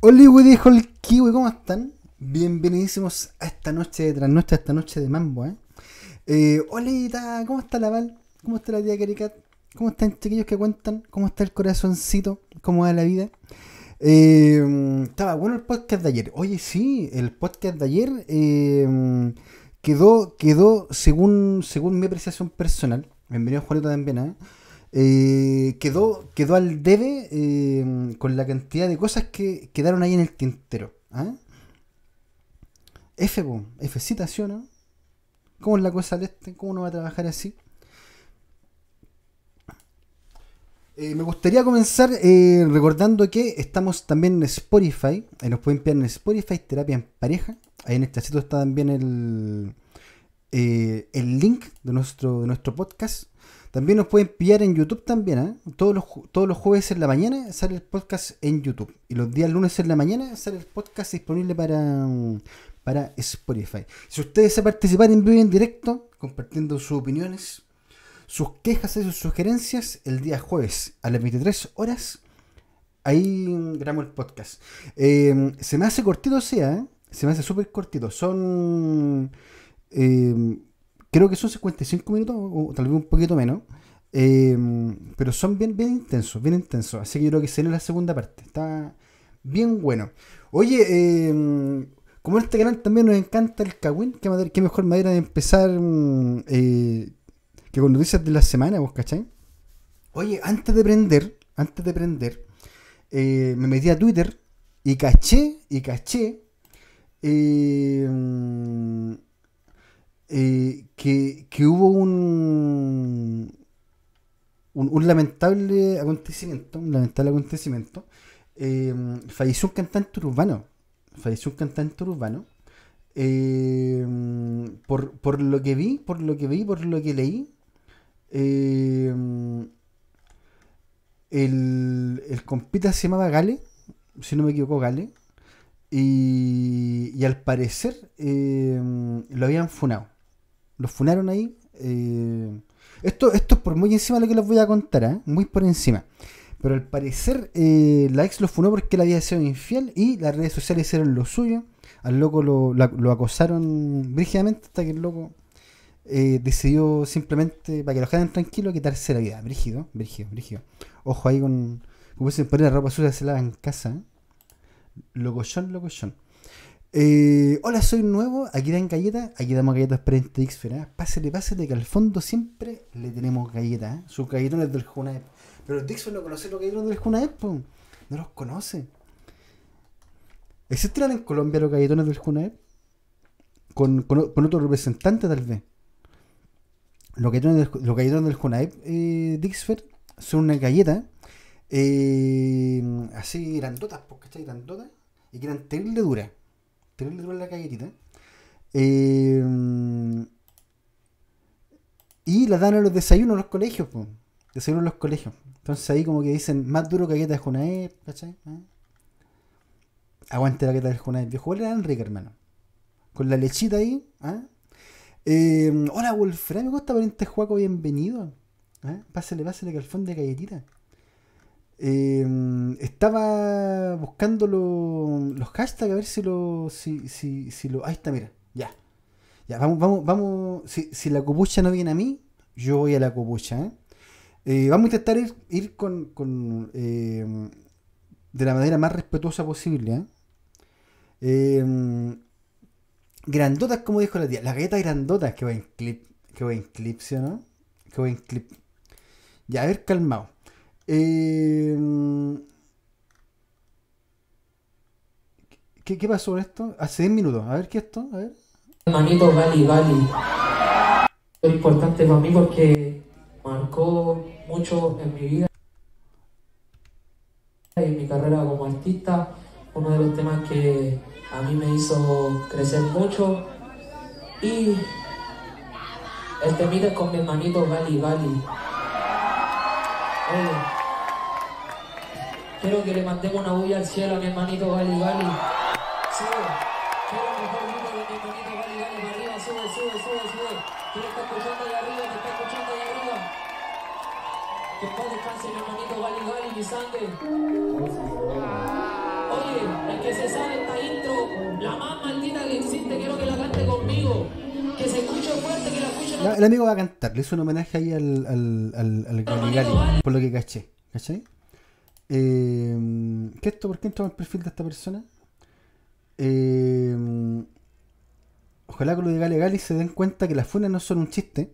Hola el Kiwi, ¿cómo están? Bienvenidísimos a esta noche de trasnoche, a esta noche de mambo, ¿eh? eh hola, ¿cómo está la Val? ¿Cómo está la tía Caricat? ¿Cómo están chiquillos que cuentan? ¿Cómo está el corazoncito? ¿Cómo va la vida? Eh, estaba bueno el podcast de ayer. Oye, sí, el podcast de ayer eh, quedó, quedó según, según mi apreciación personal. Bienvenido Juanito también, ¿eh? Eh, quedó, quedó al debe eh, con la cantidad de cosas que quedaron ahí en el tintero. ¿eh? F, citación, ¿ah? ¿Cómo es la cosa de este? ¿Cómo uno va a trabajar así? Eh, me gustaría comenzar recordando que estamos también en Spotify. nos pueden enviar en Spotify, terapia en pareja. Ahí en este sitio está también el, el link de nuestro, de nuestro podcast. También nos pueden pillar en YouTube también, ¿eh? Todos los, todos los jueves en la mañana sale el podcast en YouTube. Y los días lunes en la mañana sale el podcast disponible para, mm, para Spotify. Si ustedes se participar en vivo en directo, compartiendo sus opiniones, sus quejas y sus sugerencias, el día jueves a las 23 horas, ahí mm, grabamos el podcast. Em, se me hace cortito, o sea, ¿eh? se me hace súper cortito. Son... Em, creo que son 55 minutos, o tal vez un poquito menos. Em, pero son bien, bien intensos, bien intensos. Así que yo creo que será la segunda parte. Está bien bueno. Oye, em, como en este canal también nos encanta el Cagüín, qué, mejor manera de empezar mm, eh, que con noticias de la semana, vos cachai. Oye, antes de prender, antes de prender, eh, me metí a Twitter y caché, y caché. Em, eh, que, hubo un, un, lamentable acontecimiento, un lamentable acontecimiento. Em, falleció un cantante urbano, falleció un cantante urbano. Em, por, lo que vi, por lo que vi, por lo que leí, em, el, compita se llamaba Gale, si no me equivoco, Gale. Y, al parecer lo habían funado. Los funaron ahí. Eh, esto, esto es por muy encima de lo que les voy a contar, ¿eh? muy por encima. Pero al parecer eh, la ex lo funó porque él había sido infiel y las redes sociales hicieron lo suyo. Al loco lo, acosaron brígidamente hasta que el loco decidió simplemente, para que lo dejaran tranquilo, quitarse la vida. Brígido, brígido, brígido. Ojo ahí con, como se poner la ropa sucia se lava en casa. Locollón, locollón. Eh, hola, soy nuevo. Aquí dan galletas. Aquí damos galletas para este Xfera. Pásate, pásate que al fondo siempre le tenemos galletas. ¿eh? Sus galletones del Junaep. Pero Dixfer no conoce los galletones del Junaep, ¿pues? No los conoce. ¿Existen en Colombia los galletones del Junaep? Con, con, otro representante, tal vez. Los galletones del, los galletones del Junaep, eh, Dixfer, son una galleta. Eh, así grandotas, porque está grandotas. Y que eran terrible duras es duro en la galletita. Eh, y las dan a los desayunos en los colegios, pues. Desayunos en los colegios. Entonces ahí como que dicen, más duro que de Junaed, ¿cachai? ¿Ah? Aguante la galleta de Junaed. Viejo, ¿cuál era Enrique, hermano? Con la lechita ahí, ¿ah? eh, hola ¿eh? me gusta Costa, este Juaco, bienvenido. ¿Ah? Pásale, pásale, calfón de galletita. Em, estaba buscando los hashtags a ver si lo. Si, si, si, lo. Ahí está, mira. Ya. Ya, vamos, vamos, vamos. Si, la copucha no viene a mí, yo voy a la copucha. ¿eh? Eh, vamos a intentar ir, con. Em, de la manera más respetuosa posible. ¿eh? Em, grandotas, como dijo la tía. Las galletas grandotas. Que en clip. Que buen clip, no? Que en clip. Ya, a ver, calmado. Em, ¿Qué, ¿Qué, pasó esto? Hace 10 minutos. A ver qué es esto. A ver. Manito Gali Es importante para mí porque marcó mucho en mi vida y en mi carrera como artista. Uno de los temas que a mí me hizo crecer mucho. Y el es con mi hermanito Vali, vali Quiero que le mandemos una bulla al cielo a mi hermanito Gali Gali. Sube. Quiero que ruta de mi hermanito Gali Gali para arriba. Sube, sube, sube, sube. ¿Quién está escuchando allá arriba, ¿Quién está escuchando allá arriba. Que en paz descanse mi hermanito Gali Gali, mi sangre. Oye, el que se sabe esta intro, la más maldita que existe, quiero que la cante conmigo. Que se escuche fuerte, que la escuche... El amigo va a cantar, le hizo un homenaje ahí al, al, por lo que caché. ¿Caché? Eh, ¿qué esto? ¿Por qué entró en el perfil de esta persona? Em, ojalá que lo diga legal y se den cuenta que las funas no son un chiste.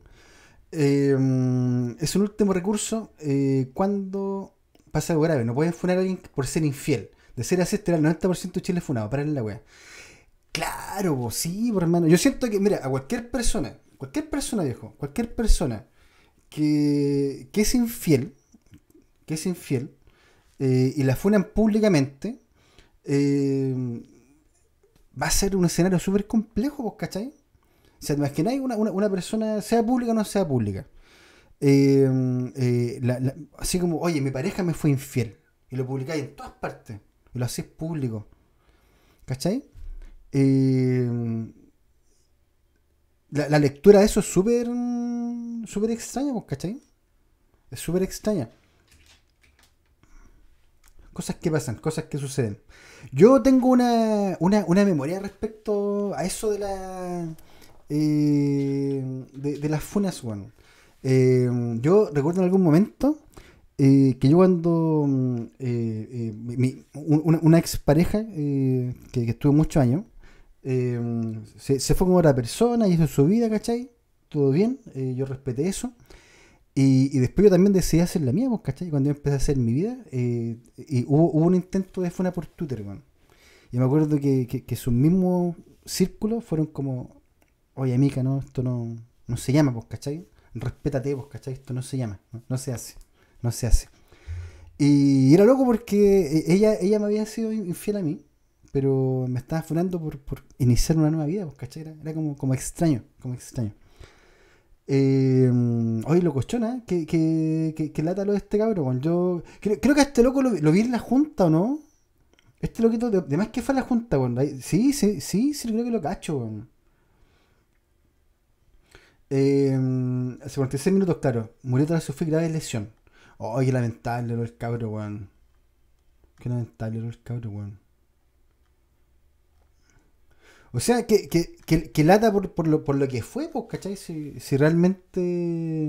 Em, es un último recurso eh, cuando pasa algo grave. No pueden funar a alguien por ser infiel. De ser así, este al el 90% de Chile funado. Para la wea. Claro, sí, por hermano. Yo siento que, mira, a cualquier persona, cualquier persona, viejo, cualquier persona que, que es infiel, que es infiel, eh, y la funan públicamente, eh, va a ser un escenario súper complejo, ¿vos pues, cachai? O sea, imagináis una, persona, sea pública o no sea pública? Eh, así como, oye, mi pareja me fue infiel. Y lo publicáis en todas partes. Y lo hacéis público. ¿Cachai? La, la, lectura de eso es súper mm, súper extraña, pues, ¿cachai? Es súper extraña. Cosas que pasan, cosas que suceden. Yo tengo una, una, una memoria respecto a eso de la. Eh, de, las funas, One. Eh, yo recuerdo en algún momento eh, que yo cuando mm, una, una, expareja que, estuvo muchos años se, se, fue como otra persona y hizo su vida, ¿cachai? Todo bien, yo respeté eso. Y, después yo también decidí hacer la mía, pues, ¿cachai? Cuando yo empecé a hacer mi vida, eh, y hubo, un intento de funa por Twitter, weón. Y me acuerdo que, sus mismos círculos fueron como, oye, amiga no, esto no, se llama, ¿vos pues, ¿cachai? Respétate, pues, ¿cachai? Esto no se llama, no, se hace, no se hace. Y era loco porque eh, ella, ella me había sido infiel a mí, pero me estaba funando por, iniciar una nueva vida, pues, ¿cachai? Era, era, como, como extraño, como extraño. Eh, mm, oye, lo cochona, ¿eh? que, lata lo de este cabrón. Yo creo, que a este loco lo, vi en la junta, ¿o no? Este loquito, de, más que fue a la junta, Sí, sí, sí, sí, creo que lo cacho, Eh, mm, hace 46 minutos, claro. Murió tras sufrir grave lesión. Oye, qué lamentable lo del cabro, weón. Qué lamentable lo del cabrón o sea, que, que, lata por, por, lo, por, lo, que fue, ¿cachai? Si, realmente...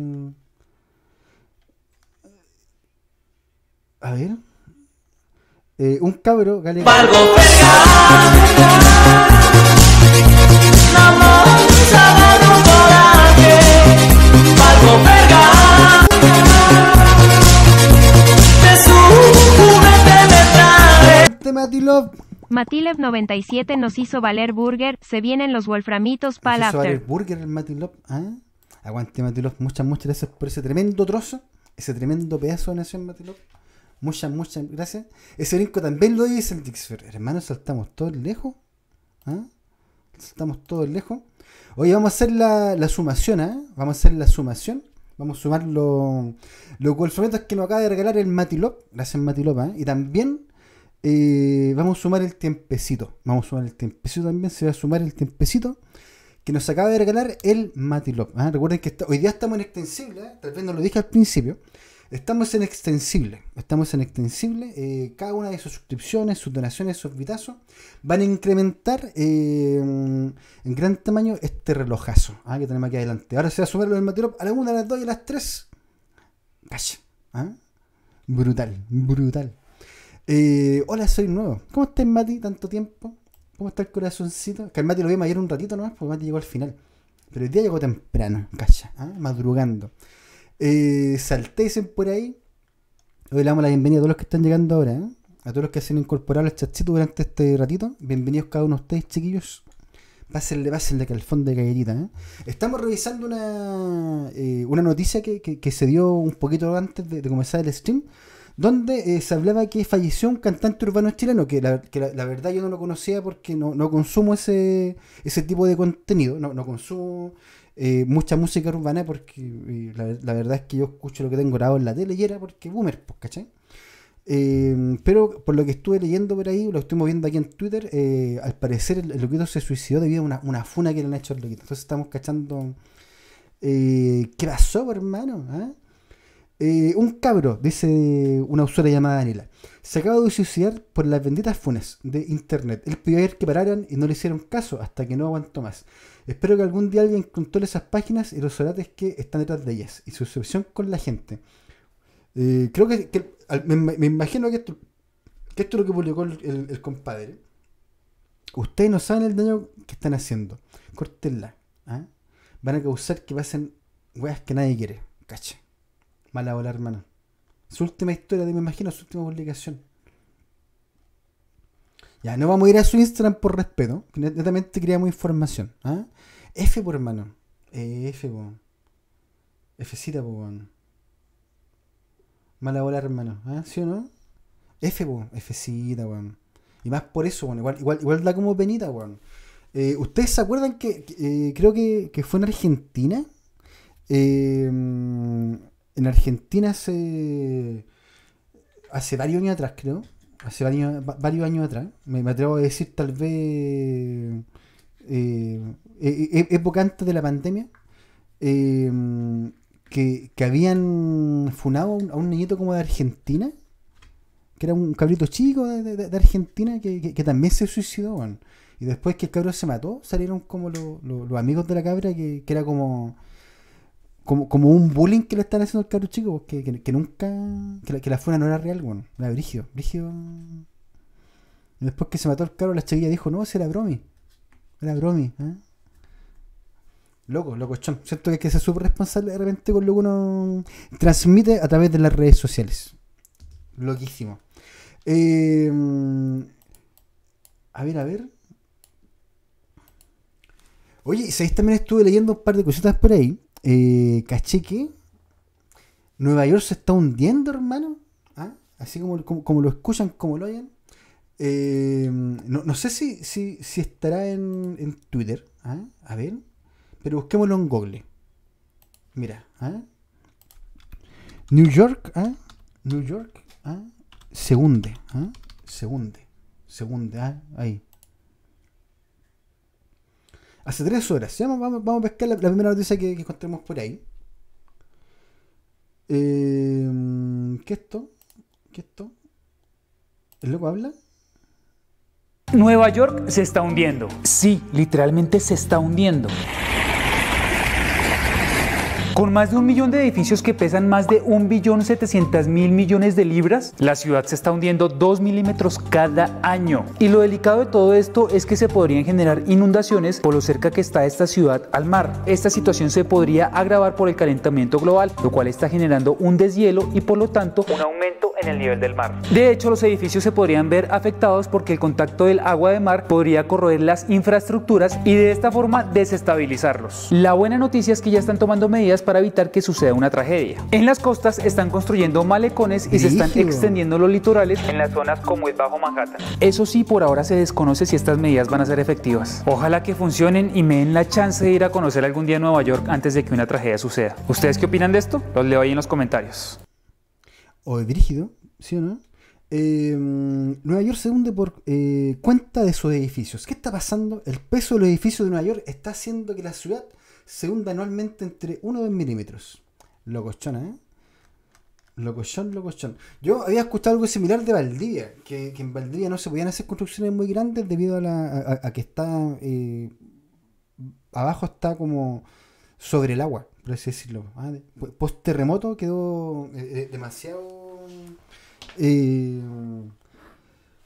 A ver. un cabro de Matilev 97 nos hizo valer burger, se vienen los wolframitos para Nos valer burger el Matilov, ¿ah? Aguante Matilop. muchas, muchas gracias por ese tremendo trozo, ese tremendo pedazo de nación Matilop. Muchas, muchas gracias. Ese brinco también lo dice el Dixfer. Hermanos, saltamos todos lejos. ¿Ah? Saltamos todos lejos. Hoy vamos a hacer la, la sumación, ¿ah? Vamos a hacer la sumación. Vamos a sumar los lo wolframitos que nos acaba de regalar el Matilop. Gracias Matilop, ¿eh? ¿ah? Y también eh, vamos a sumar el tiempecito. Vamos a sumar el tiempecito también. Se va a sumar el tiempecito que nos acaba de regalar el Matilop. Ah, recuerden que hoy día estamos en extensible. ¿eh? Tal vez no lo dije al principio. Estamos en extensible. Estamos en extensible. Eh, cada una de sus suscripciones, sus donaciones, sus vitazos van a incrementar en gran tamaño este relojazo ¿ah? que tenemos aquí adelante. Ahora se va a sumar el Matilop a la 1, a las 2 y a las 3. ¿ah? Brutal, brutal. Eh, hola, soy nuevo. ¿Cómo estáis, Mati? ¿Tanto tiempo? ¿Cómo está el corazoncito? Que al Mati lo vimos ayer un ratito nomás, porque Mati llegó al final. Pero el día llegó temprano, calla, ¿ah? madrugando. Eh, por ahí. Hoy le damos la bienvenida a todos los que están llegando ahora, ¿eh? a todos los que se han incorporado al chachito durante este ratito. Bienvenidos cada uno de ustedes, chiquillos. Pásenle, pásenle que al fondo de gallerita. ¿eh? Estamos revisando una, eh, una noticia que, que, se dio un poquito antes de comenzar el stream donde eh, se hablaba que falleció un cantante urbano chileno, que la, verdad yo no lo conocía porque no, no consumo ese, ese, tipo de contenido, no, no consumo eh, mucha música urbana porque eh, la, verdad es que yo escucho lo que tengo grabado en la tele y era porque boomer, pues, ¿cachai? pero por lo que estuve leyendo por ahí, lo estoy viendo aquí en Twitter, al parecer el, loquito se suicidó debido a una, funa que le han hecho al loquito. Entonces estamos cachando... ¿Qué pasó, hermano? ¿Ah? Eh, un cabro, dice una usuaria llamada Daniela, se acaba de suicidar por las benditas funes de internet. Él pidió ayer que pararan y no le hicieron caso hasta que no aguantó más. Espero que algún día alguien controle esas páginas y los orates que están detrás de ellas y su obsesión con la gente. Eh, creo que, me, imagino que esto, que esto es lo que publicó el, compadre. Ustedes no saben el daño que están haciendo. Córtenla. ¿ah? Van a causar que pasen weas que nadie quiere. Cacha. Mala bola, hermano. Su última historia, de, me imagino, su última publicación. Ya, no vamos a ir a su Instagram por respeto. Netamente creamos información. ¿ah? F por hermano. Eh, F por. Fcita por. Mala bola, hermano. ¿ah? ¿Sí o no? F por. Fcita, weón. Y más por eso, weón. Igual, igual, da como penita, weón. Eh, ¿Ustedes se acuerdan que, eh, creo que, que, fue en Argentina? Eh, en Argentina hace, hace varios años atrás, creo, hace varios, años atrás, me, atrevo a decir tal vez eh, eh, e, e, época antes de la pandemia, em, que, habían funado a un, niñito como de Argentina, que era un cabrito chico de, Argentina, que, también se suicidó. Y después que el cabro se mató, salieron como los amigos de la cabra, que era como como, como un bullying que le están haciendo al cabro chico, que, nunca, que la, que no era real, bueno, era brígido, brígido. Después que se mató el cabro, la chavilla dijo, no, ese era bromi, era bromi, ¿eh? Loco, loco, chon. Siento que es que se súper responsable de repente con lo que uno transmite a través de las redes sociales. Loquísimo. Em, a ver, a ver. Oye, seis También estuve leyendo un par de cositas por ahí. Eh, Nueva York se está hundiendo, hermano. ¿Ah? Así como, lo escuchan, como lo oyen. Eh, no, sé si, estará en, Twitter. ¿ah? A ver. Pero busquémoslo en Google. Mira. ¿ah? New York. New York. Se segunde, Se Ahí hace tres horas. vamos, a pescar la, primera noticia que, encontremos por ahí. Eh, ¿Qué esto? ¿Qué esto? ¿El loco habla? Nueva York se está hundiendo. Sí, literalmente se está hundiendo. Con más de un millón de edificios que pesan más de 1.700.000 millones de libras, la ciudad se está hundiendo 2 milímetros cada año. Y lo delicado de todo esto es que se podrían generar inundaciones por lo cerca que está esta ciudad al mar. Esta situación se podría agravar por el calentamiento global, lo cual está generando un deshielo y por lo tanto un aumento en el nivel del mar. De hecho, los edificios se podrían ver afectados porque el contacto del agua de mar podría corroer las infraestructuras y de esta forma desestabilizarlos. La buena noticia es que ya están tomando medidas para evitar que suceda una tragedia. En las costas están construyendo malecones y se están extendiendo los litorales en las zonas como es Bajo Manhattan. Eso sí, por ahora se desconoce si estas medidas van a ser efectivas. Ojalá que funcionen y me den la chance de ir a conocer algún día Nueva York antes de que una tragedia suceda. ¿Ustedes qué opinan de esto? Los leo ahí en los comentarios. O dirigido, ¿sí o no? Eh, Nueva York se hunde por eh, cuenta de sus edificios. ¿Qué está pasando? El peso de los edificios de Nueva York está haciendo que la ciudad se hunde anualmente entre 1 y 2 milímetros. Locochona, ¿eh? Locochón, locochón. Yo había escuchado algo similar de Valdivia, que, en Valdivia no se podían hacer construcciones muy grandes debido a, la, que está... Eh, abajo está como sobre el agua, por así decirlo. Ah, post terremoto quedó eh, eh, demasiado...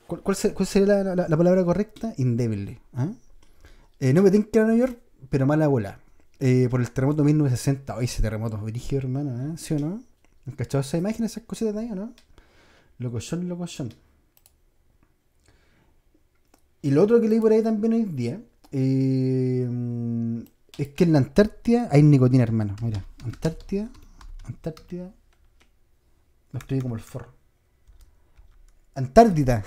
¿cuál, sería la, palabra correcta? indebility. no me tengo que ir a Nueva York, pero mala bola. Eh, por el terremoto 1960. Oye, ese terremoto es hermano, ¿eh? ¿Sí o no? ¿Han cachado esa imagen, esas cositas de ahí o no? Locochón, locochón. Y lo otro que leí por ahí también hoy día eh, es que en la Antártida hay nicotina, hermano. Mira, Antártida, Antártida. Lo estoy como el forro. Antártida.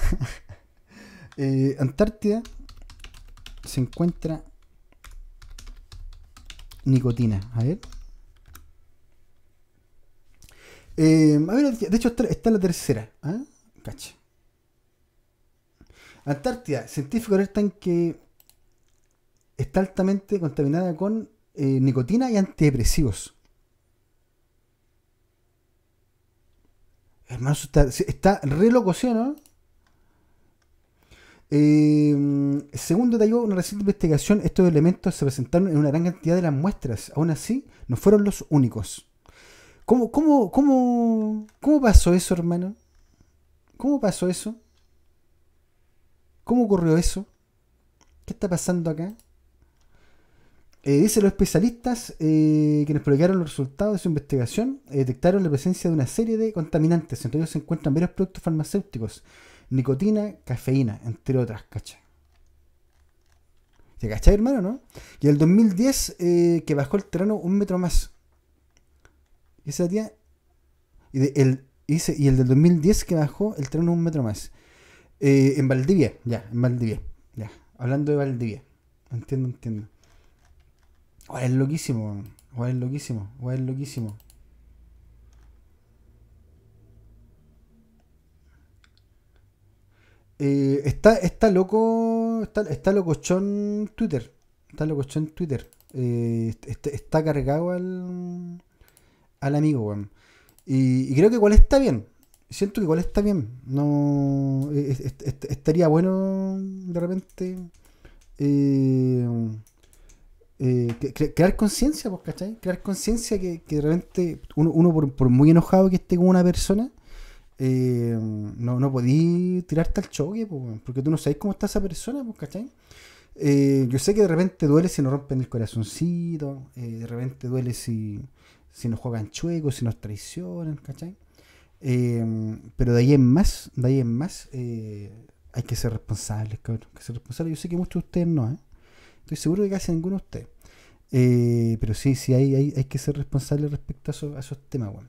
Antártida se encuentra nicotina. A ver. Eh, de hecho está, la tercera. ¿eh? Antártida. Científicos alertan que está altamente contaminada con eh, nicotina y antidepresivos. Hermano, está, está re no? Eh, em, según detalló una reciente investigación, estos elementos se presentaron en una gran cantidad de las muestras. Aún así, no fueron los únicos. ¿Cómo, cómo, cómo, cómo pasó eso, hermano? ¿Cómo pasó eso? ¿Cómo ocurrió eso? ¿Qué está pasando acá? Eh, dice dicen los especialistas eh, que nos publicaron los resultados de su investigación, eh, detectaron la presencia de una serie de contaminantes. Entre ellos se encuentran varios productos farmacéuticos nicotina, cafeína, entre otras, ¿cachai? se cachai, hermano, no? Y el 2010 eh, que bajó el terreno un metro más. Y esa tía. Y, el, y, del 2010 que bajó el terreno un metro más. Eh, en Valdivia, ya, en Valdivia. Ya, hablando de Valdivia. Entiendo, entiendo. Guay, es loquísimo, guay, es loquísimo, guay, es loquísimo. Eh, está, está loco. Está, está locochón Twitter. Está locochón Twitter. Eh, está, cargado al, al amigo, Y, creo que igual está bien. Siento que igual está bien. No eh, estaría bueno de repente crear conciencia, pues, ¿cachai? Crear conciencia que, que, de repente uno, uno por, muy enojado que esté con una persona, eh, no, no podí tirarte al choque, porque tú no sabes cómo está esa persona, eh, yo sé que de repente duele si nos rompen el corazoncito, eh, de repente duele si, nos juegan chuecos, si nos traicionan, pero de ahí en más, de ahí en más, hay que ser responsables, que ser Yo sé que muchos de ustedes no, Estoy seguro que casi ninguno de ustedes. pero sí, sí, hay, hay, hay que ser responsables respecto a, esos temas, bueno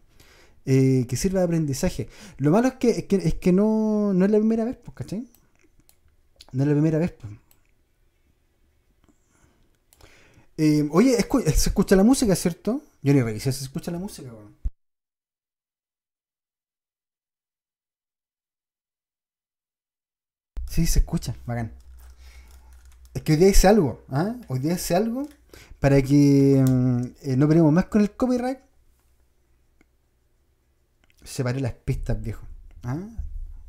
eh, que sirva de aprendizaje. Lo malo es que, es que, no, es la primera vez, pues, ¿cachai? No es la primera vez, pues. Eh, oye, se escucha la música, ¿cierto? Yo ni revisé se escucha la música, weón. Sí, se escucha, bacán. Es que hoy día hice algo, ¿ah? Hoy día hice algo para que mm, eh, no venimos más con el copyright separé las pistas, viejo. ¿Ah?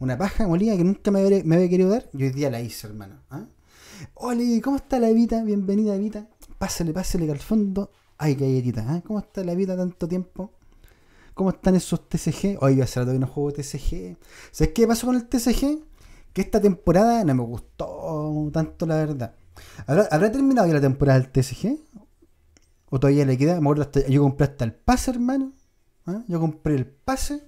Una paja molida que nunca me había, querido dar, y hoy día la hice, hermano. ¿Ah? Oli, ¿cómo está la Evita? Bienvenida, Evita. Pásale, pásale que al fondo. Ay, galletita, ¿eh? ¿cómo está la vida tanto tiempo? ¿Cómo están esos TCG? Hoy a hacer todavía un juego TCG. ¿Sabes qué pasó con el TCG? Que esta temporada no me gustó tanto, la verdad. ¿Habrá, terminado ya la temporada del TCG? ¿O todavía le queda? Me acuerdo yo compré hasta el pase, hermano. ¿eh? Yo compré el pase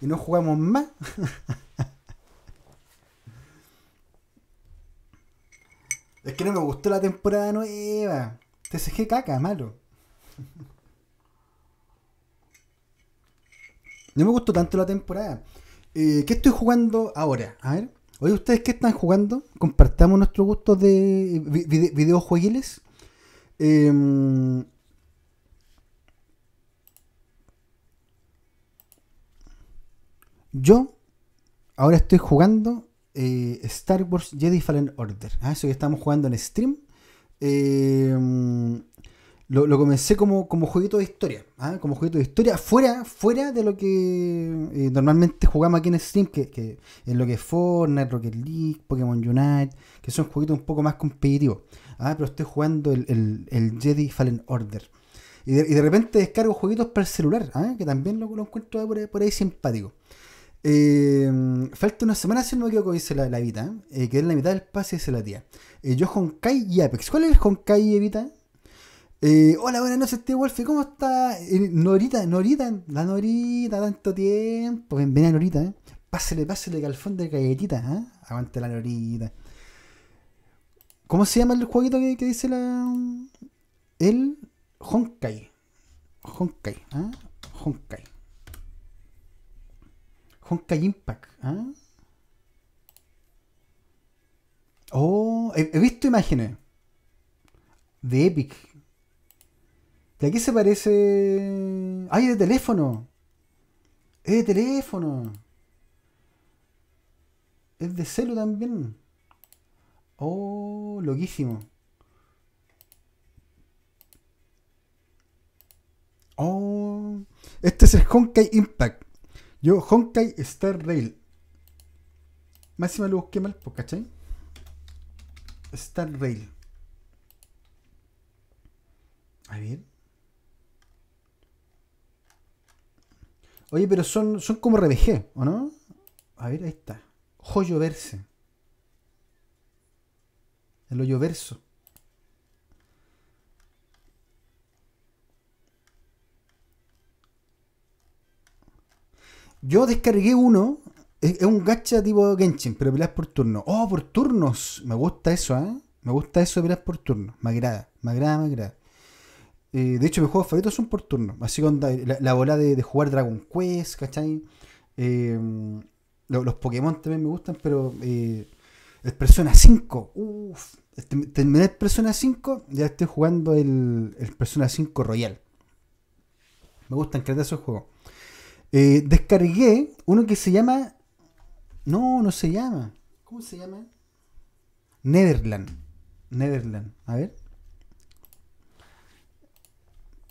y no jugamos más. es que no me gustó la temporada nueva. TCG caca, malo. No me gustó tanto la temporada. Eh, ¿Qué estoy jugando ahora? A ver. Oye, ¿ustedes qué están jugando? Compartamos nuestros gustos de videojuegos Eh, em, Yo ahora estoy jugando eh, Star Wars Jedi Fallen Order. Ah, eso que estamos jugando en stream. Em, lo, comencé como, como jueguito de historia. ¿ah? Como jueguito de historia, fuera, fuera de lo que eh, normalmente jugamos aquí en stream que, que lo que es Fortnite, Rocket League, Pokémon Unite, que son jueguitos un poco más competitivos. ¿ah? Pero estoy jugando el, Jedi Fallen Order. Y de, repente descargo jueguitos para el celular, ¿ah? que también lo, encuentro por ahí simpático. Eh, falta una semana, si no me equivoco, dice la, la eh, Que Eh, en la mitad del pase, dice la tía. Eh, yo Honkai y Apex. ¿Cuál es el Honkai y Evita? Eh, hola, buenas noches, tío Wolf. ¿Cómo está? Norita, Norita, la Norita, tanto tiempo. Ven, ven a Norita, Pásele, pásele, calfón de galletita, Aguante la Norita. ¿Cómo se llama el jueguito que, dice la. El Honkai. Honkai, ¿ah? Honkai. Honkai Impact. ¿ah? Oh, he, visto imágenes de Epic. ¿De aquí se parece? ¡Ay, de teléfono! ¡Es de teléfono! Es de celu también. Oh, loquísimo. Oh, este es el Honkai Impact. Yo, Honkai Star Rail. Máxima lo busqué mal, pues, ¿cachai? Star Rail. A ver. Oye, pero son, son como RBG, ¿o no? A ver, ahí está. Joyo verse. El hoyo verso. Yo descargué uno, es, un gacha tipo Genshin, pero peleas por turno. Oh, por turnos. Me gusta eso, ¿eh? Me gusta eso de peleas por turno. Me agrada, me agrada, me agrada. Eh, de hecho, mis juegos favoritos son por turno. Así con la, bola de, jugar Dragon Quest, ¿cachai? Em, los Pokémon también me gustan, pero eh, el Persona 5. Uff. Este, terminé el Persona 5, ya estoy jugando el, el Persona 5 Royal. Me gustan crear esos juegos. Eh, descargué uno que se llama. No, no se llama. ¿Cómo se llama? Netherland Netherland. A ver.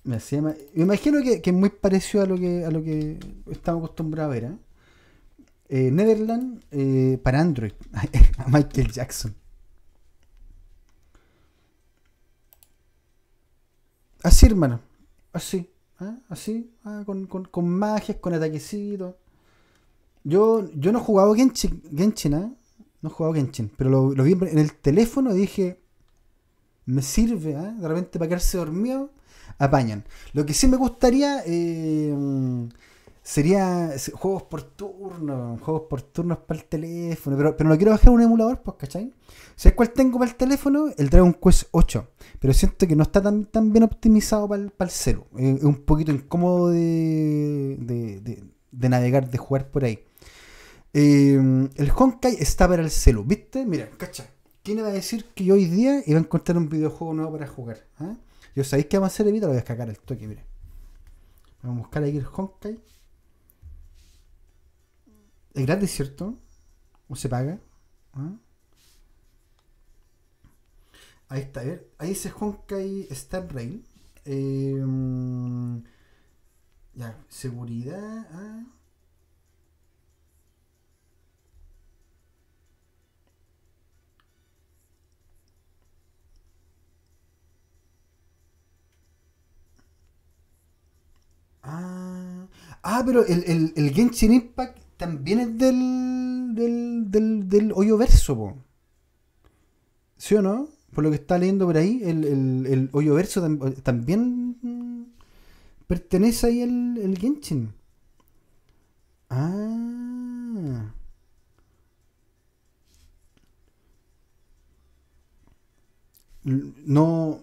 Me, imagino que, es muy parecido a lo que, a lo que estamos acostumbrados a ver. ¿eh? eh, eh para Android, Michael Jackson. Así, hermano. Así. Ah, así, ah, Con, con, magias, con ataquecitos. Yo, yo no he jugado Genshin, Genshin ¿eh? No he jugado Genshin, pero lo, vi en el teléfono y dije, me sirve, ¿eh? De repente para quedarse dormido, apañan. Lo que sí me gustaría, eh, Sería juegos por turno, juegos por turnos para el teléfono, pero, pero no quiero bajar un emulador, pues, ¿cachai? ¿Sabes cuál tengo para el teléfono? El Dragon Quest 8, pero siento que no está tan, tan bien optimizado para el, para celu. Eh, es un poquito incómodo de, de, de, navegar, de jugar por ahí. Em, el Honkai está para el celu, ¿viste? Mira, ¿cachai? ¿Quién va a decir que hoy día iba a encontrar un videojuego nuevo para jugar? Ah? Yo sabéis que vamos a hacer, Evita, lo voy a descargar el toque, mira. Vamos a buscar aquí el Honkai. Es gratis, ¿cierto? ¿O se paga? ¿Ah? Ahí está, a ver. Ahí dice Honkai Star Rail. Eh, em, ya, seguridad. Ah. Ah, ah pero el, el, el Genshin Impact también es del, del, del, hoyo verso, ¿sí o no? Por lo que está leyendo por ahí, el, el, el hoyo verso también pertenece ahí el, el Genshin. Ah. No.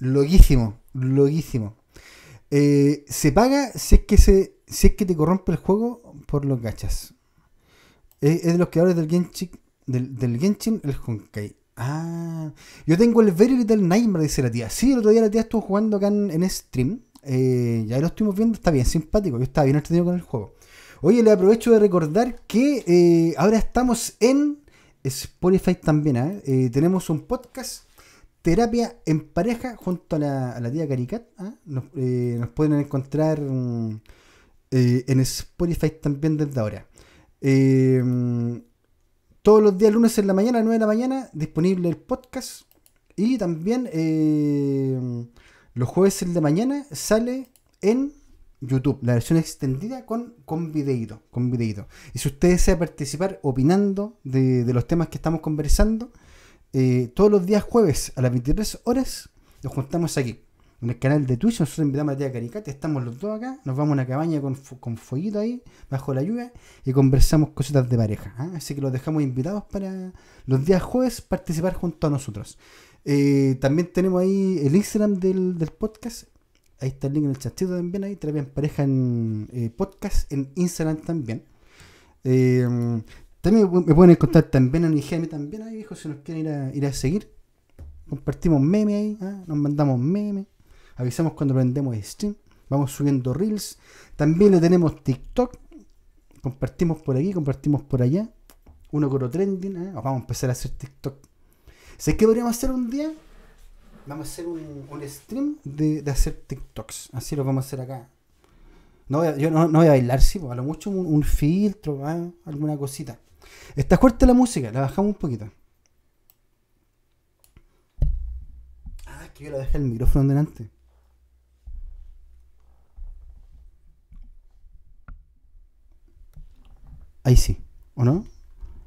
Loguísimo, loguísimo. Eh, se paga si es que se si es que te corrompe el juego por los gachas. Es, de los creadores del Genshin, del, Genshin, el Honkai. Ah, yo tengo el Very Little Nightmare, dice la tía. Sí, el otro día la tía estuvo jugando acá en, stream. Eh, ya lo estuvimos viendo, está bien simpático. Yo estaba bien entretenido con el juego. Oye, le aprovecho de recordar que eh, ahora estamos en Spotify también. ¿eh? tenemos un podcast, Terapia en Pareja, junto a la, tía Caricat. Nos, pueden encontrar. Mm, eh, en Spotify también desde ahora. Eh, todos los días, lunes en la mañana, 9 de la mañana, disponible el podcast. Y también eh, los jueves el de mañana sale en YouTube, la versión extendida con, con con Y si usted desea participar opinando de, de los temas que estamos conversando, todos los días jueves a las 23 horas nos juntamos aquí en el canal de Twitch, nosotros invitamos a tía Caricate, estamos los dos acá, nos vamos a una cabaña con, con ahí, bajo la lluvia, y conversamos cositas de pareja. ¿ah? Así que los dejamos invitados para los días jueves participar junto a nosotros. Eh, también tenemos ahí el Instagram del, podcast. Ahí está el link en el chatito también, ahí también pareja en eh, podcast, en Instagram también. Eh, también me pueden encontrar también en IGM también ahí, viejo, si nos quieren ir ir a seguir. Compartimos memes ahí, ¿ah? nos mandamos memes avisamos cuando prendemos stream. Vamos subiendo reels. También le tenemos TikTok. Compartimos por aquí, compartimos por allá. Uno coro trending. ¿eh? Vamos a empezar a hacer TikTok. ¿Sabes que podríamos hacer un día? Vamos a hacer un, stream de, hacer TikToks. Así lo vamos a hacer acá. No yo no, voy a bailar, sí, pues, a lo mucho un, filtro, ¿eh? alguna cosita. Está fuerte la música, la bajamos un poquito. Ah, es que yo la dejé el micrófono delante. Ahí sí, ¿o no?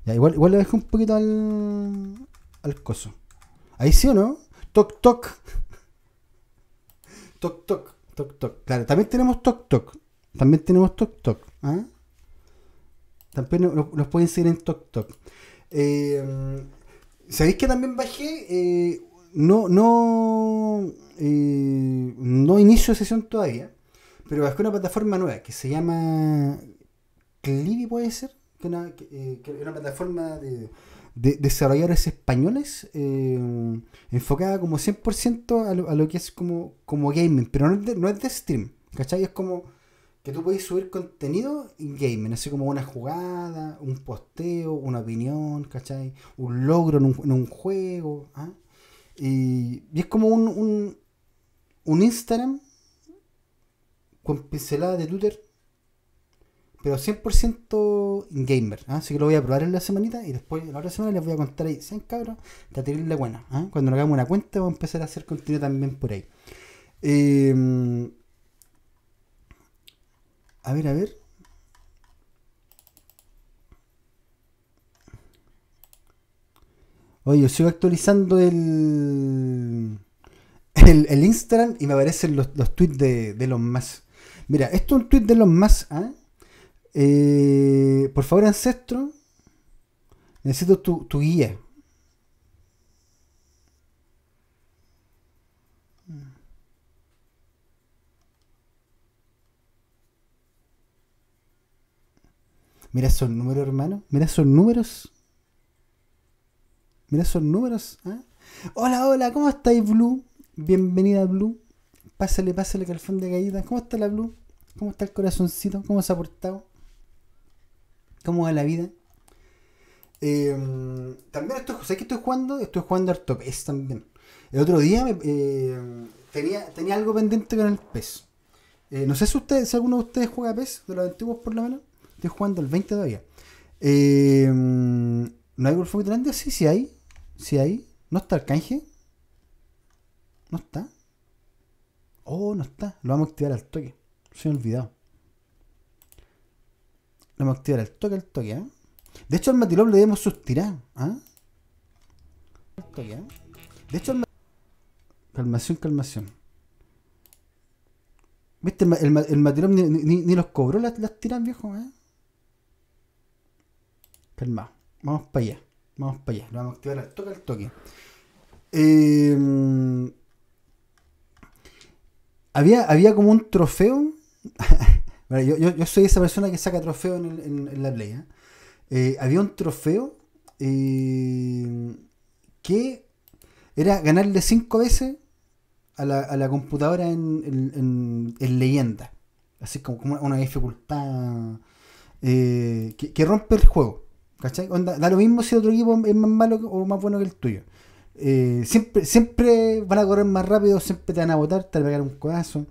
igual, igual le dejo un poquito al, al coso. Ahí sí o no? Toc toc. Toc toc. Toc toc. Claro, también tenemos toc toc. También tenemos toc toc. ¿ah? También los pueden seguir en toc toc. Eh, ¿Sabéis que también bajé? Eh, no, no, eh, no inicio sesión todavía. Pero bajé una plataforma nueva que se llama Clibi puede ser, que una, eh, una plataforma de, desarrolladores españoles eh, enfocada como 100% a lo, que es como, como gaming, pero no es, de, no es de stream, ¿cachai? Es como que tú puedes subir contenido en gaming, así como una jugada, un posteo, una opinión, ¿cachai? Un logro en un, juego. ¿ah? Y, es como un, un, Instagram con pincelada de Twitter pero 100% gamer. ¿ah? Así que lo voy a probar en la semanita y después en la otra semana les voy a contar ahí, sean cabros, la buena. ¿ah? Cuando le hagamos una cuenta Vamos a empezar a hacer contenido también por ahí. Em, a ver, a ver. Oye, yo sigo actualizando el, el, Instagram y me aparecen los, los tweets de, de los más. Mira, esto es un tweet de los más. Eh, por favor, ancestro, necesito tu, guía. Mira esos números, hermano. Mira esos números. Mira esos números. ¿ah? Hola, hola, ¿cómo estáis, Blue? Bienvenida, Blue. Pásale, pásale, calfón de caída. ¿Cómo está la Blue? ¿Cómo está el corazoncito? ¿Cómo se ha portado? ¿Cómo va la vida? Em, también estoy, ¿sabes qué estoy jugando? Estoy jugando harto PES también. El otro día em, tenía, tenía algo pendiente con el PES. Eh, no sé si ustedes, alguno de ustedes juega PES, de los antiguos por lo menos. Estoy jugando el 20 todavía. Em, ¿No hay Golfo Grande? Sí, sí hay. Sí hay. ¿No está el canje? ¿No está? Oh, no está. Lo vamos a activar al toque. Se me olvidado. ¿eh? vamos a activar el toque, al toque, ¿eh? De hecho, al Matilob le debemos sus tiras, De hecho, al Calmación, calmación. ¿Viste? El, el, ni, los cobró las, tiras, viejo, ¿eh? Calma. Vamos para allá. Vamos para allá. vamos a activar el toque, al em, toque. Había, había como un trofeo yo, soy esa persona que saca trofeo en, la playa. Eh, había un trofeo eh, que era ganarle cinco veces a la, computadora en, leyenda. Así como, una dificultad eh, que, rompe el juego. ¿Cachai? da lo mismo si el otro equipo es más malo o más bueno que el tuyo. siempre, siempre van a correr más rápido, siempre te van a botar, te van a pegar un codazo.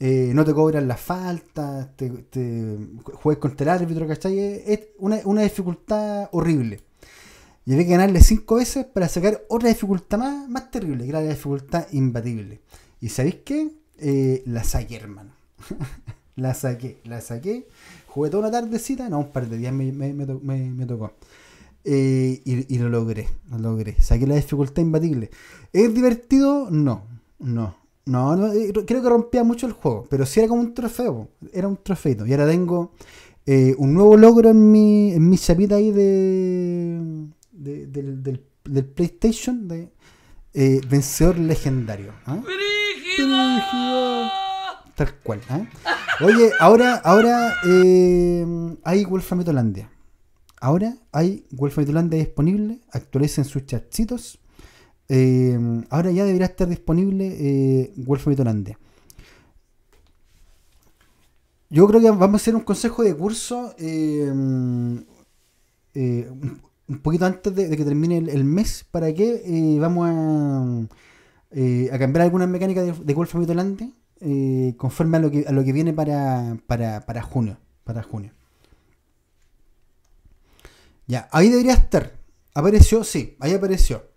Eh, no te cobran las faltas, te, te contra el árbitro, ¿cachai? Es una, dificultad horrible. Y había que ganarle cinco veces para sacar otra dificultad más, terrible, que era la dificultad imbatible. ¿Y sabéis qué? Eh, la saqué, hermano. la saqué, la saqué. Jugué toda una tardecita, no, un par de días me, tocó. Eh, y, y, lo logré, lo logré. Saqué la dificultad imbatible. ¿Es divertido? No, no. No, eh, creo que rompía mucho el juego, pero sí era como un trofeo, era un trofeito. Y ahora tengo eh, un nuevo logro en mi, en mi chapita ahí de, del, PlayStation, de eh, vencedor legendario. ¿ah? Tal cual. ¿ah? Oye, ahora, ahora hay Wolf Mitolandia. Ahora hay Wolf Mitolandia disponible, actualicen sus chachitos Em, ahora ya debería estar disponible eh, Wolframito Yo creo que vamos a hacer un consejo de curso em, eh, un poquito antes de, que termine el, mes. ¿Para que eh, vamos a, eh, a, cambiar algunas mecánicas de, de Wolframito conforme a lo que, a lo que viene para, para junio. Para junio. Ya, ahí debería estar. Apareció, sí, ahí apareció.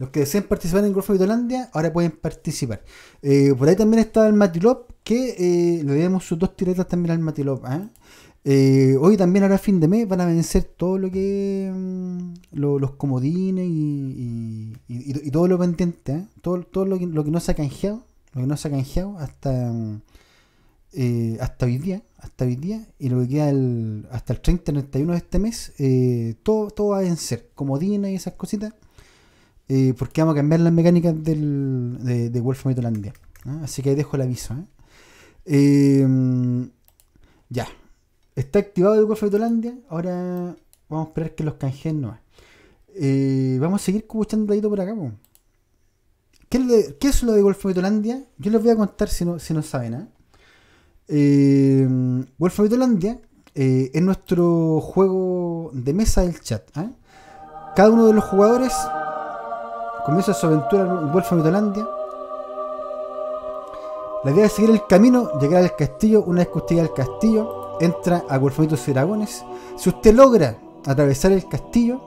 Los que deseen participar en Golfo de Vitolandia ahora pueden participar. Eh, por ahí también está el Matilop, que eh, le damos sus dos tiretas también al Matilop. ¿ah? Eh, hoy también, ahora fin de mes, van a vencer todo lo que. Mm, los comodines y, todo lo pendiente. Todo, todo lo, que, no se ha canjeado. Lo que no se ha canjeado hasta. Mm, hasta hoy día, hasta hoy día, y lo que queda hasta el 30, 31 de este mes, todo, todo va a vencer, comodines y esas cositas, eh, porque vamos a cambiar las mecánicas del, de, de Wolf of ¿no? Así que ahí dejo el aviso. ¿eh? Em, ya. Está activado el Wolf Metolandia. Ahora vamos a esperar que los canjeen no. Eh, vamos a seguir escuchando un por acá. ¿Qué es, ¿Qué lo de Wolf of Metalandia? Yo les voy a contar si no, si no saben. Eh, em, Wolf of Metalandia es nuestro juego de mesa del chat. Cada uno de los jugadores comienza su aventura en el La idea es seguir el camino, llegar al castillo, una vez que usted llega al castillo, entra a Golfamitos y Dragones. Si usted logra atravesar el castillo,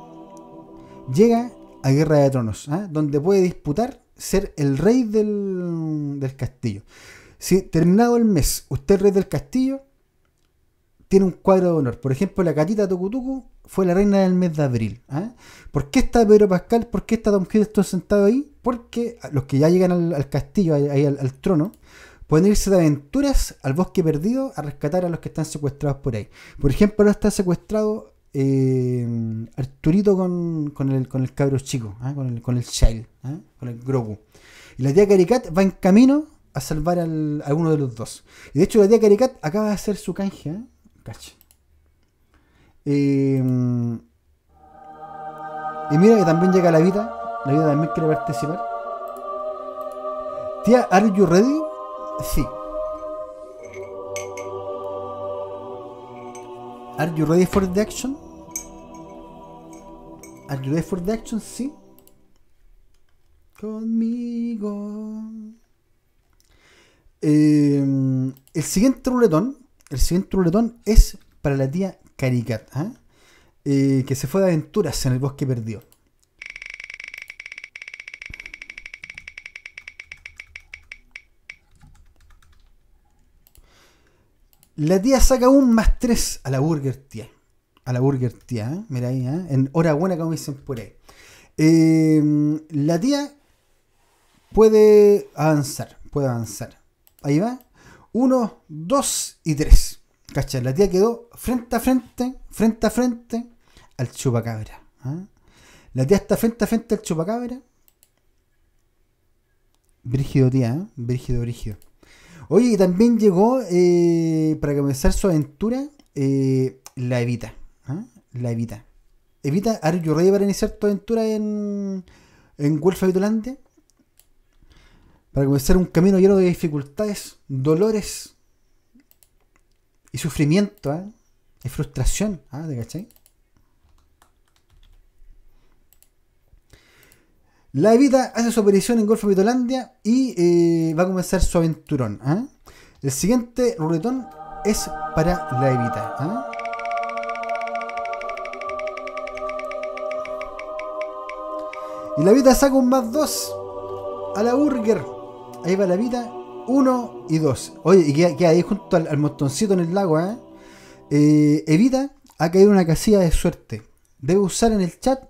llega a Guerra de Tronos, ¿ah? donde puede disputar ser el rey del, castillo. Si terminado el mes, usted es rey del castillo, tiene un cuadro de honor. Por ejemplo, la gatita Tokutuku fue la reina del mes de abril. ¿ah? ¿Por qué está Pedro Pascal? ¿Por qué está Don Hiddleston sentado ahí? Porque los que ya llegan al, castillo, ahí al, trono, pueden irse de aventuras al bosque perdido a rescatar a los que están secuestrados por ahí. Por ejemplo, ahora está secuestrado eh, Arturito con, el, cabro chico, ¿ah? con, el, con ¿ah? con el Grogu. Y la tía Caricat va en camino a salvar al, a uno de los dos. Y de hecho, la tía Caricat acaba de hacer su canje. Em, y mira que también llega la vida. La vida también quiere participar. Tía, ¿are you ready? Sí. ¿Are you ready for the action? ¿Are you ready for the action? Sí. Conmigo. Eh, el siguiente ruletón. El siguiente ruletón es para la tía Caricat, ¿ah? eh, que se fue de aventuras en el bosque perdido. La tía saca un más tres a la Burger Tía. A la Burger Tía, ¿eh? mira ahí, ¿eh? en hora buena como dicen por ahí. Em, la tía puede avanzar, puede avanzar. Ahí va. uno, dos y tres Cacha, la tía quedó frente a frente, frente a frente al chupacabra. ¿ah? La tía está frente a frente al chupacabra. Brígido, tía, ¿eh? Brígido, brígido. Oye, y también llegó eh, para comenzar su aventura eh, la Evita. ¿ah? La Evita. Evita, ¿are yo para iniciar tu aventura en, en Guelfa Para comenzar un camino lleno de dificultades, dolores, y sufrimiento, ¿eh? frustración, ¿ah? ¿Te caché La Evita hace su aparición en Golfo de Vitolandia y eh, va a comenzar su aventurón. ¿ah? El siguiente ruletón es para la Evita. ¿ah? Y la Evita saca un más dos a la Burger. Ahí va la Evita 1 y 2. Oye, y queda, ahí junto al, montoncito en el lago, ¿eh? eh evita ha caído una casilla de suerte. Debe usar en el chat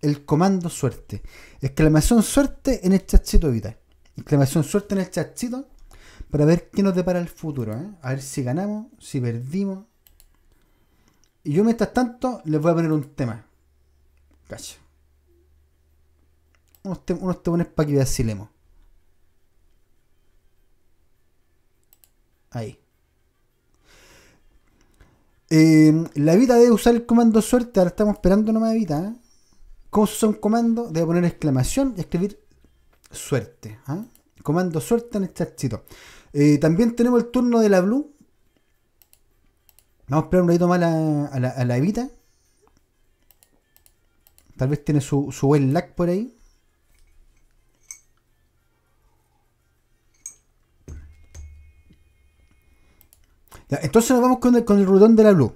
el comando suerte. Exclamación suerte en el chatcito, Evita. Exclamación suerte en el chatcito para ver qué nos depara el futuro, ¿eh? A ver si ganamos, si perdimos. Y yo mientras tanto les voy a poner un tema. Cacho. Unos, te unos para que leemos. Ahí. Em, la vida debe usar el comando suerte. Ahora estamos esperando nomás de vida. ¿eh? ¿Cómo se usa un comando? Debe poner exclamación y escribir suerte. ¿ah? Comando suerte en este archito eh, también tenemos el turno de la Blue. Vamos a esperar un ratito más a, la, Evita. Tal vez tiene su, su buen lag por ahí. entonces nos vamos con el, con de la Blue.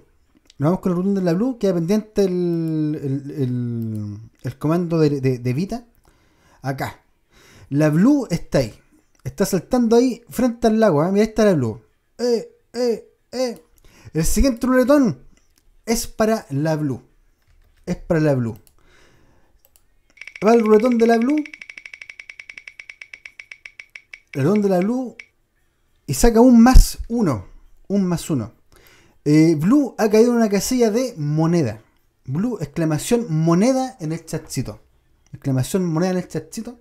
Nos vamos con el rudón de la Blue, queda pendiente el, comando de, de, Vita. Acá. La Blue está ahí. Está saltando ahí frente al agua ¿eh? Mira, ahí está la Blue. Eh, eh, el siguiente ruletón es para la Blue. Es para la Blue. Va el ruletón de la Blue. El ruletón de la Blue. Y saca un más uno un más uno. Eh, Blue ha caído en una casilla de moneda. Blue, exclamación moneda en el chatcito. Exclamación moneda en el chatcito.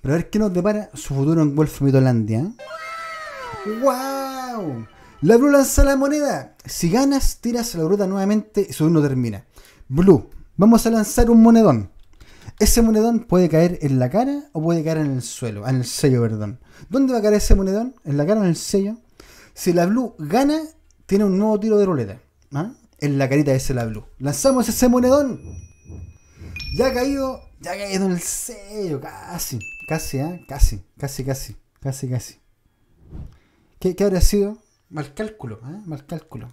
Pero ver qué nos depara su futuro en Wolf Mitolandia. ¡Wow! ¿eh? La Blue lanza la moneda. Si ganas, tiras la bruta nuevamente y su turno termina. Blue, vamos a lanzar un monedón. Ese monedón puede caer en la cara o puede caer en el suelo, ah, en el sello, perdón. ¿Dónde va a caer ese monedón? ¿En la cara o en el sello? Si la Blue gana, tiene un nuevo tiro de ruleta. ¿ah? En la carita de la Blue. Lanzamos ese monedón. Ya ha caído. Ya ha caído en el sello. Casi. Casi, ¿ah? Casi. Casi, casi. Casi, casi. ¿Qué, habría sido? Mal cálculo. ¿ah? Mal cálculo.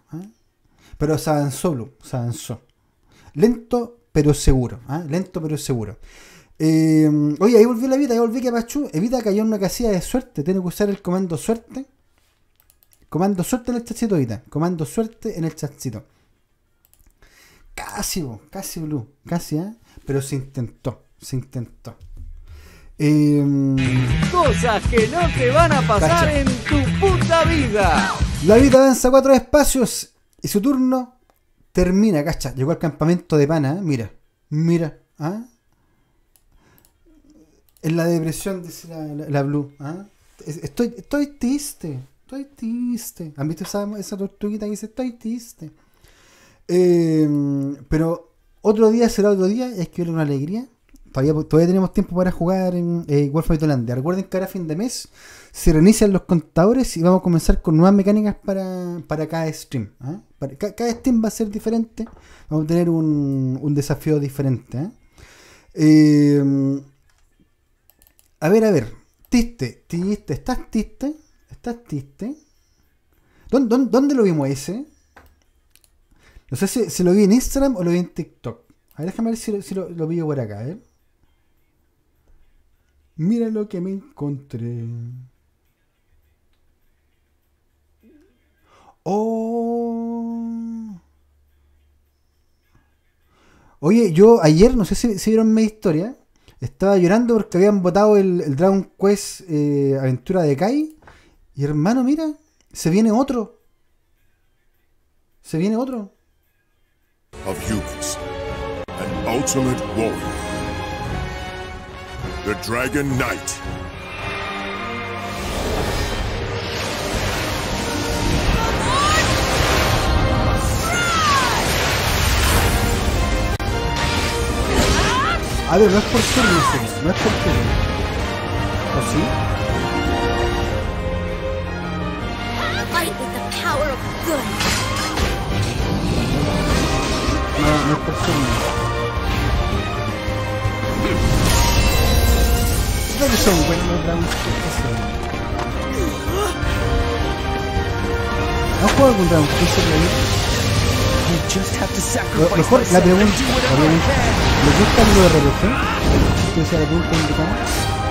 Pero se avanzó, Blue. Se avanzó. Lento, pero seguro. Lento, pero seguro. Eh, oye, ahí volvió la vida. Ahí volvió que Evita cayó en una casilla de suerte. Tiene que usar el comando suerte Comando suerte en el chatcito ahorita. Comando suerte en el chatcito. Casi, casi Blue. Casi, ¿eh? Pero se intentó. Se intentó. Em, Cosas que no te van a pasar en tu puta vida. La vida danza cuatro espacios y su turno termina, cacha. Llegó al campamento de pana, ¿eh? mira, mira. ¿ah? En la depresión, dice la, Blue. ¿ah? Estoy, estoy triste estoy triste. ¿Han visto esa, tortuguita que dice estoy triste? Em, pero otro día será otro día, es que una alegría. Todavía, tenemos tiempo para jugar en eh, Recuerden que ahora fin de mes se reinician los contadores y vamos a comenzar con nuevas mecánicas para, cada stream. ¿ah? cada, stream va a ser diferente. Vamos a tener un, desafío diferente. ¿ah? Em, a ver, a ver. Tiste, tiste, ¿estás triste? ¿Estás triste? ¿Dónde, lo vimos ese? No sé si, lo vi en Instagram o lo vi en TikTok. A ver, déjame ver si, lo, vi por acá, ¿eh? Mira lo que me encontré. Oh. Oye, yo ayer, no sé si, vieron mi historia, estaba llorando porque habían votado el, Dragon Quest eh, Aventura de Kai y hermano, mira, se viene otro. Se viene otro. Of humans, an ultimate warrior. The Dragon Knight. A ver, no es por qué, no es por qué, ¿O ¿Ah, sí? No, no es posible. que son buenos ¿No juego algún round mejor la pregunta, obviamente, gusta el RPG? la pregunta en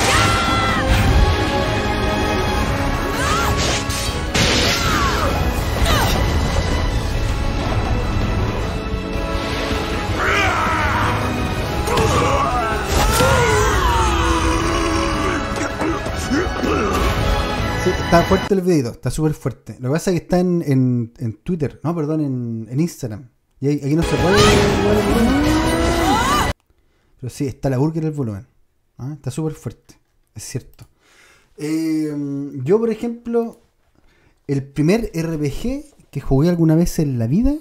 está fuerte el video, está súper fuerte. Lo que pasa es que está en, Twitter, no, perdón, en, Instagram. Y ahí, no se puede. Pero sí, está la burger el volumen. ¿ah? Está súper fuerte, es cierto. Em, yo, por ejemplo, el primer RPG que jugué alguna vez en la vida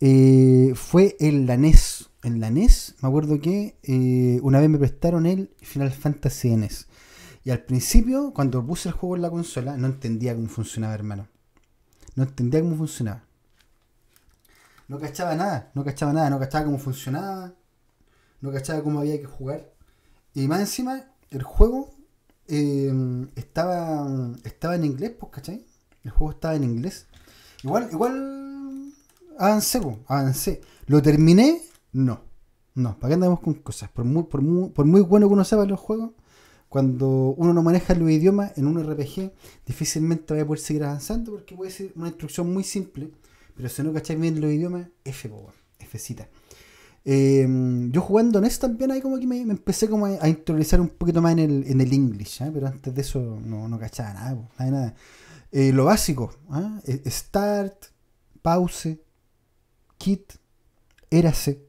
eh, fue el NES. En la NES, e me acuerdo que eh, una vez me prestaron el Final Fantasy NES. Y al principio, cuando puse el juego en la consola, no entendía cómo funcionaba, hermano. No entendía cómo funcionaba. No cachaba nada, no cachaba nada, no cachaba cómo funcionaba. No cachaba cómo había que jugar. Y más encima, el juego em, estaba, estaba en inglés, pues, ¿cachai? El juego estaba en inglés. Igual, igual avancé, pues, avancé. ¿Lo terminé? No. No, ¿para qué andamos con cosas? Por muy, por por muy bueno que uno sepa los juegos, cuando uno no maneja los idiomas en un RPG, difícilmente va a poder seguir avanzando porque puede ser una instrucción muy simple, pero si no cacháis bien los idiomas, F, boba, F cita. Em, yo jugando en esto también ahí como que me, empecé como a, a, un poquito más en el, en English, ¿ah? pero antes de eso no, no cachaba nada, nada, eh, lo básico, ¿ah? eh, start, pause, quit, Erase,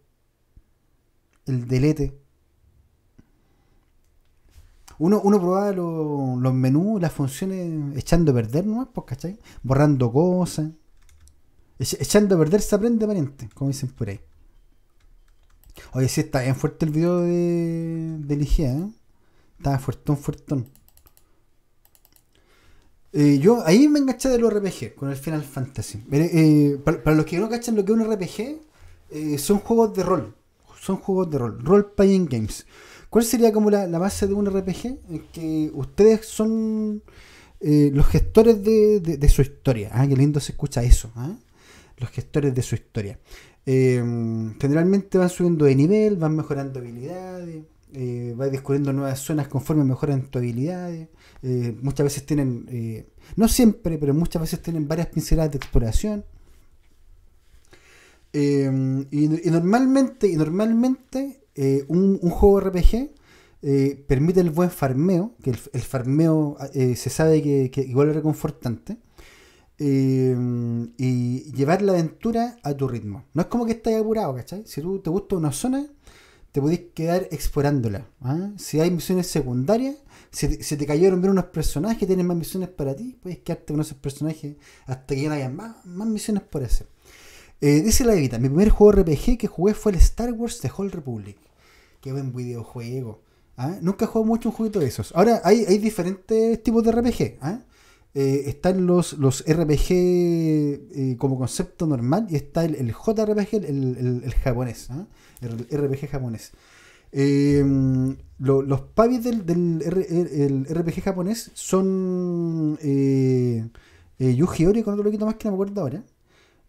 el delete, uno, uno probaba los menús, las funciones echando a perder ¿no? pues, Borrando cosas. Echando a perder se aprende aparente, como dicen por ahí. Oye, sí, está bien fuerte el video de, de ¿eh? está ¿eh? Estaba fuertón, fuertón. Eh, yo ahí me enganché de los RPG con el Final Fantasy. Eh, para, los que no cachan lo que es un RPG, son juegos de rol. Son juegos de rol, role playing games. ¿Cuál sería como la, base de un RPG? que ustedes son eh, los gestores de, su historia. Ah, qué lindo se escucha eso. ¿ah? Los gestores de su historia. Em, generalmente van subiendo de nivel, van mejorando habilidades, eh, van descubriendo nuevas zonas conforme mejoran tus habilidades. Eh, muchas veces tienen, no siempre, pero muchas veces tienen varias pinceladas de exploración. Em, y, y, normalmente, y normalmente eh, un, juego RPG eh, permite el buen farmeo, que el, farmeo eh, se sabe que, igual es reconfortante, y llevar la aventura a tu ritmo. No es como que estés apurado, ¿cachai? Si tú te gusta una zona, te podés quedar explorándola. ¿ah? Si hay misiones secundarias, si te, te cayeron ver unos personajes, tienen más misiones para ti, puedes quedarte con esos personajes hasta que ya no haya más, más misiones por hacer. Eh, dice la Evita, mi primer juego RPG que jugué fue el Star Wars The Whole Republic. Qué buen videojuego. ¿ah? Nunca he jugado mucho un juguito de esos. Ahora, hay, diferentes tipos de RPG. ¿ah? Eh, están los, los RPG eh, como concepto normal y está el, JRPG, el, japonés. ¿ah? El RPG japonés. los pavis del, RPG japonés son eh, eh, Yuji Ori con otro loquito más que no me acuerdo ahora.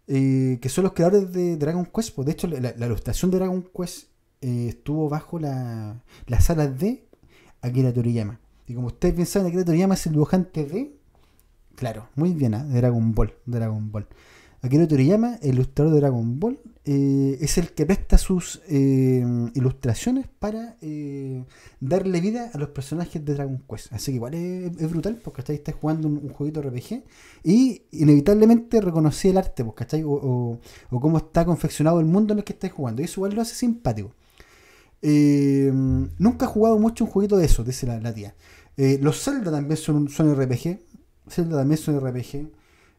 Eh, que son los creadores de Dragon Quest. Pues de hecho, la, ilustración de Dragon Quest eh, estuvo bajo la, las alas de Akira Toriyama. Y como ustedes bien saben, Akira Toriyama es el dibujante de. Claro, muy bien, ¿ah? de Dragon Ball. Dragon Ball. Akira Toriyama, el ilustrador de Dragon Ball, eh, es el que presta sus eh, ilustraciones para eh, darle vida a los personajes de Dragon Quest. Así que igual es, brutal, porque ¿cachai? estás jugando un, un, jueguito RPG y inevitablemente reconocí el arte, pues, O, o, cómo está confeccionado el mundo en el que estás jugando. Y eso igual lo hace simpático. nunca he jugado mucho un jueguito de eso, dice la, tía. los Zelda también son, son RPG. Zelda también son RPG.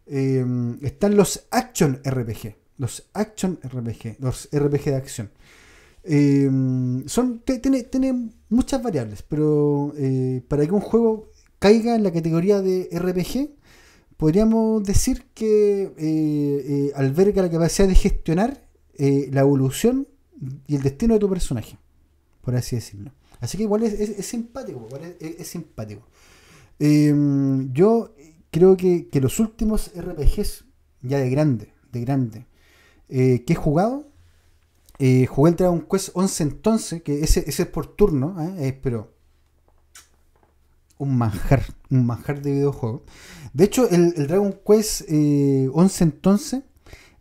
están los Action RPG los action RPG, los RPG de acción. Em, son, tiene, muchas variables, pero eh, para que un juego caiga en la categoría de RPG, podríamos decir que eh, eh, alberga la capacidad de gestionar la evolución y el destino de tu personaje, por así decirlo. Así que igual es, simpático, es, simpático. Em, yo creo que, que, los últimos RPGs, ya de grande, de grande, eh, que he jugado, eh, jugué el Dragon Quest 11 entonces, que ese, es por turno, ¿eh? pero un manjar, un manjar de videojuego De hecho, el, Dragon Quest 11 entonces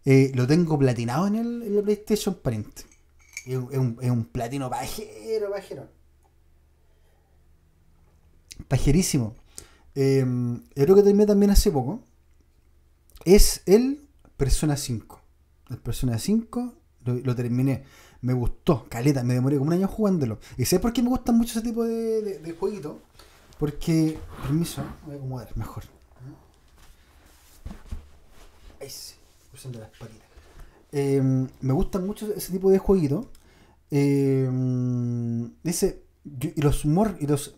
lo tengo platinado en el, PlayStation Print Es un, es un, platino pajero, pajero. Pajerísimo. creo que terminé también hace poco. Es el Persona 5. Personas Persona 5, lo, terminé. Me gustó, caleta, me demoré como un año jugándolo. ¿Y sé por qué me gustan em, mucho ese tipo de, jueguito Porque, em, permiso, voy a acomodar mejor. sí, las me gustan mucho ese tipo de jueguito dice, y los, humor y los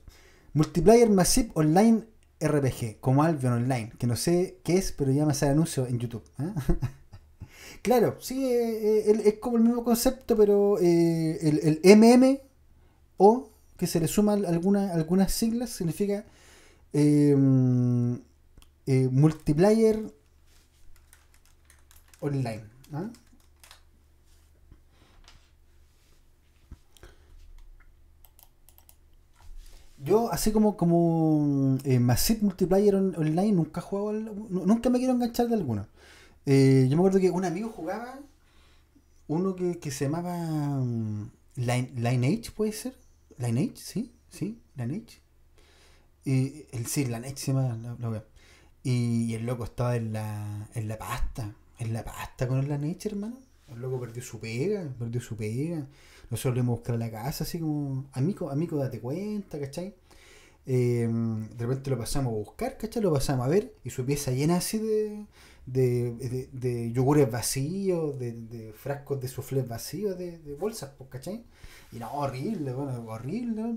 Multiplayer Massive Online RPG, como Albion Online, que no sé qué es, pero ya me sale anuncio en YouTube. ¿eh? Claro, sí, eh, eh, es como el mismo concepto, pero eh, el, el MMO, que se le suman algunas siglas, significa multiplayer online. ¿ah? Yo, así como, como Massive Multiplayer Online, nunca he jugado, nunca me quiero enganchar de alguna. Eh, yo me acuerdo que un amigo jugaba uno que, se llamaba mm, Lineage, ¿puede ser? Lineage, sí, sí, Lineage. Y, el, sí, Lineage se llama Y, el loco estaba en la, en la pasta, en la pasta con el Lineage, hermano. El loco perdió su pega, perdió su pega. Nosotros le buscar la casa, así como, amigo, amigo, date cuenta, ¿cachai? Eh, de repente lo pasamos a buscar, ¿cachai? Lo pasamos a ver y su pieza llena así de, de, yogures vacíos, de, frascos de suflés vacíos, de, bolsas, pues, ¿cachai? Y no, horrible, bueno, horrible.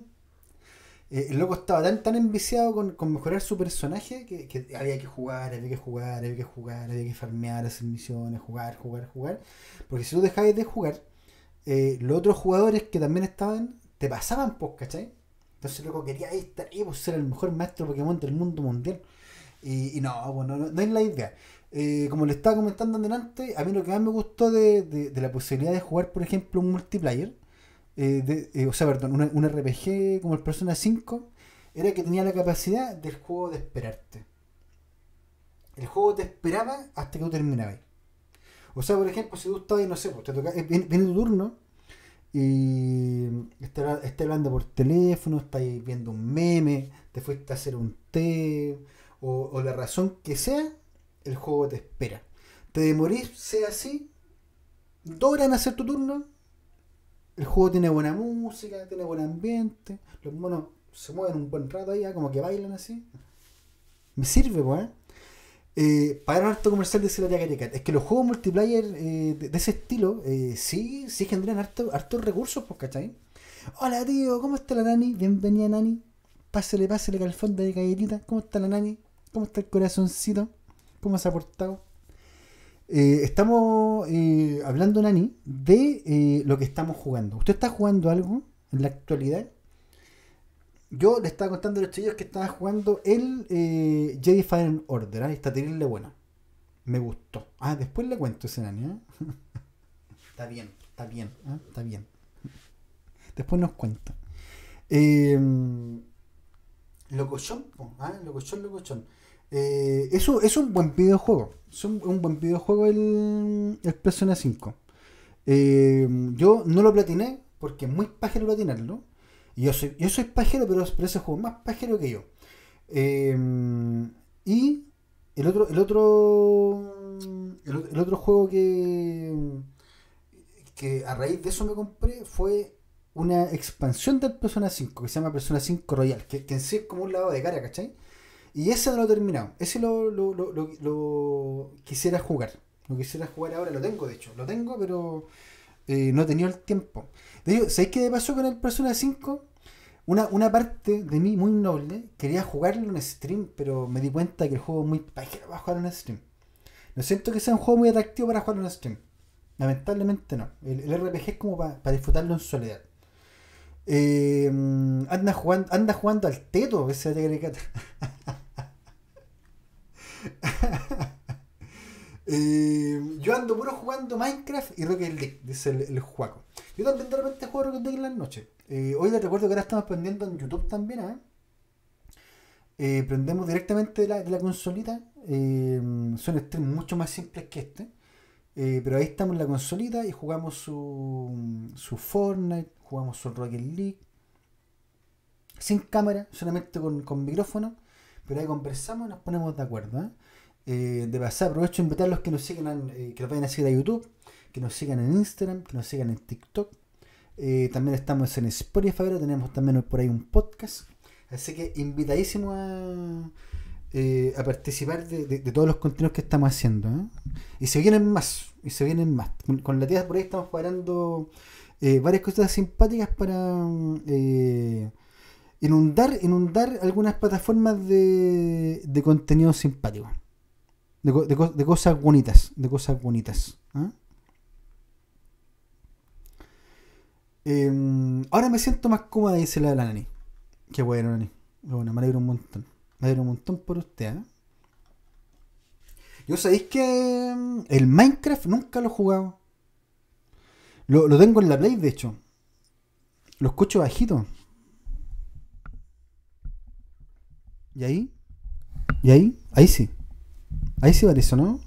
Eh, el loco estaba tan, tan enviciado con, mejorar su personaje que, había que jugar, había que jugar, había que jugar, había que farmear, hacer misiones, jugar, jugar, jugar. Porque si tú dejabas de jugar, eh, los otros jugadores que también estaban, te pasaban, pues, ¿cachai? Entonces, el loco, quería estar ahí, pues, ser el mejor maestro Pokémon del mundo mundial. Y, no, bueno, no, no, es la idea. Eh, como le estaba comentando adelante a mí lo que más me gustó de, la posibilidad de jugar, por ejemplo, un multiplayer, eh, eh, o sea, perdón, un, RPG como el Persona 5, era que tenía la capacidad del juego de esperarte. El juego te esperaba hasta que tú terminabas. O sea, por ejemplo, si tú estabas, no sé, pues, viene, tu turno y estás está hablando por teléfono, estás viendo un meme, te fuiste a hacer un té, o la razón que sea, el juego te espera. Te demorís, sea así, doran hacer tu turno. El juego tiene buena música, tiene buen ambiente. Los monos se mueven un buen rato ahí, ¿eh? como que bailan así. Me sirve, pues. Eh, eh para un harto comercial de Celaria Caricat. Es que los juegos multiplayer eh, de, ese estilo sí, sí generan hartos recursos, pues, ¿cachai? Hola, tío, ¿cómo está la Nani? Bienvenida, Nani. Pásele, pásele, calfón de galletita. ¿Cómo está la Nani? ¿Cómo está el corazoncito? ¿Cómo se ha aportado. Eh, estamos eh, hablando, Nani, de eh, lo que estamos jugando. ¿Usted está jugando algo en la actualidad? Yo le estaba contando a los chillos que estaba jugando el Jedi Fire Order. ¿ah? Está terrible buena Me gustó. Ah, después le cuento ese Nani. está bien, está bien, está bien. Después nos cuenta. Eh, locochón, ah, locochón, locochón. Eh, eso es un buen videojuego. Es un, buen videojuego el, Persona 5. Eh, yo no lo platiné porque es muy pajero platinarlo. Yo soy, yo soy pajero, pero, ese juego es más pajero que yo. Eh, y el otro, el otro, el, otro juego que, que a raíz de eso me compré fue una expansión del Persona 5 que se llama Persona 5 Royal, que, que en sí es como un lado de cara, ¿cachai? Y ese no lo he terminado. Ese lo, lo, lo, quisiera jugar. Lo quisiera jugar ahora, lo tengo de hecho. Lo tengo, pero eh, no he tenido el tiempo. De hecho, ¿sabéis qué pasó con el Persona 5? Una, una parte de mí muy noble quería jugarlo en stream, pero me di cuenta que el juego es muy pajero para jugar en stream. No siento que sea un juego muy atractivo para jugarlo en stream. Lamentablemente no. El, RPG es como para disfrutarlo en soledad. Eh, mm, anda, jugando, anda jugando al teto eh, yo ando puro jugando Minecraft y Rocket League, dice el, el juaco. Yo también de repente juego Rocket League en la noche eh, hoy les recuerdo que ahora estamos prendiendo en YouTube también, prendemos directamente de la, de la consolita. son streams mucho más simples que este. pero ahí estamos en la consolita y jugamos su, su Fortnite, jugamos un Rocket League. Sin cámara, solamente con, micrófono. Pero ahí conversamos y nos ponemos de acuerdo. ¿eh? Eh, de pasar, aprovecho de invitar a los que nos sigan, eh, que nos vayan a seguir a YouTube, que nos sigan en Instagram, que nos sigan en TikTok. también estamos en Spotify, tenemos también por ahí un podcast. Así que invitadísimo a, participar de, todos los contenidos que estamos haciendo. Y se vienen más, y se vienen más. Con, la tía por ahí estamos cuadrando eh, varias cosas simpáticas para mm, eh, inundar, inundar algunas plataformas de, de contenido simpático. De, cosas bonitas, de cosas bonitas. ¿ah? Em, ahora me siento más cómoda, dice la, la Nani. Qué bueno, Nani. Bueno, me alegro un montón. Me alegro un montón por usted. ¿ah? Yo sabéis que mm, el Minecraft nunca lo he jugado. Lo, tengo en la Play, de hecho. Lo escucho bajito. ¿Y ahí? ¿Y ahí? Ahí sí. Ahí sí va eso, ¿no?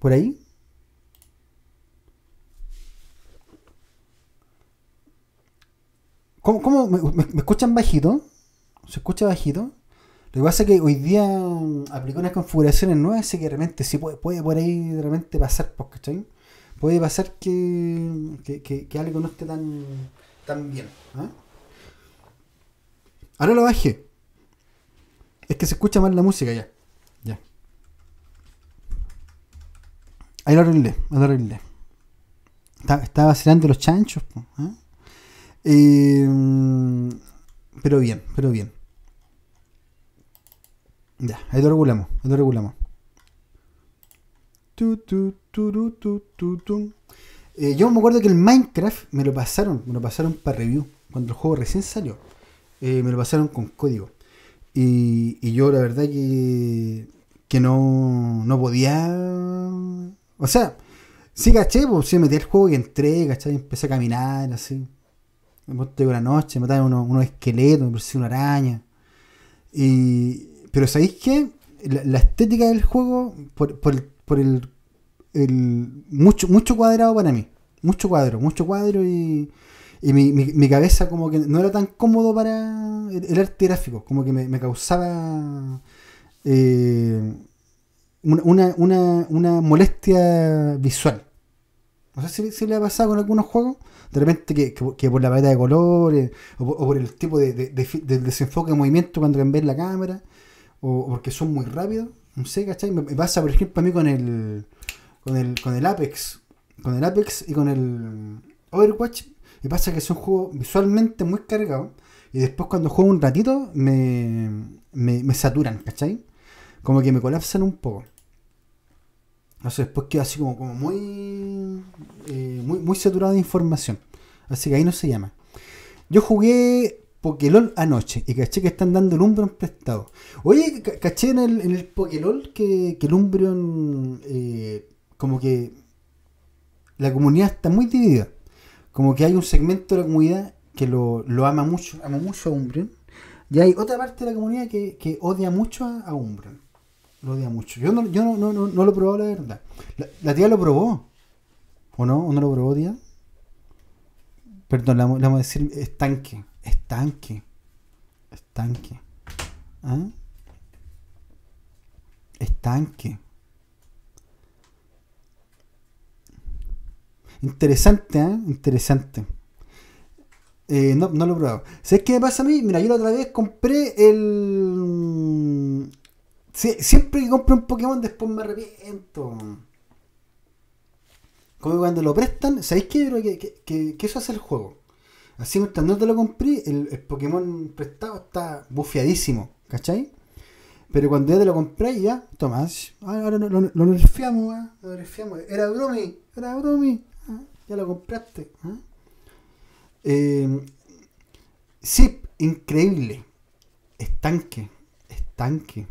¿Por ahí? ¿Cómo? cómo me, escuchan bajito? ¿Se escucha bajito? Lo que pasa es que hoy día mm, aplico unas configuraciones nuevas, así que realmente si puede, puede por ahí realmente pasar, pues, ¿cachai? puede pasar que, algo no esté tan, bien. ¿ah? Ahora lo bajé. Es que se escucha mal la música ya. Ya. Ahí lo arreglé, ahí lo arreglé. Estaba, cerrando los chanchos. ¿ah? Em, pero bien, pero bien. Ya, ahí lo regulamos, ahí lo regulamos yo me acuerdo que el Minecraft me lo pasaron, me lo pasaron para review. Cuando el juego recién salió, me lo pasaron con código. Y, yo la verdad que, que no, podía... O sea, sí caché, pues sí metí el juego y entré, caché, y empecé a caminar así. Me una noche, mataron unos, unos esqueletos, me pusieron una araña. pero ¿sabéis qué? La, estética del juego, por, por, por el el, mucho, mucho cuadrado para mí. Mucho cuadro, mucho cuadro y, mi, cabeza como que no era tan cómodo para el, arte gráfico, como que me, causaba eh, una, molestia visual. No sé si, le ha pasado con algunos juegos, de repente que, que, por la variedad de colores, o, por el tipo de, del desenfoque de movimiento cuando ven la cámara, o, porque son muy rápidos, no sé, ¿cachai? Me, me pasa, por ejemplo, a mí con el con el, Apex, con el Apex y con el Overwatch. Y pasa que es un juego visualmente muy cargado. Y después cuando juego un ratito me, me, saturan, ¿cachai? Como que me colapsan un poco. Entonces después quedo así como, como muy, eh, muy, muy saturado de información. Así que ahí no se llama. Yo jugué Pokélol anoche y caché que están dando Lumbrion prestado. Oye, caché en el, en Pokélol que, que Lumbrion como que la comunidad está muy dividida. Como que hay un segmento de la comunidad que lo, ama mucho, ama mucho a Umbren. Y hay otra parte de la comunidad que, odia mucho a, a Lo odia mucho. Yo no, yo no, lo he probado, la verdad. La, tía lo probó. ¿O no? no lo probó, tía? Perdón, le vamos, a decir estanque. Estanque. Estanque. ¿Ah? Estanque. Interesante, ¿eh? Interesante. Eh, no, no lo he probado. ¿Sabes qué me pasa a mí? Mira, yo la otra vez compré el. Mm, siempre que compro un Pokémon, después me arrepiento. Como cuando lo prestan, ¿sabéis qué? Que, eso hace el juego. Así mientras no te lo compré, el, Pokémon prestado está bufiadísimo, ¿cachai? Pero cuando ya te lo compré, ya, tomás, ahora lo, lo, lo ¿eh? lo nerfeamos. Era bromi, era bromi, ya lo compraste. ¿eh? sí, eh, increíble. Estanque, estanque.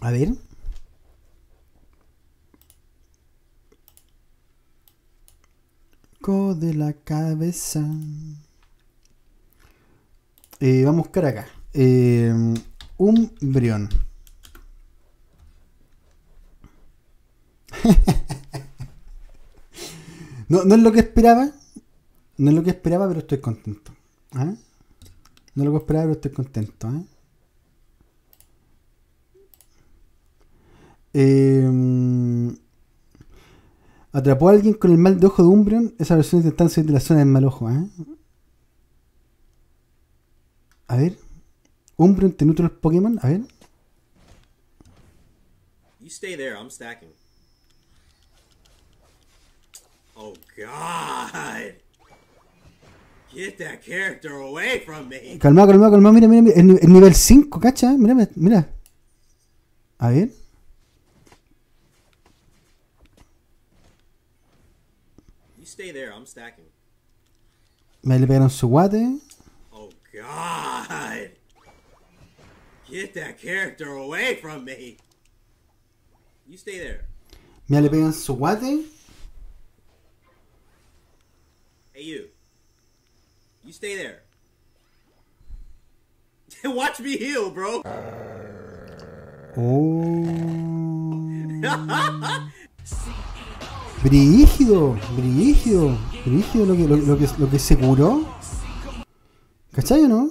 A ver. de la cabeza. Eh, vamos a buscar acá. Eh, un brión. no, no es lo que esperaba. No es lo que esperaba, pero estoy contento. ¿ah? No es lo que esperaba, pero estoy contento. ¿ah? Em, atrapó a alguien con el mal de ojo de Umbreon. Esa versión tan salir de la zona del mal ojo. ¿ah? A ver. Umbreon te nutre los Pokémon. A ver. stay there, I'm stacking. Oh God! Get that character away from me. Calma, calma, calma, Mira, mira, mira. El, nivel 5, cacha. Mira, mira. A ver. You stay there, I'm stacking. Me le pegaron su guate. Oh God! Get that character away from me. You stay there. Me le pegan su guate. Hey, you. You stay there. Watch me heal, bro. Oh. Brígido, brígido, brígido lo que, lo, que, lo que se curó. ¿Cachai o no?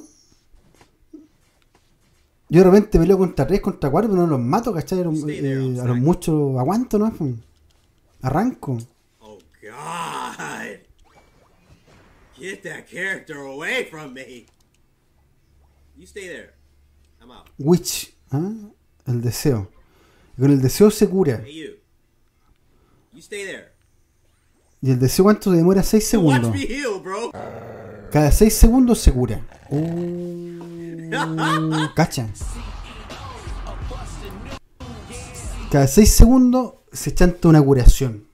Yo de repente peleo contra tres, contra cuatro, pero no los mato, ¿cachai? Eh, a los muchos aguanto, ¿no? Arranco. Oh, God. Get that character away from me. You stay there. I'm out. Witch. ¿ah? El deseo. Con el deseo se cura. you. stay there. Y el deseo cuánto demora 6 segundos. Heal, Cada 6 segundos se cura. Oh, cacha. Cada 6 segundos se chanta una curación.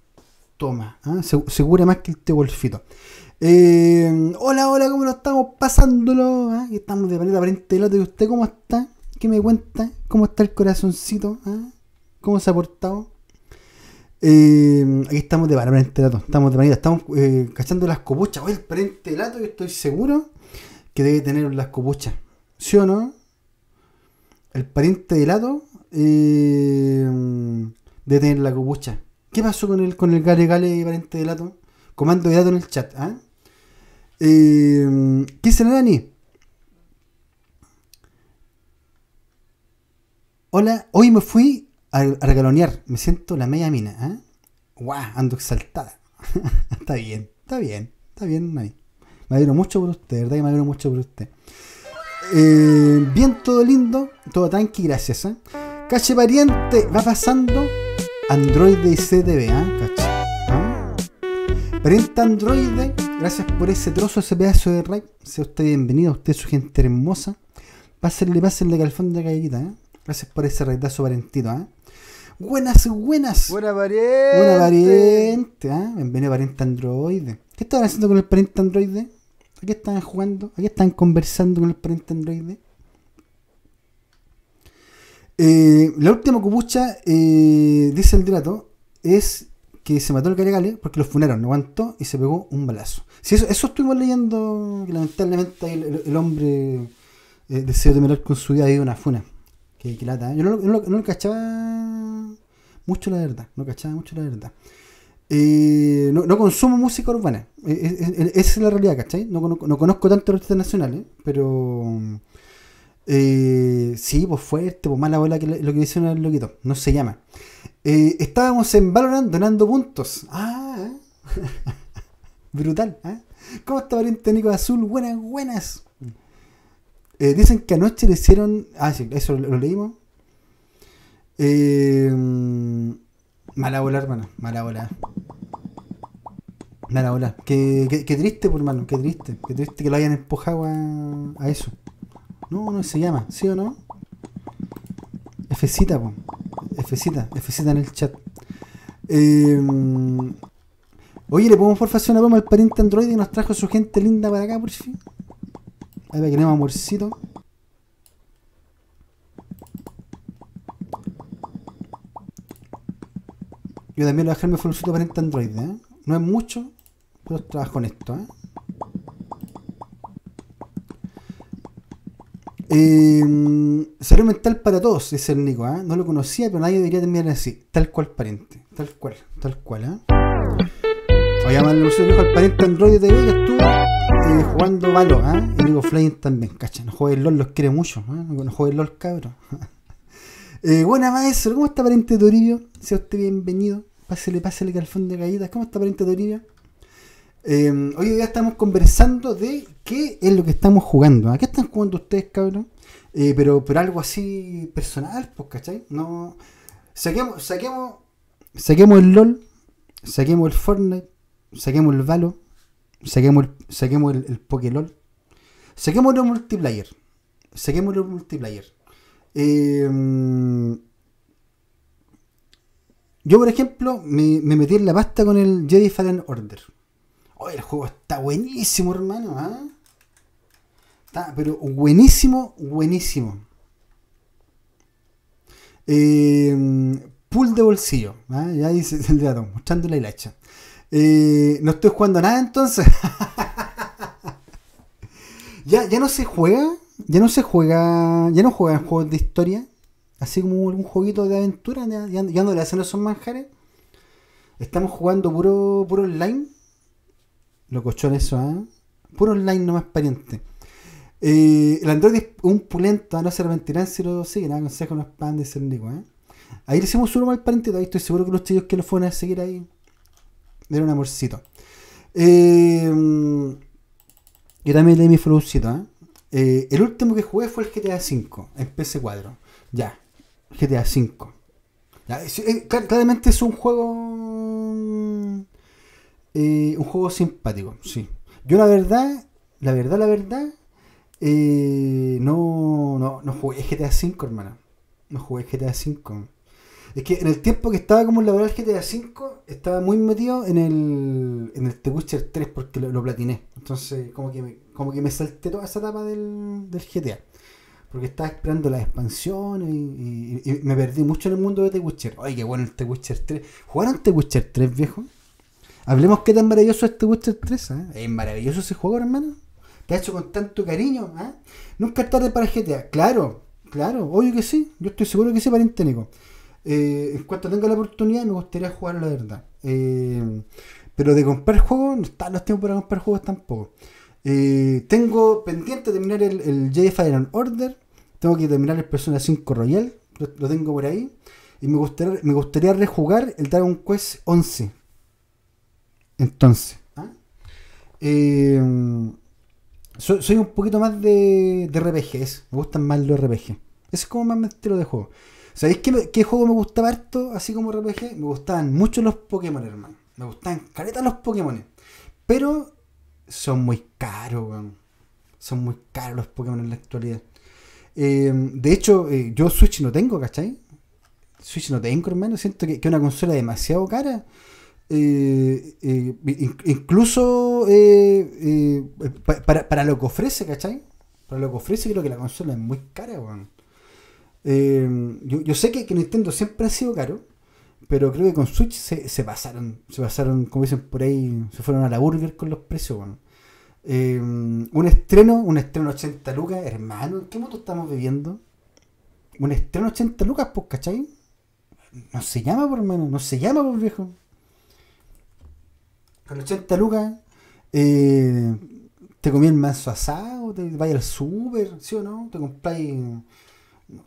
Toma. ¿ah? Se, cura más que este golfito eh, hola, hola, ¿cómo lo estamos pasándolo? Aquí ah, Estamos de de lato ¿Y usted cómo está? ¿Qué me cuenta? ¿Cómo está el corazoncito? ¿Ah? ¿Cómo se ha portado? Eh, aquí estamos de de lato estamos de manita, estamos eh, cachando las copuchas. hoy el lato yo estoy seguro que debe tener las copuchas. ¿Sí o no? El pariente de lato eh, debe tener la copucha. ¿Qué pasó con el, con el gale gale pariente de lato? Comando de dato en el chat, ¿ah? Eh, ¿Qué el Dani? Hola, hoy me fui a, regalonear. Me siento la media mina. ¿eh? ¡Guau! Ando exaltada. está bien, está bien, está bien, Me alegro mucho por usted, verdad que me alegro mucho por usted. bien, em, todo lindo, todo tranqui, gracias. ¿eh? Cache pariente, va pasando Android y CTV, ¿eh? Cache. ¿Ah? Pariente Android Gracias por ese trozo, ese pedazo de raid. Sea usted bienvenido, usted su gente hermosa. Pásenle, pásenle calfón de la ¿eh? Gracias por ese rectazo parentito, ¿eh? Buenas, buenas. Buena pariente. Buena pariente, ¿eh? Bienvenido pariente androide. ¿Qué estaban haciendo con el pariente androide? ¿A qué estaban jugando? ¿A qué estaban conversando con el pariente androide? Eh, la última cupucha, eh, dice el grato, es que se mató el Caregale ¿eh? porque lo funeron, lo aguantó y se pegó un balazo. Si eso, eso estuvimos leyendo, que lamentablemente el, hombre eh, deseó terminar con su vida y una funa. Que, que ¿eh? Yo no, no, cachaba mucho la verdad, no cachaba mucho la verdad. Eh, no, consumo música urbana, esa es, la realidad, ¿cachai? No, conozco tanto artistas nacionales, pero eh, sí, pues fuerte, pues mala bola que lo que hicieron al loquito. No se llama. Eh, estábamos en Valorant donando puntos. Ah, ¿eh? brutal. ¿eh? ¿Cómo está el Nico Azul? Buenas, buenas. dicen que anoche le hicieron. Ah, sí, eso lo, leímos. Eh, mala bola, hermano. Mala bola. Mala bola. Qué, triste, por pues, hermano. Qué triste. Qué triste que lo hayan empujado a eso. No, no se llama, ¿sí o no? Fcita, po. Fcita, Fcita en el chat. Em, oye, ¿le podemos porfa hacer una broma al pariente android que nos trajo su gente linda para acá, por fin? a ver que le amorcito. Yo también lo voy a dejarme sitio pariente Android, ¿eh? No es mucho, pero trabajo con esto, ¿eh? Eh, salud mental para todos, dice el Nico. ¿ah? No lo conocía, pero nadie debería terminar así. Tal cual, pariente. Tal cual, tal cual. ¿eh? Voy a llamarle un al pariente Android TV que estuvo eh, jugando Valo. ¿ah? Y Nico Flying también, cacha. No el LOL, los quiere mucho. ¿ah? No, juega el LOL, cabrón. Eh, buena maestro, ¿cómo está pariente Toribio? Sea usted bienvenido. Pásele, pásele que al fondo de galletas. ¿Cómo está pariente Toribio? Em, hoy día estamos conversando de qué es lo que estamos jugando. ¿A qué están jugando ustedes, cabrón? Eh, pero, por algo así personal, pues, ¿cachai? No. Saquemos, saquemos, saquemos el LOL, saquemos el Fortnite, saquemos el Valo, saquemos el, saquemos el, Pokélol, saquemos los multiplayer, saquemos el multiplayer. Em, yo, por ejemplo, me, me, metí en la pasta con el Jedi Fallen Order el juego está buenísimo, hermano. ¿ah? Está, pero buenísimo, buenísimo. Eh, pool de bolsillo. ¿ah? Ya dice el dato, mostrándole la hacha. Eh, no estoy jugando nada entonces. ya, ya no se juega. Ya no se juega. Ya no juegan juegos de historia. Así como algún jueguito de aventura. Ya, no le hacen esos manjares. Estamos jugando puro, puro online Locochón eso, ¿eh? Puro online no más pariente. Eh, el Android es un pulento, no se arrepentirán si lo siguen. Aconsejo ¿ah? no pan de ser ¿eh? Ahí le hicimos uno mal pariente, ahí estoy seguro que los chicos que lo fueron a seguir ahí. Era un amorcito. Eh, también leí mi flowcito, ¿eh? el último que jugué fue el GTA V, en PS4. Ya, GTA V. Eh, claramente es un juego mm, eh, un juego simpático, sí. Yo la verdad, la verdad, la verdad, eh, no, no, no jugué GTA V, hermano. No jugué GTA V. Es que en el tiempo que estaba como en la GTA V, estaba muy metido en el, en The Witcher 3 porque lo, platiné. Entonces, como que, me, como que me salté toda esa etapa del, GTA. Porque estaba esperando la expansión y, me perdí mucho en el mundo de The Witcher. ay qué bueno el The Witcher 3. ¿Jugaron The Witcher 3, viejo? Hablemos qué tan maravilloso es este Witcher 3. ¿eh? Es maravilloso ese juego, hermano. Te ha hecho con tanto cariño. ¿eh? Nunca es tarde para GTA. Claro, claro, obvio que sí. Yo estoy seguro que sí, parenténico. Eh, en cuanto tenga la oportunidad, me gustaría jugarlo, la verdad. Eh, pero de comprar juegos, no están los tiempos para comprar juegos tampoco. tengo pendiente terminar el, el Iron Fire Order. Tengo que terminar el Persona 5 Royal. Lo, tengo por ahí. Y me gustaría, me gustaría rejugar el Dragon Quest 11 entonces, ¿Ah? eh, soy, un poquito más de, de RPGs. Me gustan más los RPG. Ese es como más mi estilo de juego. ¿Sabéis qué, qué, juego me gustaba harto, así como RPG? Me gustaban mucho los Pokémon, hermano. Me gustaban caretas los Pokémon. Pero son muy caros, Son muy caros los Pokémon en la actualidad. Eh, de hecho, eh, yo Switch no tengo, ¿cachai? Switch no tengo, hermano. Siento que es una consola demasiado cara. Eh, eh, incluso eh, para, lo que ofrece, ¿cachai? Para lo que ofrece, creo que la consola es muy cara, weón. Yo, sé que, Nintendo siempre ha sido caro, pero creo que con Switch se, se, pasaron, se pasaron, como dicen por ahí, se fueron a la burger con los precios, un estreno, un estreno 80 lucas, hermano, ¿en qué moto estamos viviendo? Un estreno 80 lucas, pues, ¿cachai? No se llama, por menos no se llama, por pues, viejo. Con 80 lucas, eh, te comí el manso asado, te vayas al super, ¿sí o no? Te compráis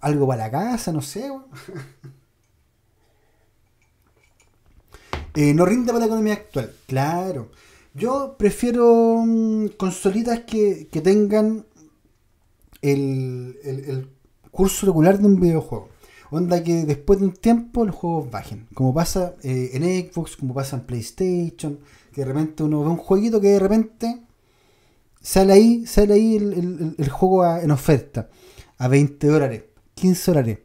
algo para la casa, no sé. Eh, no rinde para la economía actual, claro. Yo prefiero mm, consolitas que, tengan el, curso regular de un videojuego. Onda que después de un tiempo los juegos bajen. Como pasa eh, en Xbox, como pasa en PlayStation, que de repente uno ve un jueguito que de repente sale ahí, sale ahí el, juego en oferta. A 20 dólares, 15 dólares,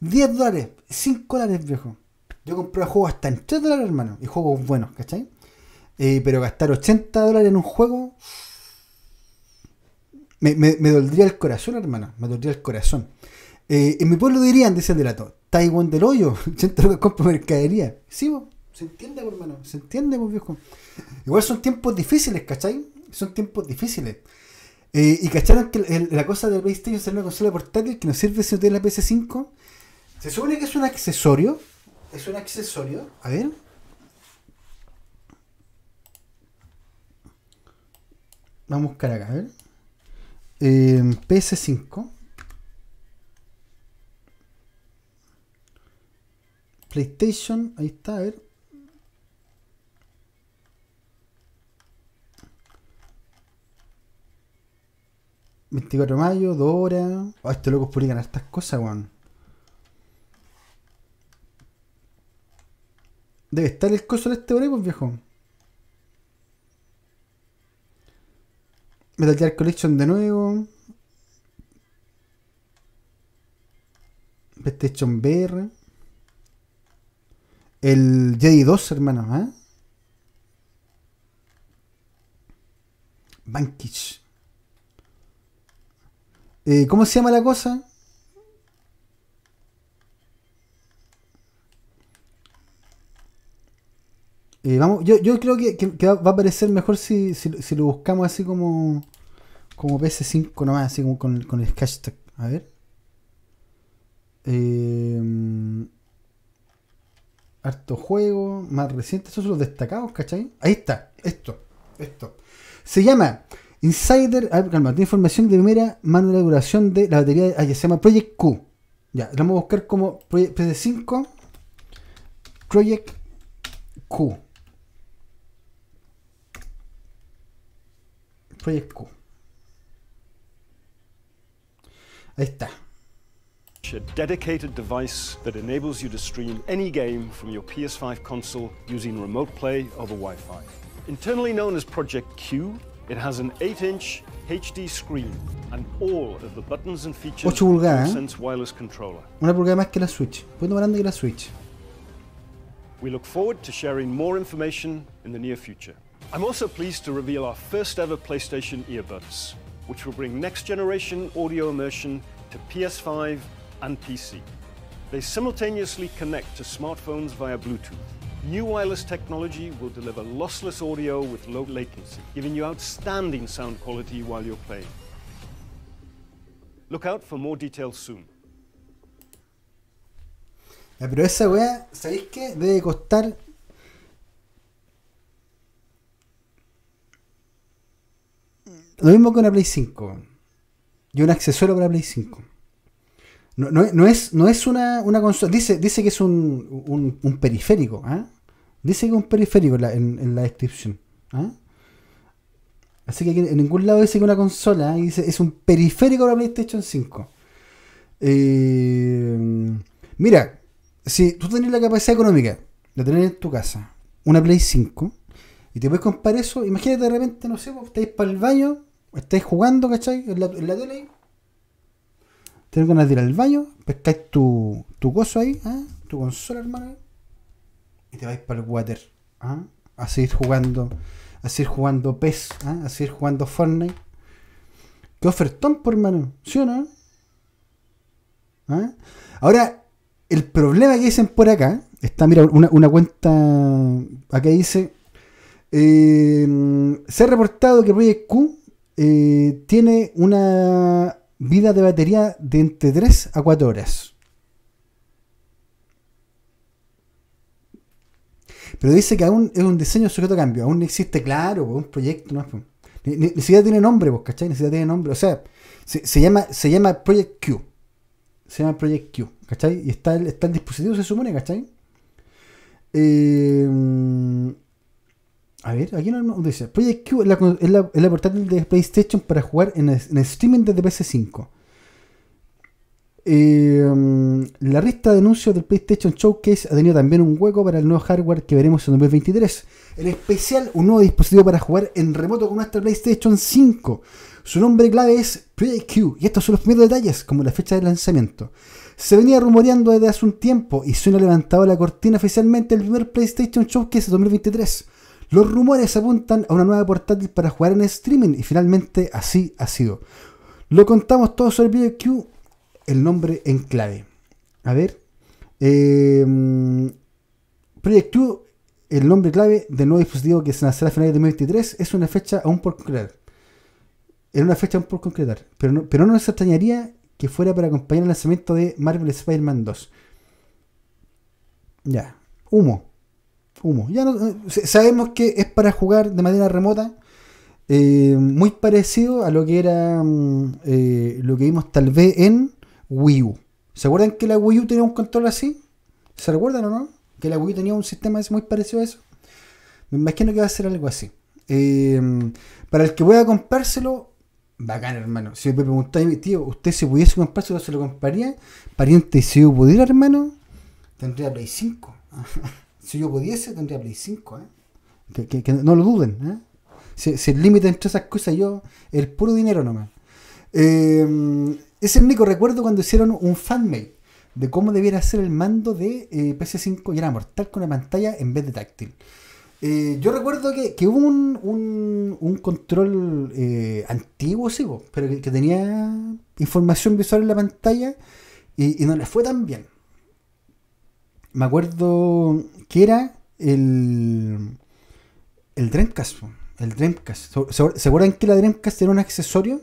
10 dólares, 5 dólares, viejo. Yo compré juegos hasta en 3 dólares, hermano. Y juegos buenos, ¿cachai? Eh, pero gastar 80 dólares en un juego. Me, me, doldría el corazón, hermano. Me doldría el corazón. Eh, en mi pueblo dirían, dice el relato: Taiwán del hoyo, 80 que compro mercadería. Sí, vos? Se entiende, pues, hermano. Se entiende, pues, viejo. Igual son tiempos difíciles, ¿cachai? Son tiempos difíciles. Eh, y cacharon que la cosa del PlayStation es una consola portátil que no sirve si no tiene la PS5. Se supone que es un accesorio. Es un accesorio. A ver. Vamos a buscar acá, a ver. Eh, PS5. PlayStation, ahí está, a ver. 24 de mayo, 2 horas. Oh, estos locos publican estas cosas, weón. Debe estar el coso de este orejo, pues, viejo. Metal Gear Collection de nuevo. PlayStation VR. El Jedi 2, hermano, ¿eh? Bankish. Eh, ¿Cómo se llama la cosa? Eh, vamos, yo, creo que, va a aparecer mejor si, lo buscamos así como como PS5 nomás, así como con, el hashtag. A ver. Eh, harto juego, más reciente. Esos son los destacados, ¿cachai? Ahí está, esto. Esto. Se llama Insider, calma, tiene información de primera mano de la duración de la batería de se llama Project Q. Ya, vamos a buscar como ps 5 Project Q. Project Q. Ahí está. A dedicated device that enables you to stream any game from your PS5 console using remote play over Wi-Fi. Internally known as Project Q, It has an 8-inch HD screen and all of the buttons and features 8 pulgadas, ¿eh? wireless controller. Una pulgada más que la Switch. Pues no grande que la Switch. We look forward to sharing more information in the near future. I'm also pleased to reveal our first ever PlayStation earbuds, which will bring next generation audio immersion to PS5 and PC. They simultaneously connect to smartphones via Bluetooth New wireless technology will deliver lossless audio with low latency, giving you outstanding sound quality while you're playing. Look out for more details soon. Ya, pero esa weá, ¿sabéis qué? Debe costar. Lo mismo que una Play 5. Y un accesorio para Play 5. No, es, no es una, una consola. Dice, dice que es un, un, periférico. ¿ah? Dice que es un periférico en, la, descripción. ¿ah? Así que en ningún lado dice que una consola. ¿ah? dice es un periférico para PlayStation 5. Eh, mira, si tú tenés la capacidad económica de tener en tu casa una Play 5 y te puedes comprar eso, imagínate de repente, no sé, vos estáis para el baño, estáis jugando, ¿cachai? En la, en la tele tengo ganas de ir al baño, pescáis tu, tu gozo ahí, ¿ah? tu consola, hermano, y te vais para el water. ¿Ah? A seguir jugando, a seguir jugando PES, ¿ah? a seguir jugando Fortnite. Qué ofertón, por hermano, ¿sí o no? ¿Ah? Ahora, el problema que dicen por acá, está, mira, una, una cuenta acá dice, eh, se ha reportado que Project Q eh, tiene una vida de batería de entre 3 a 4 horas. Pero dice que aún es un diseño sujeto a cambio, aún no existe claro, un proyecto, no ni, siquiera tiene nombre, pues, ¿cachai? Ni tiene nombre. O sea, se, llama, se llama Project Q. Se llama Project Q, ¿cachai? Y está el, está el dispositivo, se supone, ¿cachai? Eh, a ver, aquí no dice. Project Q es la, portátil de PlayStation para jugar en, streaming desde PS5. Em, la lista de anuncios del PlayStation Showcase ha tenido también un hueco para el nuevo hardware que veremos en 2023. En especial, un nuevo dispositivo para jugar en remoto con nuestra PlayStation 5. Su nombre clave es Project Q, y estos son los primeros detalles, como la fecha de lanzamiento. Se venía rumoreando desde hace un tiempo y suena levantado la cortina oficialmente el primer PlayStation Showcase de 2023 los rumores apuntan a una nueva portátil para jugar en streaming y finalmente así ha sido. Lo contamos todo sobre Project Q el nombre en clave. A ver. Em, Project Q, el nombre clave del nuevo dispositivo que se lanzará a finales de 2023, es una fecha aún por concretar. Era una fecha aún por concretar. Pero pero no nos extrañaría que fuera para acompañar el lanzamiento de Marvel Spider-Man 2. Ya. Humo. Ya eh, sabemos que es para jugar de manera remota, eh, muy parecido a lo que era mm, eh, lo que vimos tal vez en Wii U. ¿Se acuerdan que la Wii U tenía un control así? ¿Se recuerdan o no? Que la Wii U tenía un sistema muy parecido a eso. Me imagino que va a ser algo así. para el que pueda comprárselo, bacán, hermano. Si me preguntáis, tío, ¿usted si pudiese comprárselo, se lo compraría? Pariente, si yo pudiera, hermano, tendría Play 5. Si yo pudiese, tendría Play 5, ¿eh? que, no lo duden, ¿eh? Si, el límite entre esas cosas, yo, el puro dinero nomás. Eh, es el único recuerdo cuando hicieron un mail de cómo debiera ser el mando de eh, PS5 y era mortal con la pantalla en vez de táctil. Eh, yo recuerdo que, hubo un, un, control eh, antiguo, sí, pero que, tenía información visual en la pantalla y, y no le fue tan bien me acuerdo que era el, el Dreamcast. El Dreamcast. ¿Se acuerdan que la Dreamcast era un accesorio?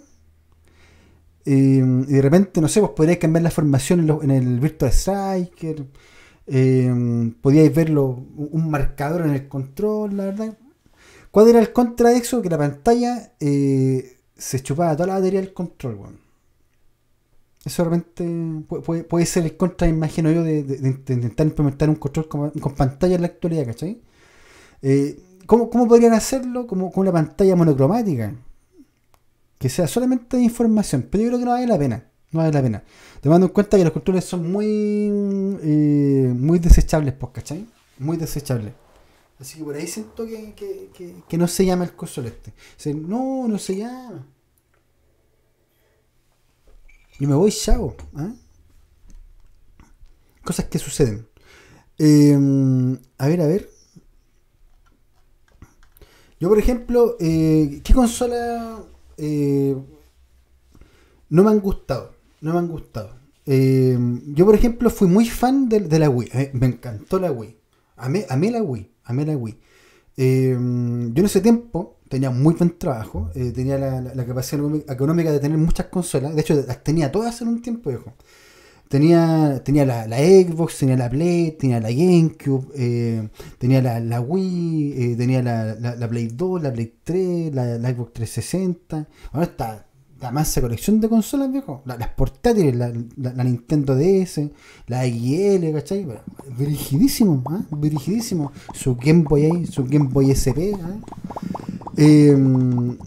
Eh, y de repente, no sé, vos podríais cambiar la formación en, el Virtual Striker. Eh, podíais verlo, un marcador en el control, la verdad. ¿Cuál era el contra de eso? Que la pantalla eh, se chupaba toda la batería del control, bueno. Eso realmente puede, puede ser el contra, imagino yo, de, intentar implementar un control con, pantalla en la actualidad, ¿cachai? Eh, ¿cómo, podrían hacerlo? Como con una pantalla monocromática. Que sea solamente información, pero yo creo que no vale la pena. No vale la pena. Tomando en cuenta que los controles son muy, eh, muy desechables, pues, ¿cachai? Muy desechables. Así que por ahí siento que, no se llama el console este. no, no se llama. Yo me voy, chavo. ¿eh? Cosas que suceden. Em, a ver, a ver. Yo, por ejemplo, eh, ¿qué consola eh? no me han gustado? No me han gustado. Em, yo, por ejemplo, fui muy fan de, la Wii. me encantó la Wii. a mí la Wii. mí la Wii. Em, yo en ese tiempo tenía muy buen trabajo, eh, tenía la, capacidad económica de tener muchas consolas, de hecho las tenía todas en un tiempo, viejo. Tenía, tenía la, Xbox, tenía la Play, tenía la GameCube, eh, tenía la, Wii, eh, tenía la, Play 2, la Play 3, la, Xbox 360. Bueno, está la masa colección de consolas, viejo. las portátiles, la, Nintendo DS, la XL, ¿cachai? Virgidísimo, ¿eh? ¿ah? Su Game Boy su Game Boy SP, ¿eh? ¿ah? Em,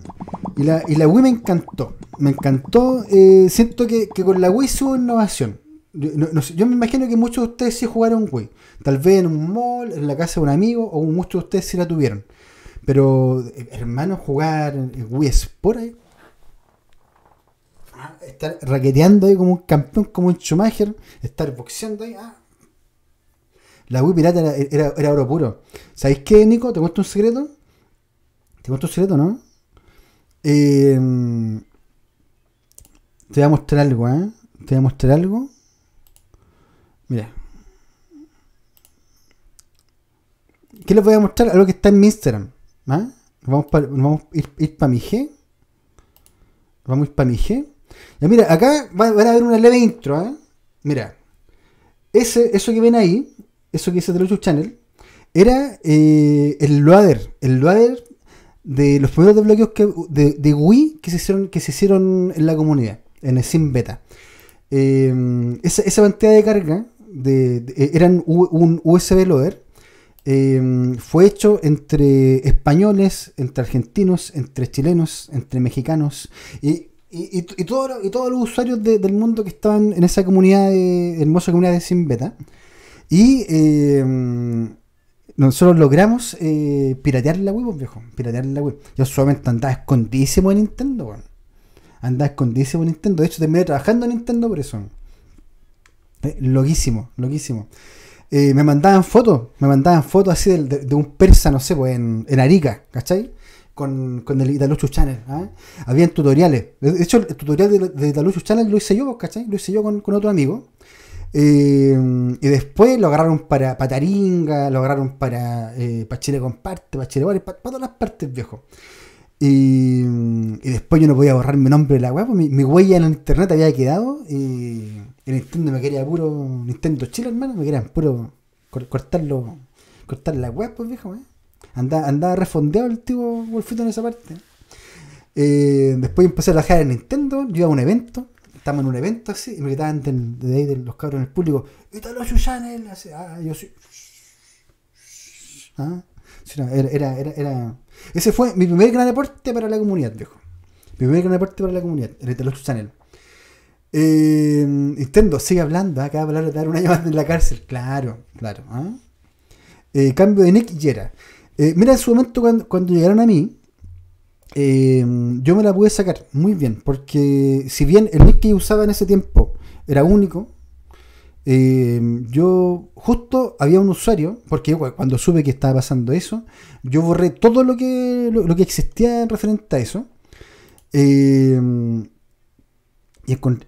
y, la, y la Wii me encantó. Me encantó. Eh, siento que, con la Wii hubo innovación. Yo, me imagino que muchos de ustedes sí jugaron Wii. Tal vez en un mall, en la casa de un amigo, o muchos de ustedes sí la tuvieron. Pero, eh, hermano, jugar Wii Sport eh. ahí. Estar raqueteando ahí como un campeón, como un Schumacher. Estar boxeando ahí. Ah. La Wii Pirata era, oro puro. ¿Sabéis qué, Nico? ¿Te cuento un secreto? Te este cuento ¿no? Eh, te voy a mostrar algo, ¿eh? Te voy a mostrar algo. Mira. ¿Qué les voy a mostrar? Algo que está en mi Instagram. ¿ah? Vamos, vamos a ir, para mi G. Vamos a ir para mi G. Ya mira, acá van a ver una leve intro. ¿eh? Mira. Ese, eso que ven ahí, eso que dice los Channel, era eh, el loader. El loader de los primeros desbloqueos que, de, de, Wii que se, hicieron, que se hicieron en la comunidad, en el Sim Beta. Eh, esa, esa, pantalla de carga de, eh, eran un USB loader. Eh, fue hecho entre españoles, entre argentinos, entre chilenos, entre mexicanos y, y, todos los usuarios del mundo que estaban en esa comunidad, hermosa comunidad de Sim Beta. Y nosotros logramos eh, piratear la web, pues, viejo. Piratear la Wii. Yo solamente andaba escondísimo en Nintendo, Andaba escondidísimo en Nintendo. De hecho, terminé trabajando en Nintendo por eso. Eh, loquísimo, loquísimo. Eh, me mandaban fotos, me mandaban fotos así de, un persa, no sé, pues en, en Arica, ¿cachai? Con, con el Italucho Channel. ¿ah? Habían tutoriales. De hecho, el tutorial de, de Channel lo hice yo, ¿cachai? Lo hice yo con, con otro amigo. Eh, y después lo agarraron para Pataringa, lo agarraron para, eh, para Comparte, para Chile para, para todas las partes, viejo. Y, y, después yo no podía borrar mi nombre de la web, pues mi, huella en el internet había quedado y el Nintendo me quería puro Nintendo Chile, hermano, me querían puro cortarlo, cortar la web, pues viejo, eh. Andaba, refondeado el tío Wolfito en esa parte. Eh, después empecé a trabajar en Nintendo, yo iba a un evento estamos en un evento así, y me gritaban de, ahí de los cabros en el público, ¡Italo ah, así, Ah, yo soy... Era, era, era, Ese fue mi primer gran aporte para la comunidad, viejo. Mi primer gran aporte para la comunidad, el los Chuyanel. Eh, Nintendo sigue hablando, acaba de hablar de dar una llamada en la cárcel. Claro, claro. ¿ah? Eh, cambio de Nick Yera. Eh, mira, en su momento, cuando, cuando llegaron a mí, Em, yo me la pude sacar muy bien, porque si bien el nick que usaba en ese tiempo era único, em, yo justo había un usuario, porque cuando supe que estaba pasando eso, yo borré todo lo que, lo, que existía en referente a eso. Em,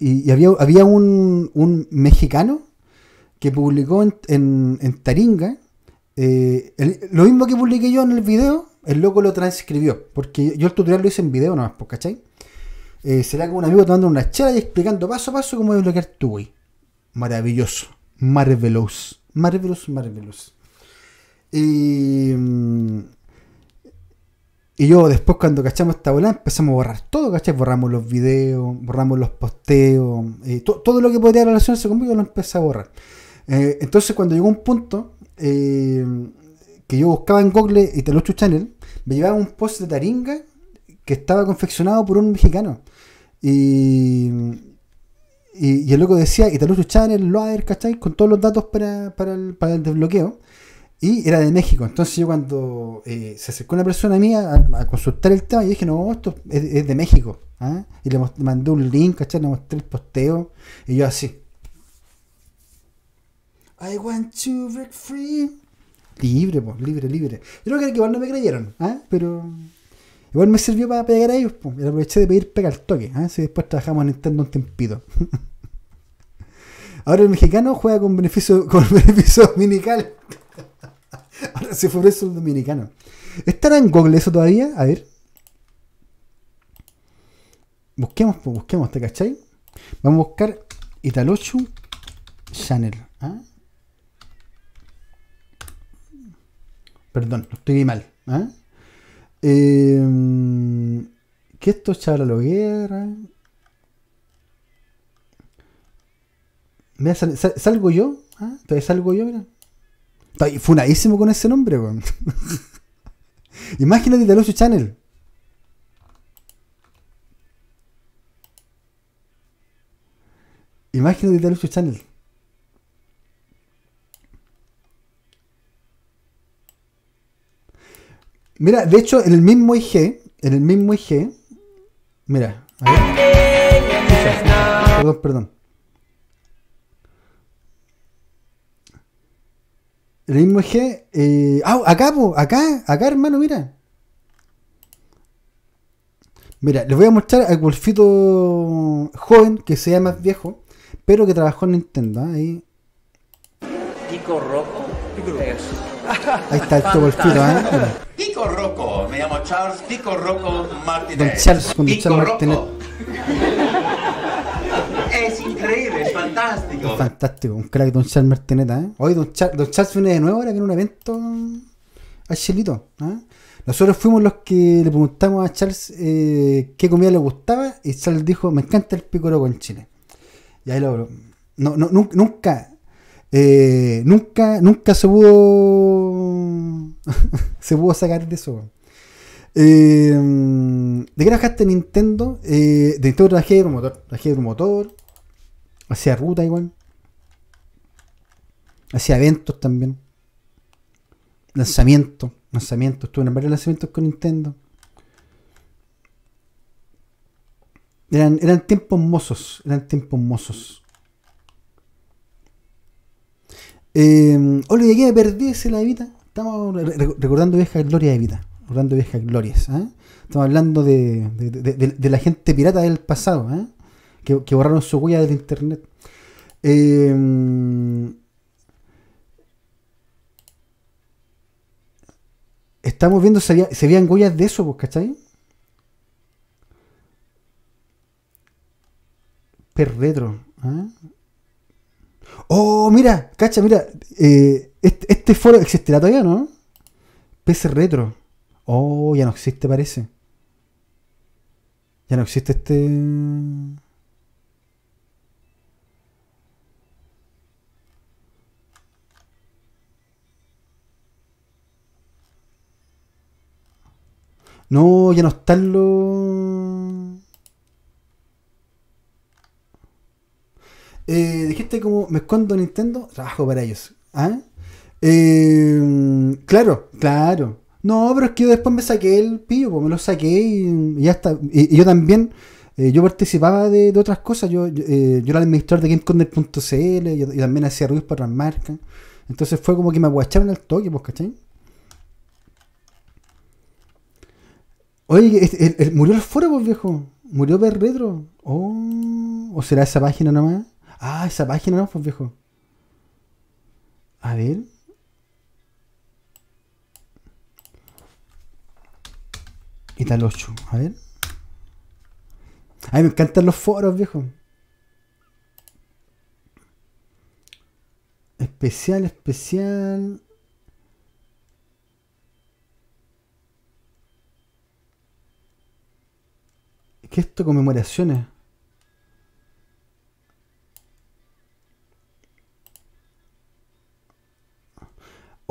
y, había, había un, un, mexicano que publicó en, en, Taringa eh, lo mismo que publiqué yo en el video, el loco lo transcribió, porque yo el tutorial lo hice en video nomás, pues, ¿cachai? Eh, será como un amigo tomando una chela y explicando paso a paso cómo desbloquear tu Wii. Maravilloso, marvelous, marvelous, marvelous. Y, mm, y yo después cuando cachamos esta bola empezamos a borrar todo, ¿cachai? Borramos los videos, borramos los posteos, eh, todo lo que podía relacionarse conmigo lo empecé a borrar. Eh, entonces cuando llegó un punto, eh, que yo buscaba en Google y Talucho Channel, me llevaba un post de Taringa que estaba confeccionado por un mexicano. Y, y, el loco decía talucho Channel, Loader, ¿cachai? Con todos los datos para, el, desbloqueo. Y era de México. Entonces yo cuando eh, se acercó una persona mía a, consultar el tema, yo dije, no, esto es, de México. ¿ah? Y le mandé un link, ¿cachai? Le mostré el posteo. Y yo así. I want to break free. Libre, pues, libre, libre. Yo creo que igual no me creyeron, ¿eh? pero igual me sirvió para pegar a ellos. Pues. aproveché de pedir pegar al toque. ¿eh? Si después trabajamos en Nintendo un tempito. Ahora el mexicano juega con beneficio, con beneficio dominical. Ahora se fue eso el dominicano. ¿Estará en Google eso todavía? A ver. Busquemos, busquemos, ¿te cachai? Vamos a buscar Italochu Chanel, ¿ah? Perdón, lo mal. ¿eh? Eh, esto a la ¿Salgo yo? ¿ah? ¿Todavía salgo yo? Mira. Estoy funadísimo con ese nombre, weón. Imagínate del Channel. Imagínate del Channel. Mira, de hecho, en el mismo IG, en el mismo IG, mira, perdón, En El mismo IG, ah, eh, acá, acá, acá, hermano, mira. Mira, les voy a mostrar al golfito joven que se llama viejo, pero que trabajó en Nintendo. ¿eh? Ahí. Pico rojo, Pico Ahí está el topo el ¿eh? Pico Rocco, me llamo Charles Pico Rocco Martínez. Charles, con Charles Martínez. Es increíble, es fantástico. Es fantástico, un crack Don Charles Martineta, ¿eh? Hoy Don, Charles viene de nuevo ahora que en un evento ¿eh? a Chelito, ¿eh? Nosotros fuimos los que le preguntamos a Charles eh, qué comida le gustaba y Charles dijo, me encanta el pico con Chile. Y ahí lo no, no, nunca, eh, nunca, nunca se pudo. se pudo sacar de eso. Eh, ¿De qué trabajaste Nintendo? Eh, de Nintendo trabajé de motor. motor. Hacía ruta igual. Hacía eventos también. Lanzamientos. lanzamiento Estuve en varios lanzamientos con Nintendo. Eran, eran tiempos mozos. Eran tiempos mozos. Eh, em, hola, me perdí ese la Evita? Estamos recordando viejas glorias de Evita, recordando viejas glorias. ¿eh? Estamos hablando de, la gente pirata del pasado, ¿eh? que, borraron su huella del internet. Em, estamos viendo, se, veían huellas de eso, pues, ¿cachai? Perretro. ¿eh? Oh, mira, cacha, mira. Eh, este, este, foro existirá todavía, ¿no? PC Retro. Oh, ya no existe, parece. Ya no existe este. No, ya no están los. eh, dijiste como, me escondo Nintendo, trabajo para ellos. ¿Ah? Eh, claro, claro. No, pero es que yo después me saqué el pillo, pues me lo saqué y, ya está. Y, yo también, eh, yo participaba de, otras cosas. Yo, yo, eh, yo era administrador de GameConder.cl y, y también hacía ruidos para las marcas. Entonces fue como que me aguacharon el toque, pues, ¿cachai? Oye, murió el foro, pues, viejo. Murió per oh, ¿O será esa página nomás? Ah, esa página no, pues viejo. A ver. Y tal 8, a ver. Ay, me encantan los foros, viejo. Especial, especial. ¿Qué es esto? Conmemoraciones.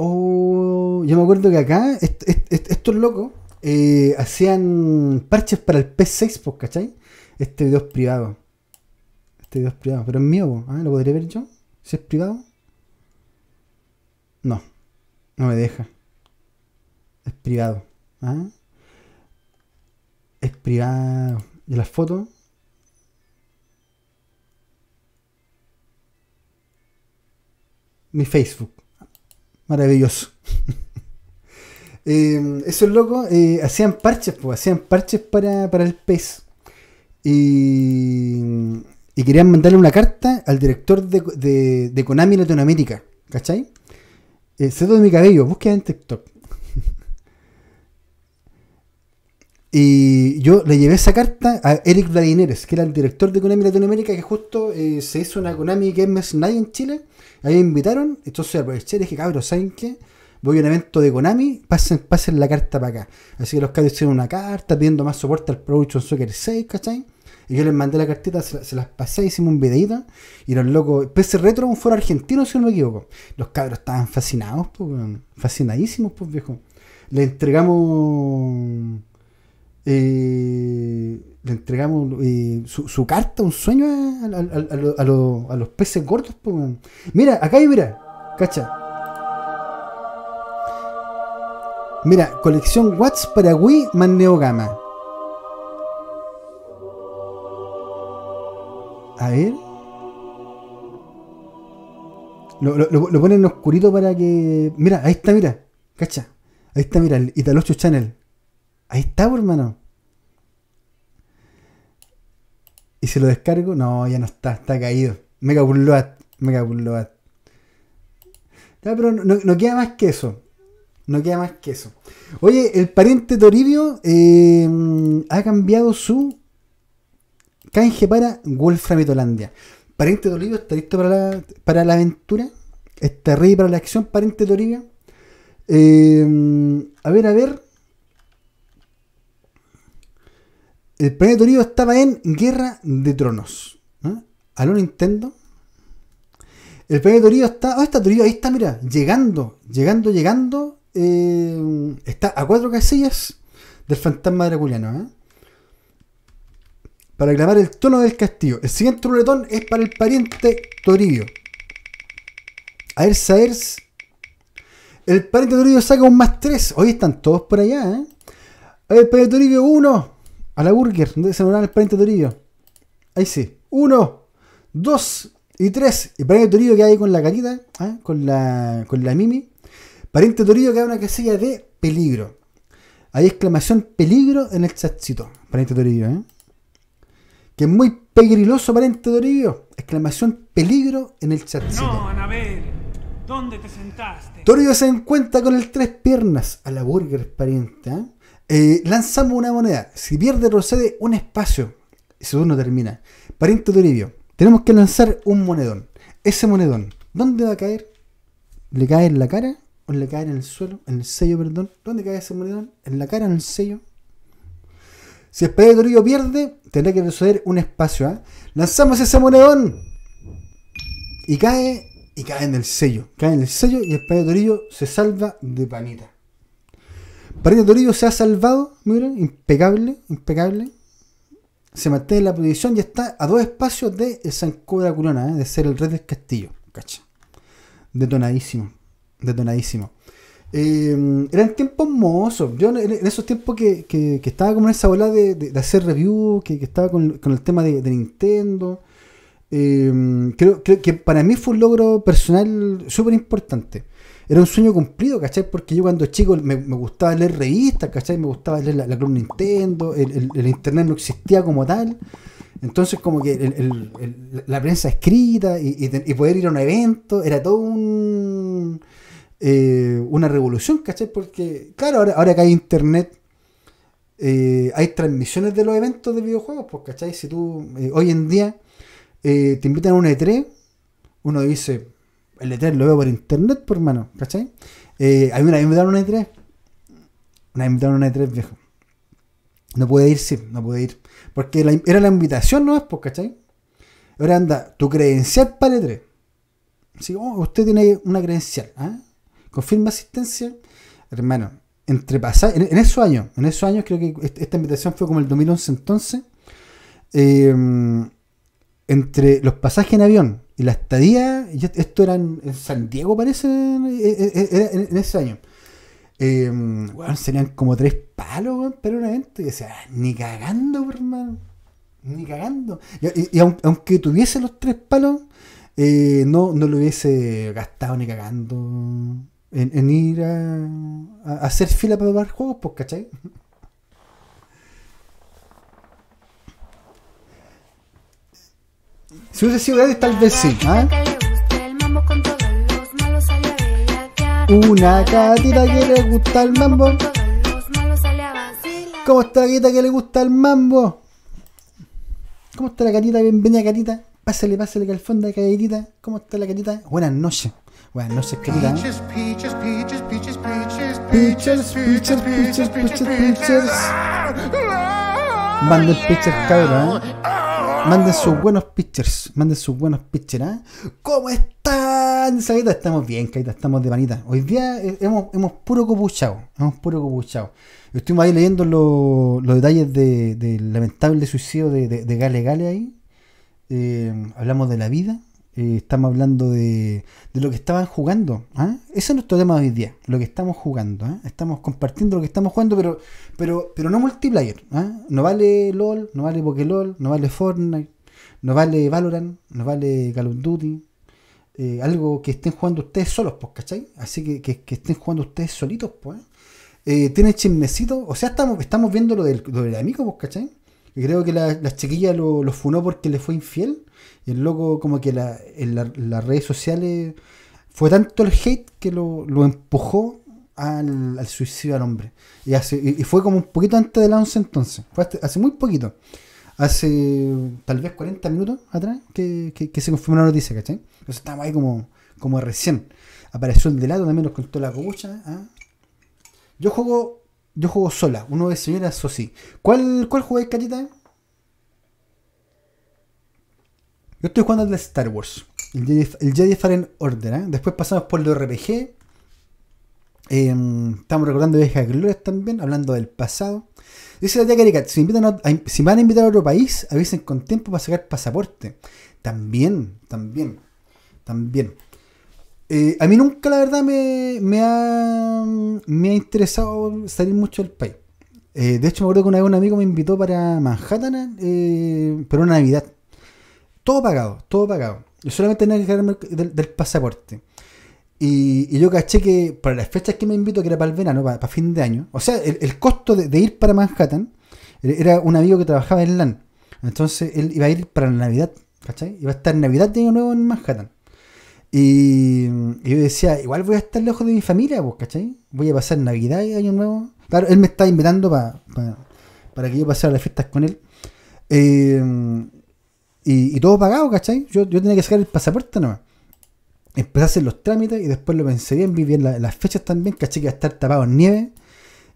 Oh, yo me acuerdo que acá estos locos eh, hacían parches para el P6, ¿por pues, ¿cachai? Este video es privado. Este video es privado, pero es mío, ¿ah? ¿lo podré ver yo? Si es privado. No, no me deja. Es privado. ¿ah? Es privado. ¿Y las fotos? Mi Facebook. Maravilloso. Em, eso es loco, eh, hacían parches, pues, hacían parches para, el pez. Y, querían mandarle una carta al director de, de, Konami Latinoamérica, ¿cachai? El eh, cedo de mi cabello, búsqueda en TikTok. Y yo le llevé esa carta a Eric Valineres que era el director de Konami Latinoamérica, que justo eh, se hizo una Konami Games Night en Chile Ahí me invitaron, entonces aproveché y dije, cabros, ¿saben qué? Voy a un evento de Konami, pasen, pasen la carta para acá. Así que los cabros hicieron una carta pidiendo más soporte al Production Soccer 6, ¿cachai? Y yo les mandé la cartita, se, las pasé, hicimos un videito. Y los locos, PC Retro, un foro argentino, si no me equivoco. Los cabros estaban fascinados, pues, fascinadísimos, pues, viejo. Le entregamos eh, le entregamos eh, su, carta, un sueño a, los peces gordos. Mira, acá hay, mira, cacha. Mira, colección Watts para Wii más Neogama. A ver. Lo, lo, lo, ponen en oscurito para que. Mira, ahí está, mira. Cacha. Ahí está, mira, el Italocho Channel. Ahí está, hermano. Y si lo descargo, no, ya no está, está caído. Mega Burload, Mega pero no, queda más que eso. No queda más que eso. Oye, el pariente Toribio eh, mm, ha cambiado su canje para Wolframitolandia. Pariente Toribio, ¿está listo para la, para la aventura? ¿Está rey para la acción, pariente Toribio? Eh, mm, a ver, a ver. el planeta Toribio estaba en Guerra de Tronos. Aló A Nintendo. El planeta Toribio está. Oh, está Toribio ahí está, mira, llegando, llegando, llegando. Eh, está a cuatro casillas del fantasma draculiano. ¿eh? Para grabar el tono del castillo. El siguiente ruletón es para el pariente Toribio. A ver, El pariente Toribio saca un más 3. Hoy están todos por allá. ¿eh? A ver, el pariente Toribio 1. A la burger, donde se nombran el pariente Torillo Ahí sí. Uno, dos y tres. Y pariente Torillo que hay con la carita, ¿ah? con, la, con la mimi. Pariente Torillo que hay una casilla de peligro. Hay exclamación peligro en el chatcito. Pariente Torillo ¿eh? Que es muy pegriloso, pariente Torillo Exclamación peligro en el chatcito. No, Anabel. ¿Dónde te sentaste? Toribio se encuentra con el tres piernas. A la burger, pariente, ¿eh? Eh, lanzamos una moneda. Si pierde, procede un espacio. eso uno termina. Pariente Toribio, tenemos que lanzar un monedón. Ese monedón, ¿dónde va a caer? ¿Le cae en la cara? ¿O le cae en el suelo? En el sello, perdón. ¿Dónde cae ese monedón? ¿En la cara? o ¿En el sello? Si el de Toribio pierde, tendrá que resolver un espacio. ¿ah? Lanzamos ese monedón. Y cae, y cae en el sello. Cae en el sello y el de Toribio se salva de panita. Paredes Dorillo se ha salvado, miren, impecable, impecable. Se mantiene en la posición y está a dos espacios de San Cobra eh, de ser el rey del castillo. Cacha. Detonadísimo. Detonadísimo. Eh, eran tiempos mozos. Yo en esos tiempos que, que, estaba como en esa bola de, hacer review, que, estaba con, el tema de, Nintendo. Eh, creo, creo, que para mí fue un logro personal súper importante era un sueño cumplido, ¿cachai? Porque yo cuando chico me, gustaba leer revistas, ¿cachai? Me gustaba leer la, la Club Nintendo, el, internet no existía como tal. Entonces como que la prensa escrita y, poder ir a un evento, era todo un, eh, una revolución, ¿cachai? Porque claro, ahora, que hay internet, eh, hay transmisiones de los eventos de videojuegos, pues, ¿cachai? Si tú eh, hoy en día te invitan a un E3, uno dice, el E3 lo veo por internet, por hermano, ¿cachai? Eh, a una vez me E3. Una vez me una E3, viejo. No puede ir, sí, no puede ir. Porque era la invitación, ¿no es? Pues, ¿cachai? Ahora anda, tu credencial para E3. E si usted tiene una credencial, ¿ah? Confirma asistencia. Hermano, entre en, esos años, en esos años creo que esta invitación fue como el 2011 entonces. Eh, entre los pasajes en avión y la estadía, esto era en, San Diego, parece, en, ese año. Eh, serían como tres palos, pero pero un decía, ah, ni cagando, hermano. Ni cagando. Y, aunque tuviese los tres palos, eh, no, no lo hubiese gastado ni cagando en, ir a, hacer fila para jugar juegos, pues, ¿cachai? Si hubiese sido gratis, tal vez sí. ¿eh? Una gatita que le gusta el mambo. ¿Cómo está la gatita que le gusta el mambo? ¿Cómo está la gatita? Bienvenida, gatita. Pásale, pásale, que al fondo de gatita. ¿Cómo está la gatita? Buenas noches. Buenas noches, gatita. Peaches, peaches, peaches, peaches, peaches. Peaches, peaches, peaches, peaches, peaches. Mando el peaches, cabrón. ¿eh? Ah, Manden sus buenos pictures. Manden sus buenos pictures. ¿ah? ¿Cómo están, salida Estamos bien, Caita. Estamos de manita. Hoy día eh, hemos, puro copuchado. Hemos puro copuchado. Estuvimos ahí leyendo los detalles del lamentable suicidio de, de, Gale Gale ahí. Eh, hablamos de la vida. Eh, estamos hablando de, de, lo que estaban jugando. eso ¿ah? Ese es nuestro tema de hoy día, lo que estamos jugando. ¿ah? Estamos compartiendo lo que estamos jugando, pero, pero, pero no multiplayer. ¿ah? No vale LOL, no vale PokéLOL, no vale Fortnite, no vale Valorant, no vale Call of Duty. Eh, algo que estén jugando ustedes solos, pues, ¿cachai? Así que, que, estén jugando ustedes solitos, pues. ¿eh? tiene chismecito o sea, estamos, estamos viendo lo del, amigo, pues, ¿cachai? creo que la, la chiquilla lo, lo funó porque le fue infiel el loco, como que en las redes sociales fue tanto el hate que lo, empujó al, suicidio al hombre. Y, fue como un poquito antes del 11 entonces. Fue hace muy poquito. Hace tal vez 40 minutos atrás que, se confirmó la noticia, ¿cachai? Entonces estábamos ahí como, como recién. Apareció el lado también nos contó la cobucha. ¿ah? Yo juego yo juego sola, uno de señoras o sí. ¿Cuál, cuál jugáis, Catita? Yo estoy jugando el de Star Wars, el Jedi, el Jedi Fallen Order. ¿eh? Después pasamos por el RPG. Em, estamos recordando viejas glorias también, hablando del pasado. Dice la tía Caricat, si, me van a invitar a otro país, avisen con tiempo para sacar pasaporte. También, también, también. Eh, a mí nunca, la verdad, me, ha, interesado salir mucho del país. Eh, de hecho, me acuerdo que un amigo me invitó para Manhattan, pero una Navidad. Todo pagado, todo pagado. Yo solamente tenía que quedarme del, pasaporte. Y, yo caché que para las fechas que me invito, que era para el verano, para, fin de año, o sea, el, costo de, ir para Manhattan era un amigo que trabajaba en LAN. Entonces él iba a ir para la Navidad, ¿cachai? Iba a estar Navidad de Año Nuevo en Manhattan. Y, yo decía, igual voy a estar lejos de mi familia, pues, ¿cachai? Voy a pasar Navidad y Año Nuevo. Claro, él me está invitando para que yo pasara las fiestas con él. Eh, y, todo pagado, ¿cachai? Yo, tenía que sacar el pasaporte nomás. Empecé a hacer los trámites y después lo pensé bien, vi bien las fechas también, ¿cachai? Que iba a estar tapado en nieve.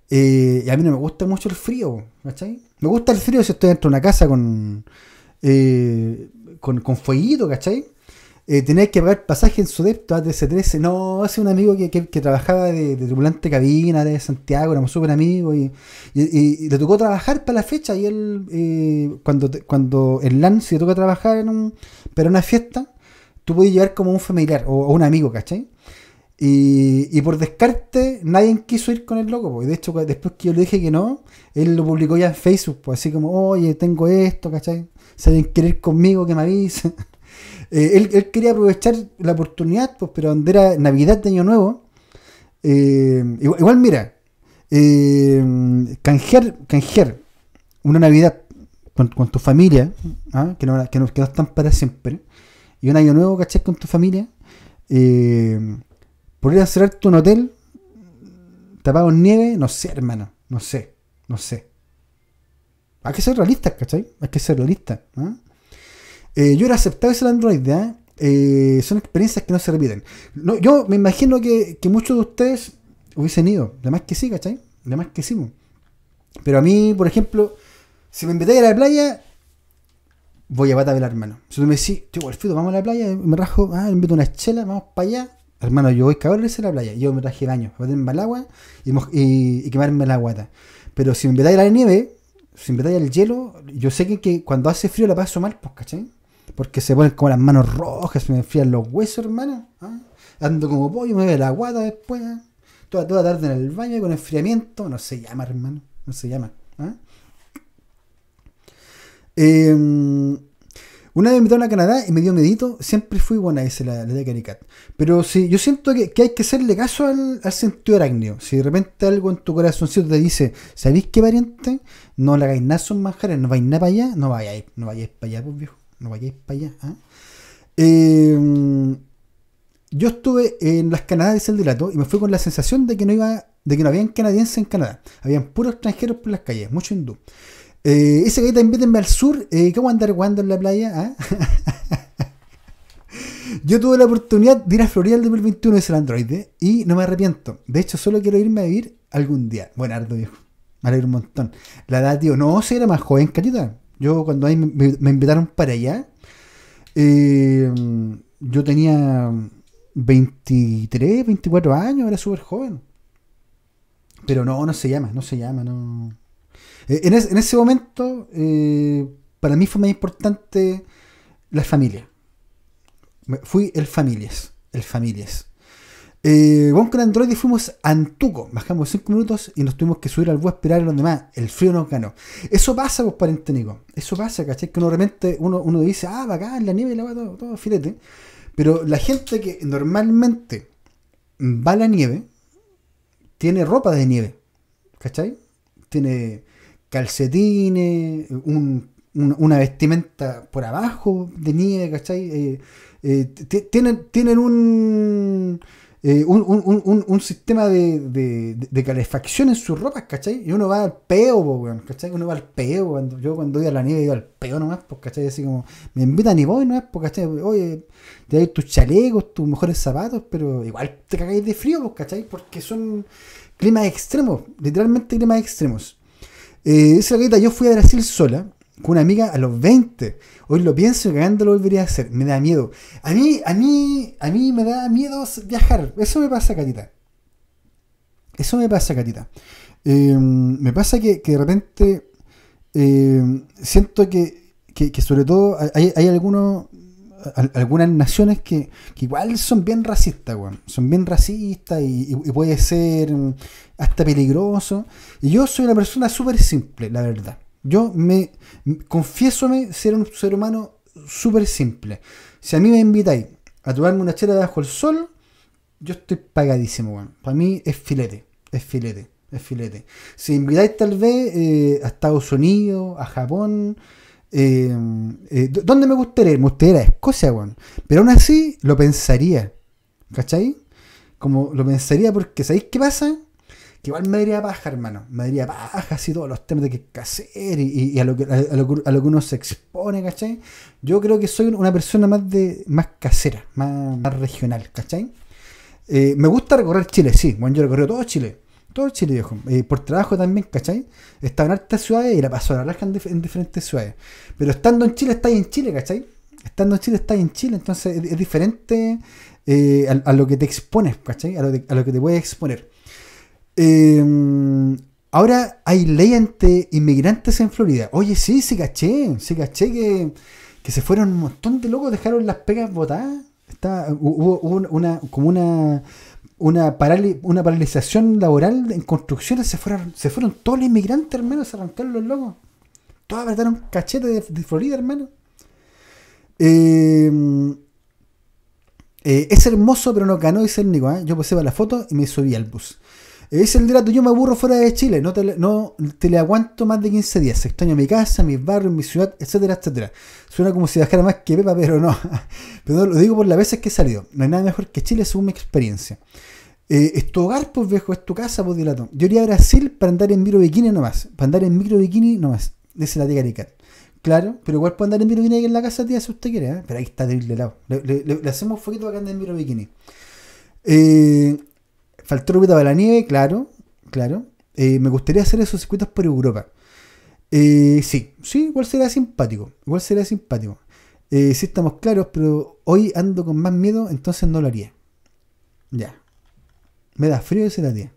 Eh, y a mí no me gusta mucho el frío, ¿cachai? Me gusta el frío si estoy dentro de una casa con, eh, con, con fueguito, ¿cachai? eh, que pagar pasaje en su depto a 13 No, hace un amigo que, que, trabajaba de, tripulante cabina de Santiago, éramos súper amigos y, y, le tocó trabajar para la fecha. Y él, eh, cuando, cuando el LAN le toca trabajar en para una fiesta, tú podías llevar como un familiar o, un amigo, ¿cachai? Y, por descarte, nadie quiso ir con el loco. Porque de hecho, después que yo le dije que no, él lo publicó ya en Facebook, pues así como, oye, tengo esto, ¿cachai? Si alguien quiere ir conmigo, que me avise. Eh, él, quería aprovechar la oportunidad, pues, pero donde era Navidad de Año Nuevo. Eh, igual, mira, eh, canjear, una Navidad con, tu familia, ¿ah? que, no, que, están para siempre, y un Año Nuevo, ¿cachai? Con tu familia. Eh, por ir a cerrarte un hotel tapado en nieve, no sé, hermano, no sé, no sé. Hay que ser realistas, ¿cachai? Hay que ser realistas. ¿ah? Eh, yo era aceptado ese Android, eh, son experiencias que no se repiten. No, yo me imagino que, muchos de ustedes hubiesen ido. Además que sí, ¿cachai? Además que sí. Pero a mí, por ejemplo, si me invitáis a la playa, voy a batabela, hermano. Si tú me decís, tío, frío, vamos a la playa, me rajo, ah, invito una chela, vamos para allá. Hermano, yo voy a a la playa. Yo me traje el a meterme al agua y, quemarme la guata. Pero si me invitáis a la nieve, si me invitáis al hielo, yo sé que, que cuando hace frío la paso mal, pues, ¿cachai? Porque se ponen como las manos rojas, se me enfrían los huesos, hermano. ¿ah? Ando como pollo, me ve la guata después. ¿ah? Toda, toda tarde en el baño con enfriamiento. No se llama, hermano. No se llama. ¿ah? Em, una vez me invitaron a Canadá y me dio medito. Siempre fui buena, dice la, la de Caricat. Pero sí, yo siento que, hay que hacerle caso al, al, sentido arácnido. Si de repente algo en tu corazoncito te dice, ¿sabéis qué pariente? No le hagáis nada son manjares, no vais nada para allá, no vayáis, no vayáis para allá, pues viejo no vayáis para allá. ¿ah? Em, yo estuve en las Canadá del Delato y me fui con la sensación de que no iba, de que no habían canadienses en Canadá. Habían puros extranjeros por las calles, mucho hindú. Eh, ese que invítenme al sur, ¿cómo eh, andar jugando en la playa? Ah? yo tuve la oportunidad de ir a Florida el 2021, es el androide, ¿eh? y no me arrepiento. De hecho, solo quiero irme a vivir algún día. Bueno, ardo viejo. Me alegro un montón. La edad, tío. No, si era más joven, callita. Yo cuando ahí me, invitaron para allá, eh, yo tenía 23, 24 años, era súper joven. Pero no, no se llama, no se llama, no. Eh, en, ese momento, eh, para mí fue más importante la familia. Fui el familias, el familias. Eh, con Android y fuimos a Antuco, bajamos 5 minutos y nos tuvimos que subir al bus a esperar a los demás. El frío nos ganó. Eso pasa, pues, Nico Eso pasa, ¿cachai? Que uno realmente uno, uno dice, ah, en la nieve, la va todo, filete. Pero la gente que normalmente va a la nieve, tiene ropa de nieve, ¿cachai? Tiene calcetines, una vestimenta por abajo de nieve, ¿cachai? Eh, eh, tienen, tienen un eh, un, sistema de, calefacción en sus ropas, ¿cachai? Y uno va al peo, weón, ¿cachai? Uno va al peo, yo cuando voy a la nieve iba al peo nomás, pues, ¿cachai? Así como, me invitan y voy nomás, es? Pues, ¿cachai? Oye, te dais tus chalecos, tus mejores zapatos, pero igual te cagáis de frío, pues, ¿cachai? Porque son climas extremos, literalmente climas extremos. Eh, esa yo fui a Brasil sola, con una amiga a los 20. Hoy lo pienso y cagando lo volvería a hacer. Me da miedo. A mí, a mí, a mí me da miedo viajar. Eso me pasa, Catita. Eso me pasa, Catita. Em, me pasa que, de repente em, siento que, que, sobre todo hay, algunos algunas naciones que, igual son bien racistas, Son bien racistas y, y, puede ser mm, hasta peligroso. Y yo soy una persona súper simple, la verdad. Yo me, confiésome ser un ser humano súper simple. Si a mí me invitáis a tomarme una chela bajo el sol, yo estoy pagadísimo, weón. Bueno. Para mí es filete, es filete, es filete. Si invitáis tal vez eh, a Estados Unidos, a Japón, eh, eh ¿dónde me gustaría Me gustaría ir a Escocia, weón. Pero aún así lo pensaría, ¿cachai? Como lo pensaría porque, ¿sabéis qué pasa? que igual me diría paja, hermano. Me diría paja así todos los temas de que hacer y, y a, lo que, a, lo, que, uno se expone, ¿cachai? Yo creo que soy una persona más de más casera, más, regional, ¿cachai? Eh, me gusta recorrer Chile, sí. Bueno, yo recorrí todo Chile. Todo Chile, viejo. Eh, por trabajo también, ¿cachai? Estaba en altas ciudades y la pasó la larga en, diferentes ciudades. Pero estando en Chile, estáis en Chile, ¿cachai? Estando en Chile, estáis en Chile. Entonces es, diferente eh, a, lo que te expones, ¿cachai? A lo, a lo que te puedes exponer. Em, ahora hay ley ante inmigrantes en Florida. Oye, sí, se sí, caché, se caché que, se fueron un montón de locos, dejaron las pegas botadas. Está, hubo, una, como una una, paralización laboral en construcciones, se fueron, se fueron todos los inmigrantes, hermano, se arrancaron los locos. Todos apretaron cachete de, Florida, hermano. Em, eh, es hermoso, pero no ganó, dice el Nico. ¿eh? Yo pasé para la foto y me subí al bus. Es el delato, yo me aburro fuera de Chile, no te, le aguanto más de 15 días, extraño mi casa, mis barrios, mi ciudad, etcétera, etcétera. Suena como si bajara más que Pepa, pero no. Pero lo digo por las veces que he salido. No hay nada mejor que Chile según mi experiencia. Eh, es hogar, pues viejo, es tu casa, pues dilatón. Yo iría a Brasil para andar en micro bikini nomás. Para andar en micro bikini nomás. Dice la tía Caricat. Claro, pero igual puede andar en micro bikini en la casa, tía, si usted quiere. ¿eh? Pero ahí está de lado. Le, hacemos foquito acá andar en micro bikini. Eh, Faltó ruido de la nieve, claro, claro. Eh, me gustaría hacer esos circuitos por Europa. Eh, sí, sí, igual será simpático. Igual será simpático. Eh, sí estamos claros, pero hoy ando con más miedo, entonces no lo haría. Ya. Me da frío ese la tía.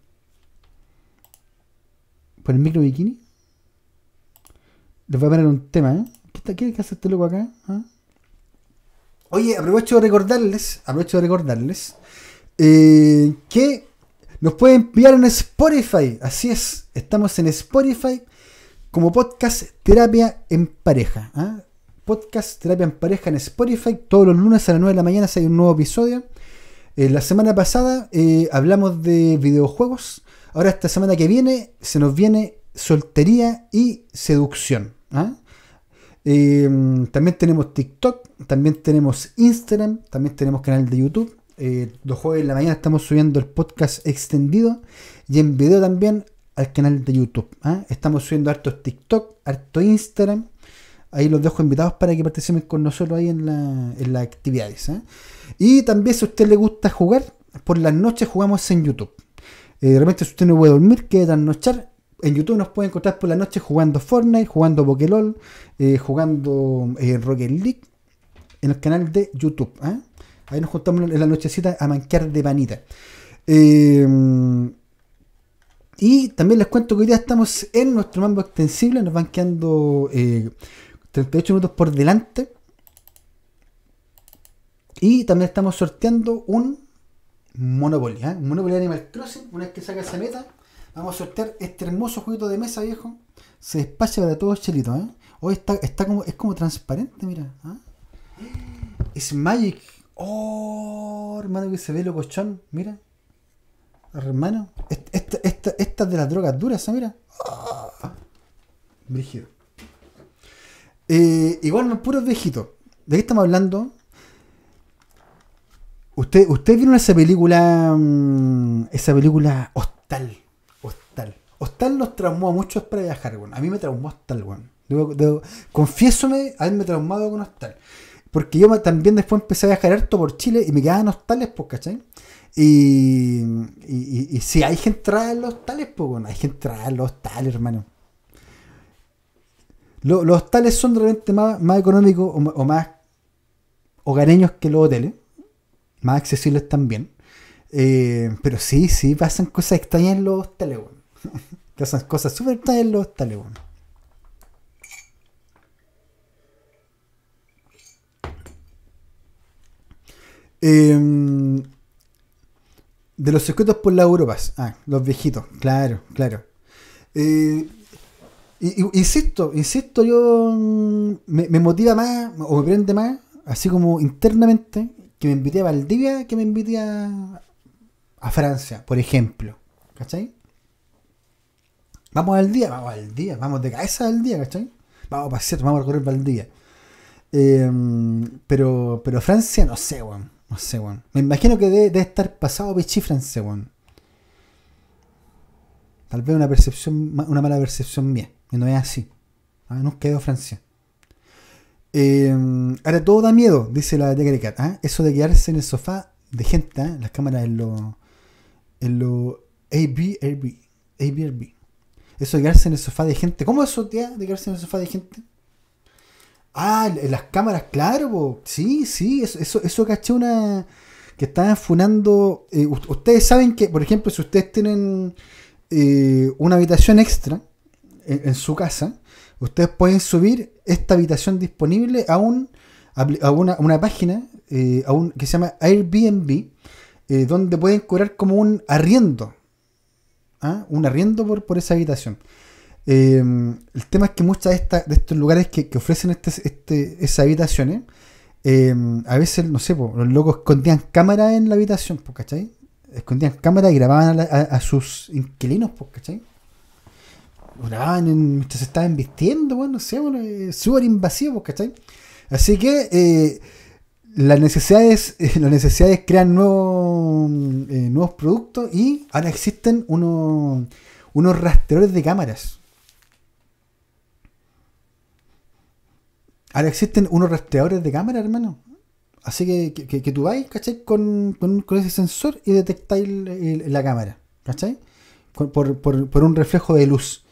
¿Por el micro bikini? Les voy a poner un tema, ¿eh? ¿Qué hay que hacer este loco acá? ¿Ah? Oye, aprovecho de recordarles, aprovecho de recordarles, que nos pueden enviar en Spotify. Así es, estamos en Spotify como podcast Terapia en Pareja. ¿ah? Podcast Terapia en Pareja en Spotify. Todos los lunes a las 9 de la mañana hay un nuevo episodio. Eh, la semana pasada eh, hablamos de videojuegos. Ahora esta semana que viene se nos viene soltería y seducción. ¿ah? Eh, también tenemos TikTok, también tenemos Instagram, también tenemos canal de YouTube. Eh, los jueves de la mañana estamos subiendo el podcast extendido y en video también al canal de YouTube. ¿ah? Estamos subiendo hartos TikTok, harto Instagram. Ahí los dejo invitados para que participen con nosotros ahí en, las actividades. ¿ah? Y también si a usted le gusta jugar, por las noches jugamos en YouTube. Eh, Realmente si usted no puede dormir, queda anochar en YouTube nos puede encontrar por la noche jugando Fortnite, jugando Pokélol, eh, jugando Rocket League en el canal de YouTube. ¿ah? Ahí nos juntamos en la nochecita a manquear de panita. Eh, y también les cuento que hoy día estamos en nuestro mambo extensible. Nos van quedando 38 eh, minutos por delante. Y también estamos sorteando un Monopoly, ¿eh? un Monopoly Animal Crossing. Una vez que saca esa meta, vamos a sortear este hermoso juguito de mesa, viejo. Se despacha para todos chelito. Hoy está, está como, es como transparente, mira. ¿ah? Es Magic Oh, hermano, que se ve cochón. Mira. Hermano. Esta, esta, es de las drogas duras, ¿eh? mira. Oh. igual no puros viejitos. ¿De qué estamos hablando? ¿Usted, ¿Usted vieron esa película? Mm, esa película Hostal. Hostal. Hostal nos traumó a muchos para viajar, A mí me traumó Hostal, weón. a mí me haberme traumado con Hostal. Porque yo también después empecé a viajar harto por Chile y me quedaban hostales, pues, ¿cachai? Y, si hay gente trae en los hostales, pues, bueno, hay gente trae en los hostales, hermano. Los, hostales son realmente más, más económicos o, o, más hogareños que los hoteles. Más accesibles también. Eh, pero sí, sí, pasan cosas extrañas en los hostales, bueno. pasan cosas súper extrañas en los hostales, Em, de los circuitos por la Europas Ah, los viejitos, claro, claro. Eh, insisto, insisto, yo mm, me, motiva más o me prende más, así como internamente, que me invité a Valdivia, que me invité a, Francia, por ejemplo. ¿Cachai? Vamos al día, vamos al día, vamos de cabeza al día, ¿cachai? Vamos a pasear, vamos a recorrer Valdivia. Eh, pero, pero Francia, no sé, weón. No sé, weón. Me imagino que debe, estar pasado francés, weón. Tal vez una percepción, una mala percepción mía. Que no es así. Ah, no quedó Francia. Eh, ahora todo da miedo, dice la de ¿ah? Eso de quedarse en el sofá de gente, ¿ah? las cámaras en lo, en lo ABRB. ABRB. Eso de quedarse en el sofá de gente. ¿Cómo eso, tía? De quedarse en el sofá de gente. Ah, las cámaras, claro, sí, sí, eso, eso, caché una. que estaban funando. Eh, ustedes saben que, por ejemplo, si ustedes tienen eh, una habitación extra en, su casa, ustedes pueden subir esta habitación disponible a un a una, una página eh, a un, que se llama Airbnb, donde pueden cobrar como un arriendo. ¿ah? Un arriendo por, por esa habitación. Em, el tema es que muchos de, estos lugares que, ofrecen este, este, esas habitaciones, em, a veces, no sé, los locos escondían cámaras en la habitación, ¿cachai? Escondían cámaras y grababan a, sus inquilinos, ¿cachai? Grababan mientras se estaban vistiendo, bueno, eh, súper invasivo, ¿cachai? Así que eh, las necesidades, eh, las necesidades crean nuevos, nuevos productos y ahora existen unos, unos rastreadores de cámaras Ahora existen unos rastreadores de cámara, hermano. Así que, tú vais, ¿cachai? Con, ese sensor y detectáis la cámara, ¿cachai? Por, un reflejo de luz.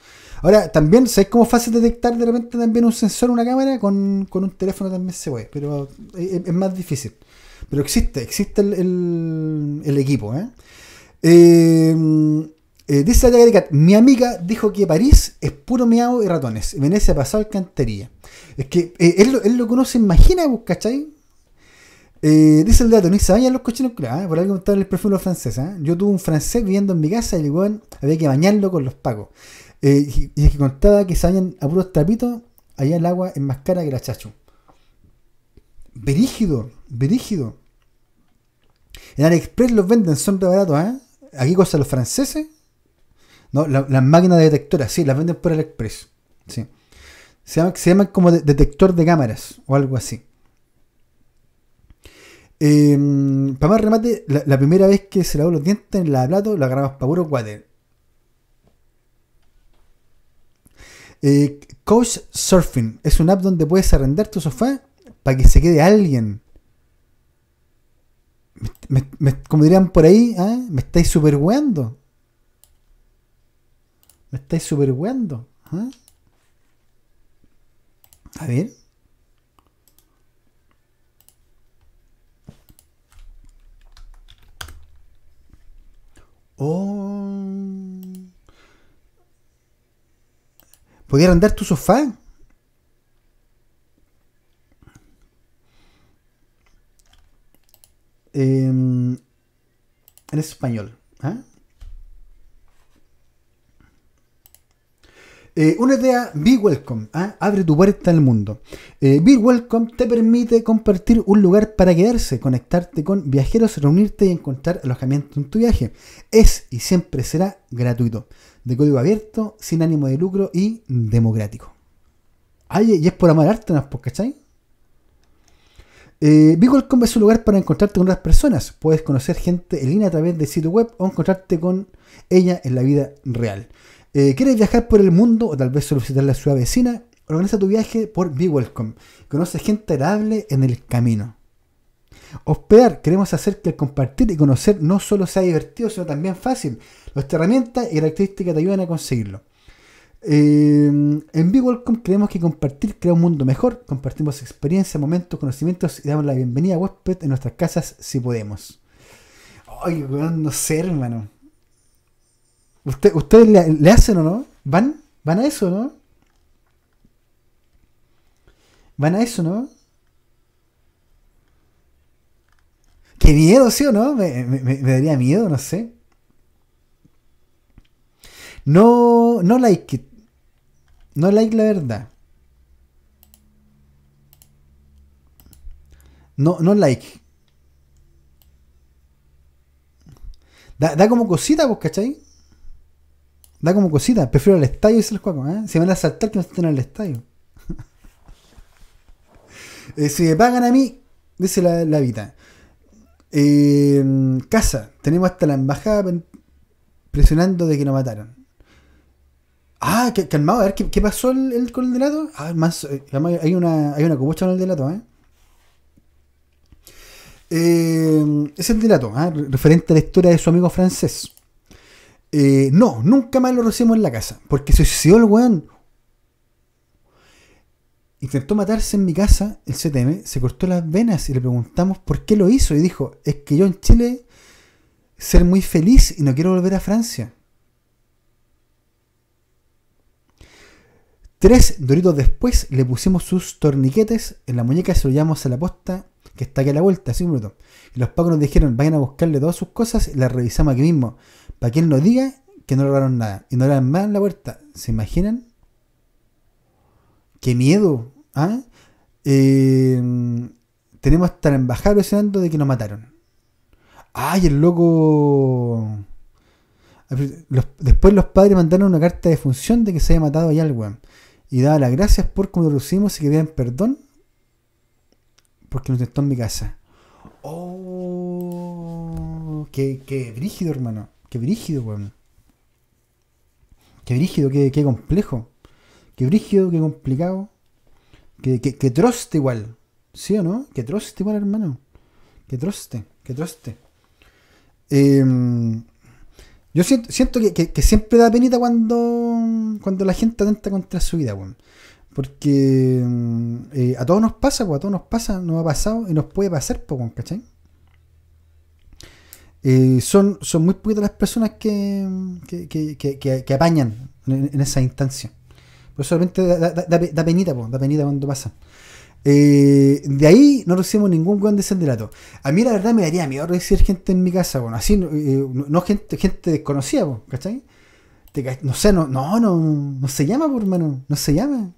Ahora, también, ¿sabéis cómo es fácil detectar de repente también un sensor, una cámara? Con, un teléfono también se puede, pero es, más difícil. Pero existe, existe el equipo, ¿eh? ¿eh? Eh, dice la Cat, mi amiga dijo que París es puro miau y ratones. Venecia pasó cantería Es que eh, él, él, lo conoce, imagina, ¿cachai? Eh, dice el dato, ni se bañan los cochinos claro, por algo estaba el perfume francés. Yo tuve un francés viviendo en mi casa y el igual había que bañarlo con los pacos. y es que contaba que se bañan a puros trapitos, allá el agua es más cara que la chacho Verígido, verígido. En AliExpress los venden, son rebaratos, ¿eh? Aquí cosas los franceses no, las máquinas de detectoras, sí, las venden por AliExpress. Sí. Se llaman, se llama como detector de cámaras o algo así. Em, para más remate, la, primera vez que se lavó los dientes, la plato, la grabas para puro cuate. Eh, Coach Surfing es una app donde puedes arrendar tu sofá para que se quede alguien. como dirían por ahí, ¿ah? me estáis super weando. Me estáis super ¿Ah? ¿eh? A ver. Oh. ¿Podía arrendar tu sofá? Eh, en español. ¿eh? Eh, una idea, Be Welcome, ¿ah? abre tu puerta al mundo. Eh, be Welcome te permite compartir un lugar para quedarse, conectarte con viajeros, reunirte y encontrar alojamiento en tu viaje. Es y siempre será gratuito, de código abierto, sin ánimo de lucro y democrático. Ay, y es por amar arte, ¿no? ¿cachai? Eh, Be Welcome es un lugar para encontrarte con otras personas. Puedes conocer gente en línea a través de sitio web o encontrarte con ella en la vida real. Eh, ¿Quieres viajar por el mundo o tal vez solo la ciudad vecina? Organiza tu viaje por BeWelcome. Conoce gente agradable en el camino. Hospedar. Queremos hacer que el compartir y conocer no solo sea divertido, sino también fácil. Las herramientas y características te ayudan a conseguirlo. Eh, en BeWelcome creemos que compartir crea un mundo mejor. Compartimos experiencias, momentos, conocimientos y damos la bienvenida a huésped en nuestras casas si podemos. Ay, no sé, hermano. ¿Ustedes le, hacen o no? ¿Van? ¿Van a eso, no? ¿Van a eso, no? Qué miedo, ¿sí o no? Me, daría miedo, no sé. No, no like No like la verdad. No, no like. Da, da como cosita, ¿vos pues, cachai? Da como cosita. Prefiero el estadio, se el cuaco ¿eh? Si van a saltar, que no estén en el estadio. Eh, si me pagan a mí, dice la, la eh, casa. Tenemos hasta la embajada presionando de que nos mataron. Ah, que, calmado, a ver, ¿qué, pasó el, con el delato? Ah, más, eh, hay una, hay una copucha con el delato, es el delato, referente a la historia de su amigo francés. Eh, no, nunca más lo recibimos en la casa, porque se suicidó el weón. Intentó matarse en mi casa, el CTM, se cortó las venas y le preguntamos por qué lo hizo. Y dijo, es que yo en Chile ser muy feliz y no quiero volver a Francia. Tres doritos después le pusimos sus torniquetes en la muñeca, se lo llevamos a la posta que está aquí a la vuelta, así un bruto. Y los pacos nos dijeron, vayan a buscarle todas sus cosas y las revisamos aquí mismo. Para quien nos diga, que no robaron nada. Y no le más en la puerta. ¿Se imaginan? ¡Qué miedo! ¿ah? Eh, tenemos hasta la embajada presionando de que nos mataron. ¡Ay, el loco! después los padres mandaron una carta de función de que se haya matado allá algo. Y daba las gracias por cómo lo hicimos y que vean perdón porque nos tentó en mi casa. ¡Oh! ¡Qué, qué brígido, hermano! Qué brígido, weón. Qué brígido, qué, complejo. Qué brígido, qué complicado. Que, troste igual. ¿Sí o no? Que troste igual, hermano. Em, que troste, que troste. yo siento, que, siempre da penita cuando, cuando la gente atenta contra su vida, weón. Porque em, eh, a todos nos pasa, weón. A todos nos pasa, nos ha pasado y nos puede pasar, weón, ¿cachai? Eh, son, son muy poquitas las personas que, apañan en, esa instancia. Pero pues solamente da, da, penita, cuando pasa. Eh, de ahí no recibimos ningún buen descenderato. A mí la verdad me daría miedo recibir gente en mi casa, bueno, así, eh, no, gente, gente desconocida, no sé, no, no, no, no se llama, por hermano, no se llama.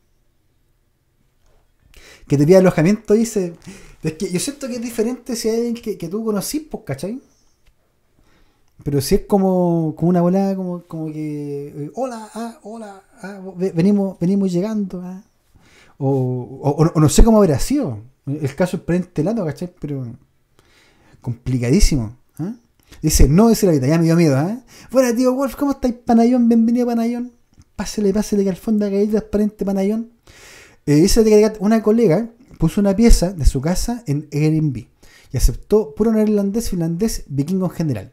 Que te pida alojamiento, dice. Es que yo siento que es diferente si hay alguien que, que tú conocís, pues, ¿cachai? Pero si es como, una volada, como, que, eh, hola, ah, hola, ah, venimos, venimos llegando. Ah. O, o, no sé cómo habrá sido. El caso es lado, ¿cachai? Pero complicadísimo. Dice, no, dice la vida, ya me dio miedo. ¿eh? Bueno, tío Wolf, ¿cómo estáis, Panayón? Bienvenido, Panayón. Pásele, pásele, que al fondo hay transparente, Panayón. Eh, una colega puso una pieza de su casa en Airbnb y aceptó puro neerlandés, finlandés, vikingo en general.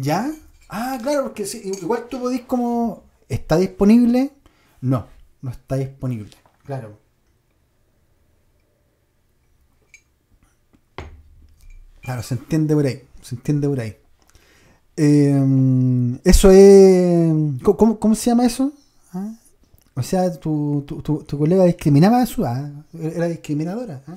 ¿Ya? Ah, claro, porque igual tú podís como... ¿Está disponible? No, no está disponible. Claro. Claro, se entiende por ahí. Se entiende por ahí. Em, eso es... ¿cómo, se llama eso? ¿Ah? O sea, tu, colega discriminaba a su... Ah, era discriminadora. ¿ah?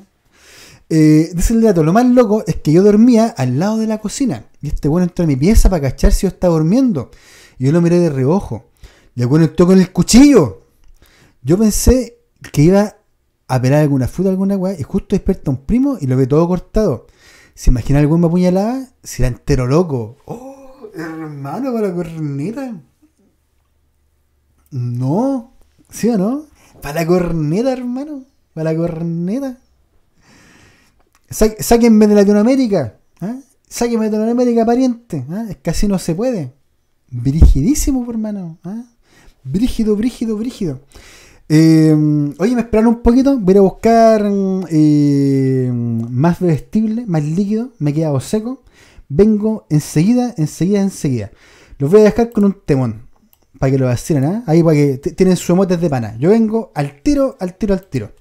Eh, dice el dato, lo más loco es que yo dormía al lado de la cocina. Y este bueno entró en mi pieza para cachar si yo estaba durmiendo. Y yo lo miré de reojo. Y el bueno entró con el cuchillo. Yo pensé que iba a pelar alguna fruta, alguna weá, y justo despierta un primo y lo ve todo cortado. ¿Se imagina el puñalada, Será entero loco. ¡Oh! Hermano para la corneta. No. ¿Sí o no? Para la corneta, hermano. Para la corneta sáquenme de Latinoamérica. ¿ah? Sáquenme de Latinoamérica, pariente. ¿ah? que Casi no se puede. Brigidísimo, hermano. ¿ah? Brígido, brígido, brígido. Em, oye, me esperaron un poquito. Voy a buscar em, más vestible, más líquido. Me he quedado seco. Vengo enseguida, enseguida, enseguida. Los voy a dejar con un temón. Para que lo vacilen, Ahí para que tienen su de pana. Yo vengo al tiro, al tiro, al tiro.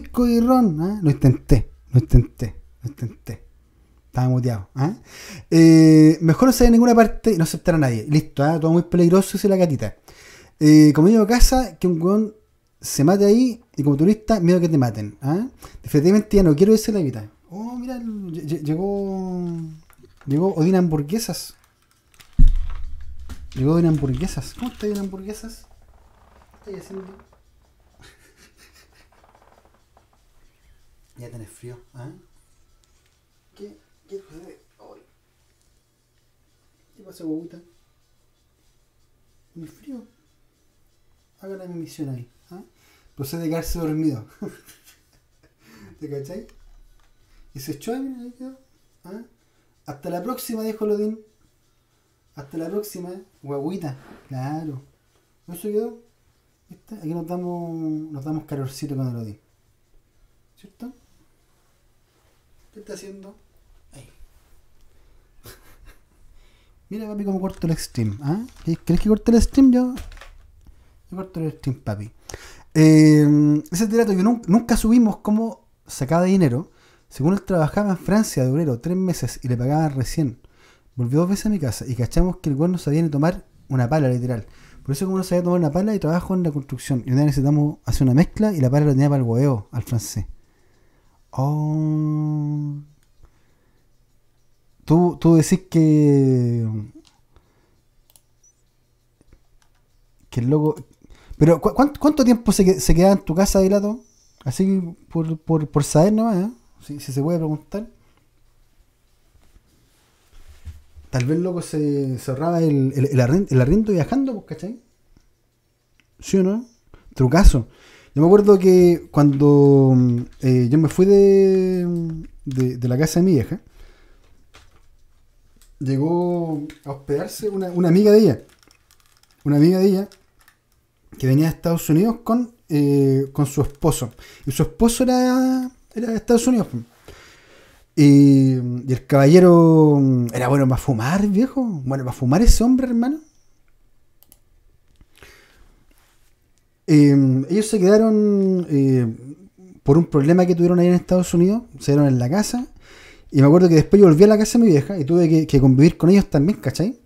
pisco y ron. ¿eh? Lo intenté, lo intenté, lo intenté. Estaba muteado. ¿eh? Eh, mejor no salir de ninguna parte y no aceptar a nadie. Listo, todo muy peligroso, dice la gatita. como digo, casa, que un weón se mate ahí y como turista, miedo que te maten. Definitivamente ya no quiero decir la gatita. Oh, mira, llegó. Llegó Odina Hamburguesas. Llegó una Hamburguesas. ¿Cómo está una Hamburguesas? ¿Qué está haciendo? Ya tenés frío, ¿eh? ¿Qué? ¿Qué sucede? hoy? ¿Qué pasa, guaguita? ¿Muy frío? Haga la misión ahí, ¿eh? Procede de quedarse dormido. ¿Te cachai? Y se echó ahí quedó. ¿eh? Hasta la próxima, dijo Lodín. Hasta la próxima, guaguita. Claro. Eso quedó. Aquí nos damos, nos damos calorcito con ¿Cierto? ¿Qué está haciendo? Ahí. Mira, papi, cómo corto el stream. ¿ah? ¿Crees que corte el stream? Yo, yo corto el stream, papi. Eh, ese teatro que nunca, subimos cómo sacaba dinero. Según él trabajaba en Francia de obrero tres meses y le pagaban recién. Volvió dos veces a mi casa y cachamos que el güey sabía ni tomar una pala, literal. Por eso como no sabía tomar una pala y trabajo en la construcción. Y un necesitamos hacer una mezcla y la pala la tenía para el hueveo al francés. Oh. Tú, tú decís que. Que el loco. Pero, cuánto tiempo se, se queda en tu casa, de lado, Así por, por, por saber nomás, ¿eh? si, se puede preguntar. Tal vez loco se cerraba el, el, arriendo, el arriendo viajando, pues, ¿cachai? ¿Sí o no? Trucazo. Yo me acuerdo que cuando mm, eh, yo me fui de, la casa de mi vieja, llegó a hospedarse una, una, amiga de ella. Una amiga de ella que venía de Estados Unidos con, eh, con su esposo. Y su esposo era, era de Estados Unidos. Y, y, el caballero mm, era bueno para fumar, viejo. Bueno, para fumar ese hombre, hermano. Em, ellos se quedaron eh, por un problema que tuvieron ahí en Estados Unidos, se quedaron en la casa. Y me acuerdo que después yo volví a la casa de mi vieja y tuve que, convivir con ellos también, ¿cachai?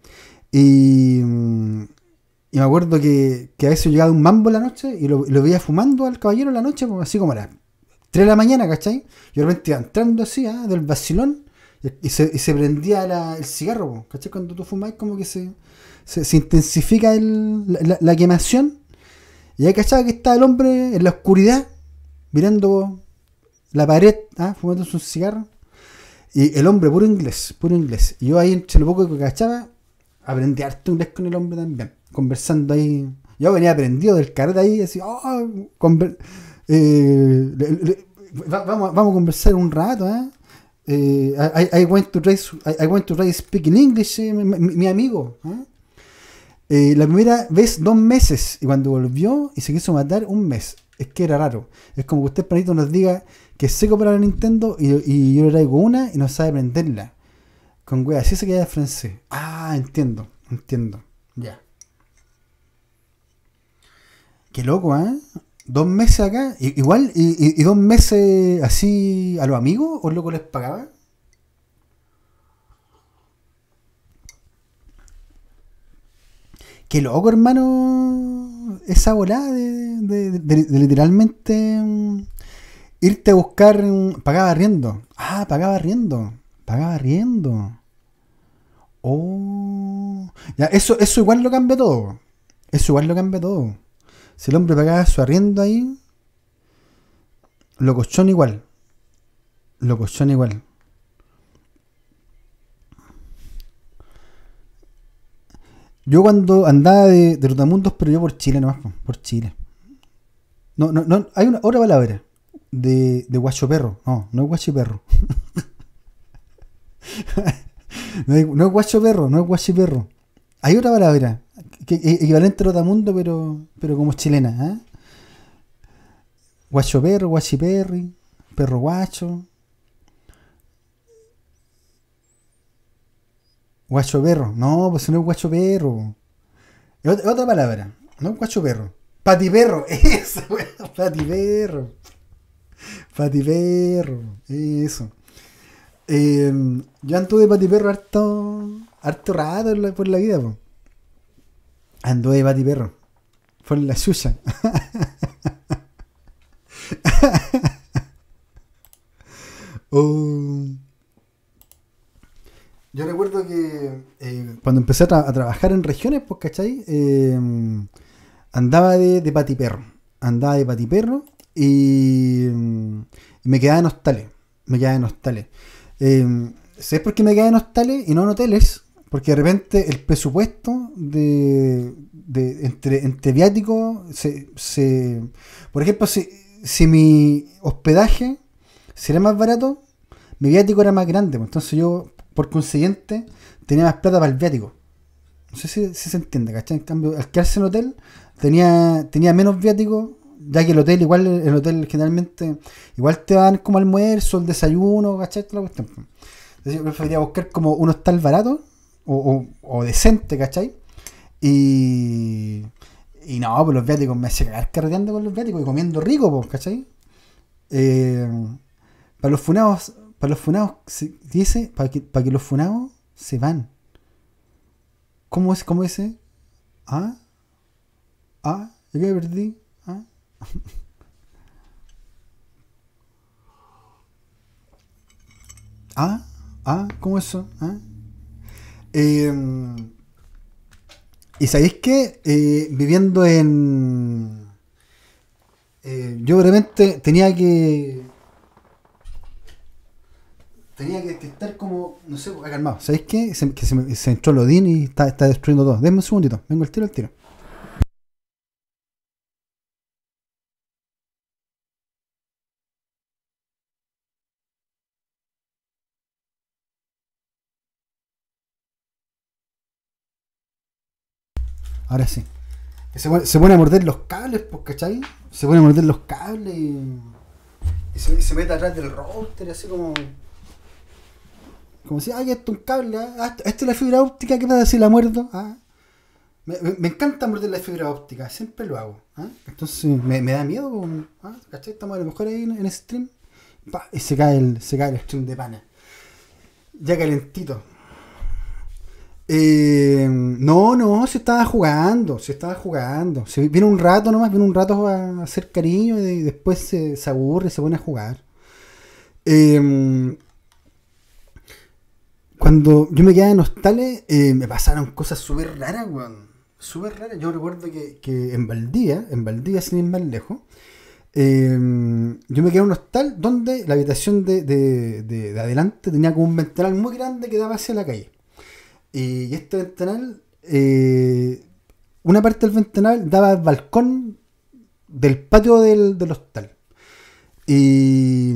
Y, em, me acuerdo que, a veces llegaba un mambo en la noche y lo, veía fumando al caballero la noche, pues, así como a las 3 de la mañana, ¿cachai? y de repente iba entrando así, ah, del vacilón, y se, y se prendía el cigarro, pues, ¿cachai? Cuando tú fumas como que se, se, intensifica la, la, quemación y ahí cachaba que estaba el hombre en la oscuridad, mirando la pared, ¿ah? fumando su cigarro. Y el hombre, puro inglés, puro inglés. Y yo ahí, entre lo poco que cachaba, aprendí harto inglés con el hombre también, conversando ahí. Yo venía aprendido del carrete ahí, así, oh, eh, vamos, a conversar un rato, ¿ah? ¿eh? I, I, to race, I, I to English, eh, mi, amigo. ¿eh? Eh, la primera vez dos meses y cuando volvió y se quiso matar un mes. Es que era raro. Es como que usted, panito, nos diga que se compró la Nintendo y, yo le traigo una y no sabe prenderla. Con wey, así se queda el francés. Ah, entiendo, entiendo. Ya. Qué loco, ¿eh? Dos meses acá. Igual, y, dos meses así a los amigos o loco les pagaba. Qué loco, hermano, esa volada de, literalmente mm, irte a buscar. Mm, pagaba arriendo. Ah, pagaba arriendo, Pagaba arriendo. Oh. Ya, eso, eso igual lo cambia todo. Eso igual lo cambia todo. Si el hombre pagaba su arriendo ahí, lo cochón igual. Lo cochón igual. Yo cuando andaba de, de Rotamundos, pero yo por Chile nomás, por Chile. No, no, no, hay una otra palabra de, de guacho perro. No, no es guacho perro. no, es guacho perro, no es guacho perro. Hay otra palabra, que, equivalente a Rotamundo, pero, pero como chilena. ¿eh? Guacho perro, guachiperri, perro guacho. Guacho perro. No, pues no es guacho perro. otra palabra. No es guacho perro. perro, Eso, weón. Pati perro, Eso. Eh, yo anduve patiperro harto, harto rato por la, vida, vida, de Anduve perro. Por la suya. Yo recuerdo que eh, cuando empecé a, trabajar en regiones, pues, ¿cachai? Eh, andaba de, patiperro. Andaba de patiperro y, mm, me quedaba en hostales. Me quedaba en hostales. Em, ¿Sabes por qué me quedaba en hostales y no en hoteles? Porque de repente el presupuesto de, entre, entre viáticos se, se, Por ejemplo, si, si mi hospedaje sería más barato, mi viático era más grande. Pues, entonces yo por consiguiente, tenía más plata para el viático. No sé si, se entiende, ¿cachai? En cambio, al quedarse en el hotel, tenía, tenía menos viático, ya que el hotel, igual, el hotel generalmente, igual te dan como almuerzo, el desayuno, ¿cachai? Entonces, yo buscar como un hostal barato o, decente, ¿cachai? Y. Y no, pues los viáticos me hacía cagar carreteando con los viáticos y comiendo rico, pues, ¿cachai? Eh, para los funados, para los funados, dice, para que, para que los funados se van. ¿Cómo es? ¿Cómo ese? ¿Ah? ¿Ah? qué perdí? ¿Ah? ¿Ah? ¿Ah? ¿Cómo eso? ¿Ah? Em, y sabéis que eh, viviendo en. Eh, yo realmente tenía que Tenía que, estar como, no sé, pues, calmado. ¿Sabéis qué? Se, que se, me, se entró y está, está destruyendo todo. Denme un segundito. Vengo al tiro, al tiro. Ahora sí. Se, se pone a morder los cables, pues, ¿cachai? Se pone a morder los cables y, y se, se mete atrás del router, así como... Como si, ay, ah, esto es un cable, ah, ah, esto es la fibra óptica, ¿qué pasa si la muerdo? me, encanta morder la fibra óptica, siempre lo hago. Entonces me, da miedo, como, ¿cachai? Estamos a lo mejor ahí en, el stream y se cae, el, se el stream de pana. Ya calentito. Eh, no, no, se estaba jugando, se estaba jugando. Se viene un rato nomás, viene un rato a hacer cariño y después se, se aburre, se pone a jugar. Eh, cuando yo me quedaba en hostales, eh, me pasaron cosas súper raras, weón. Súper raras. Yo recuerdo que, en Valdía, en Valdía, sin ir más lejos, eh, yo me quedé en un hostal donde la habitación de, adelante tenía como un ventanal muy grande que daba hacia la calle. Y este ventanal, eh, una parte del ventanal daba al balcón del patio del, del hostal. Y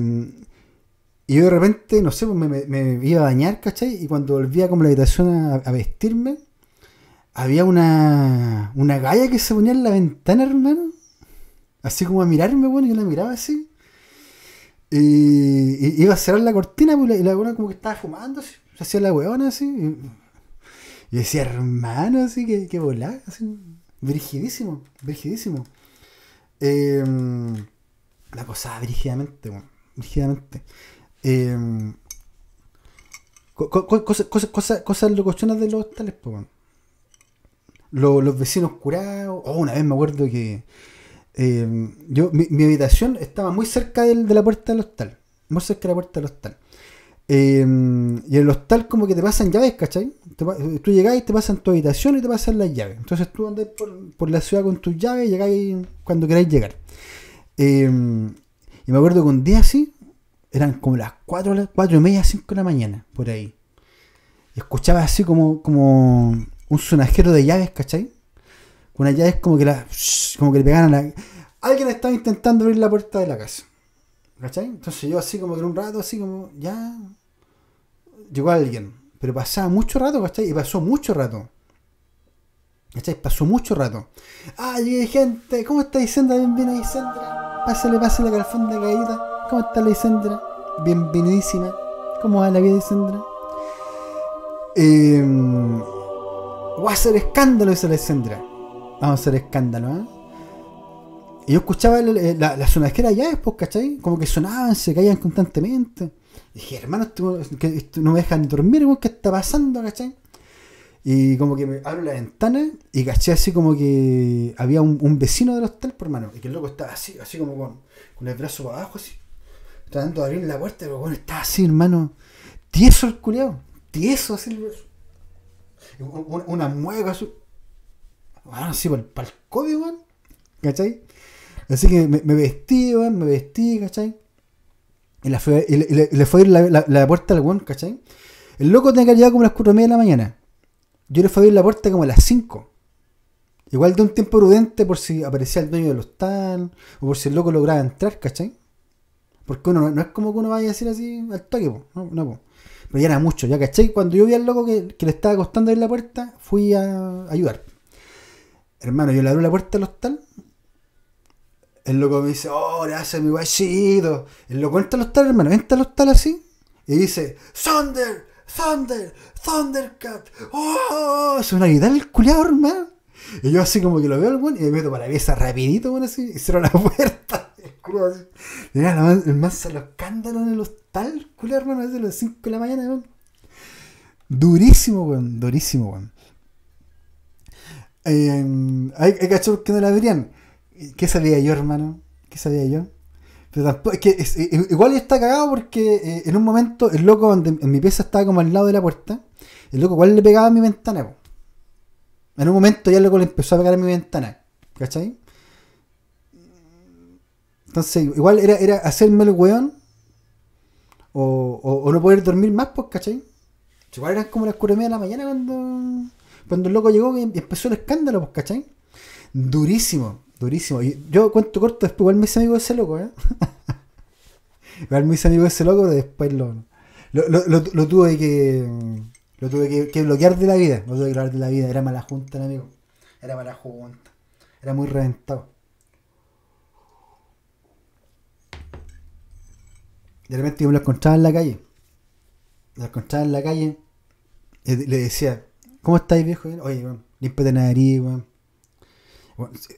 y yo de repente, no sé, pues, me, iba a bañar, ¿cachai? Y cuando volvía como la habitación a, vestirme, había una, una galla que se ponía en la ventana, hermano. Así como a mirarme, bueno, yo la miraba así. Y, iba a cerrar la cortina, pues, y la weona como que estaba fumando, así, hacía la weona así. Y, y decía, hermano, así que, que volá, así, virgidísimo, virgidísimo. Em, la cosa, virgidamente, bueno, virgidamente cosas, cosas, cosas, de los hostales, los, vecinos curados. Oh, una vez me acuerdo que em, yo, mi, habitación estaba muy cerca de la puerta del hostal. Muy cerca de la puerta del hostal. Em, y en el hostal como que te pasan llaves, ¿cachai? Eh, tú llegás y te pasan tu habitación y te pasan las llaves. Entonces tú andás por, la ciudad con tus llaves y llegáis cuando queráis llegar. Em, y me acuerdo que un día así, eran como las 4, cuatro y media, 5 de la mañana, por ahí. escuchaba así como, como un sonajero de llaves, ¿cachai? Con las llaves como que, la, como que le pegaran a la... Alguien estaba intentando abrir la puerta de la casa. ¿Cachai? Entonces yo así como que un rato, así como, ya... Llegó alguien. Pero pasaba mucho rato, ¿cachai? Y pasó mucho rato. ¿Cachai? Pasó mucho rato. ¡Ay, ah, gente! ¿Cómo está diciendo Bien, bien Pásale, pásale, al fondo de caída. ¿Cómo está la Isendra? Bienvenidísima. ¿Cómo va la vida de em, a hacer escándalo esa Isendra Vamos a hacer escándalo, Y ¿ah? yo escuchaba la, eh, la, la sonajera ya después, ¿cachai? Como que sonaban, se caían constantemente. dije, hermano, no me dejan dormir, ¿qué está pasando, cachai? Y como que me abro la ventana y caché así como que había un, vecino del hotel por hermano. Y que el loco estaba así, así como con, con el brazo para abajo, así tratando de abrir la puerta, pero bueno, estaba así, hermano. Tieso el culiao. Tieso así. El... Una, una mueca así. Bueno, para el, palco ¿Cachai? Así que me, vestí, weón, me vestí, ¿cachai? Y, le, fue a abrir la, puerta al weón, ¿cachai? El loco tenía que llegar como a las media de la mañana. Yo le fui a abrir la puerta como a las 5. Igual de un tiempo prudente por si aparecía el dueño del hostal o por si el loco lograba entrar, ¿cachai? Porque uno no es como que uno vaya a decir así al toque, No, no, Pero ya era mucho, ya caché. Cuando yo vi al loco que, le estaba costando abrir la puerta, fui a ayudar. Hermano, yo le abro la puerta al hostal. El loco me dice, oh, le hace mi guachito. El loco entra al hostal, hermano, entra al hostal así. Y dice, Thunder, Thunder, Thundercat. ¡Oh! es una gritar el culiado, hermano. Y yo así como que lo veo al y me meto para la pieza rapidito, bueno, así, y cierro la puerta el más a los en el hostal, culo, hermano, desde las 5 de la mañana, Durísimo, weón, durísimo, eh, hay, cachorros que no la verían. ¿Qué sabía yo, hermano? ¿Qué sabía yo? Pero que eh, igual está cagado porque eh, en un momento el loco donde, en mi pieza estaba como al lado de la puerta, el loco igual le pegaba a mi ventana. En un momento ya el loco le empezó a pegar a mi ventana. ¿Cachai? Entonces, igual era, hacerme el weón o, no poder dormir más, pues, ¿cachai? Igual eran como las cuatro de la mañana cuando, cuando el loco llegó y empezó el escándalo, pues, ¿cachai? Durísimo, durísimo. y yo cuento corto, después igual me hice amigo de ese loco, ¿eh? igual me hice amigo de ese loco, pero después lo, lo, tuve que. Lo tuve que, que, bloquear de la vida. Lo tuve que bloquear de la vida. Era mala junta, amigo. Era mala junta. Era muy reventado. de repente yo me lo encontraba en la calle. lo encontraba en la calle. Eh, le decía, ¿cómo estáis viejo? Oye, bueno, de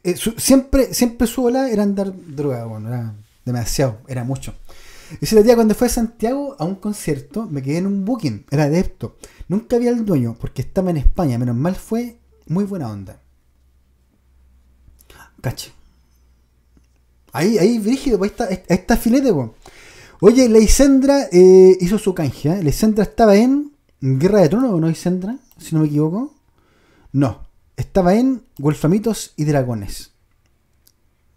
eh, siempre, siempre su ola era andar droga, bueno, era demasiado, era mucho. Y si la cuando fue a Santiago a un concierto, me quedé en un booking, era adepto. Nunca vi al dueño porque estaba en España, menos mal fue muy buena onda. Cache. Ahí, ahí, brígido, pues, está ahí filete, weón. Oye, la eh, hizo su canje. ¿eh? Isendra estaba en Guerra de Tronos, ¿no, Isendra? Si no me equivoco. No, estaba en Golfamitos y Dragones.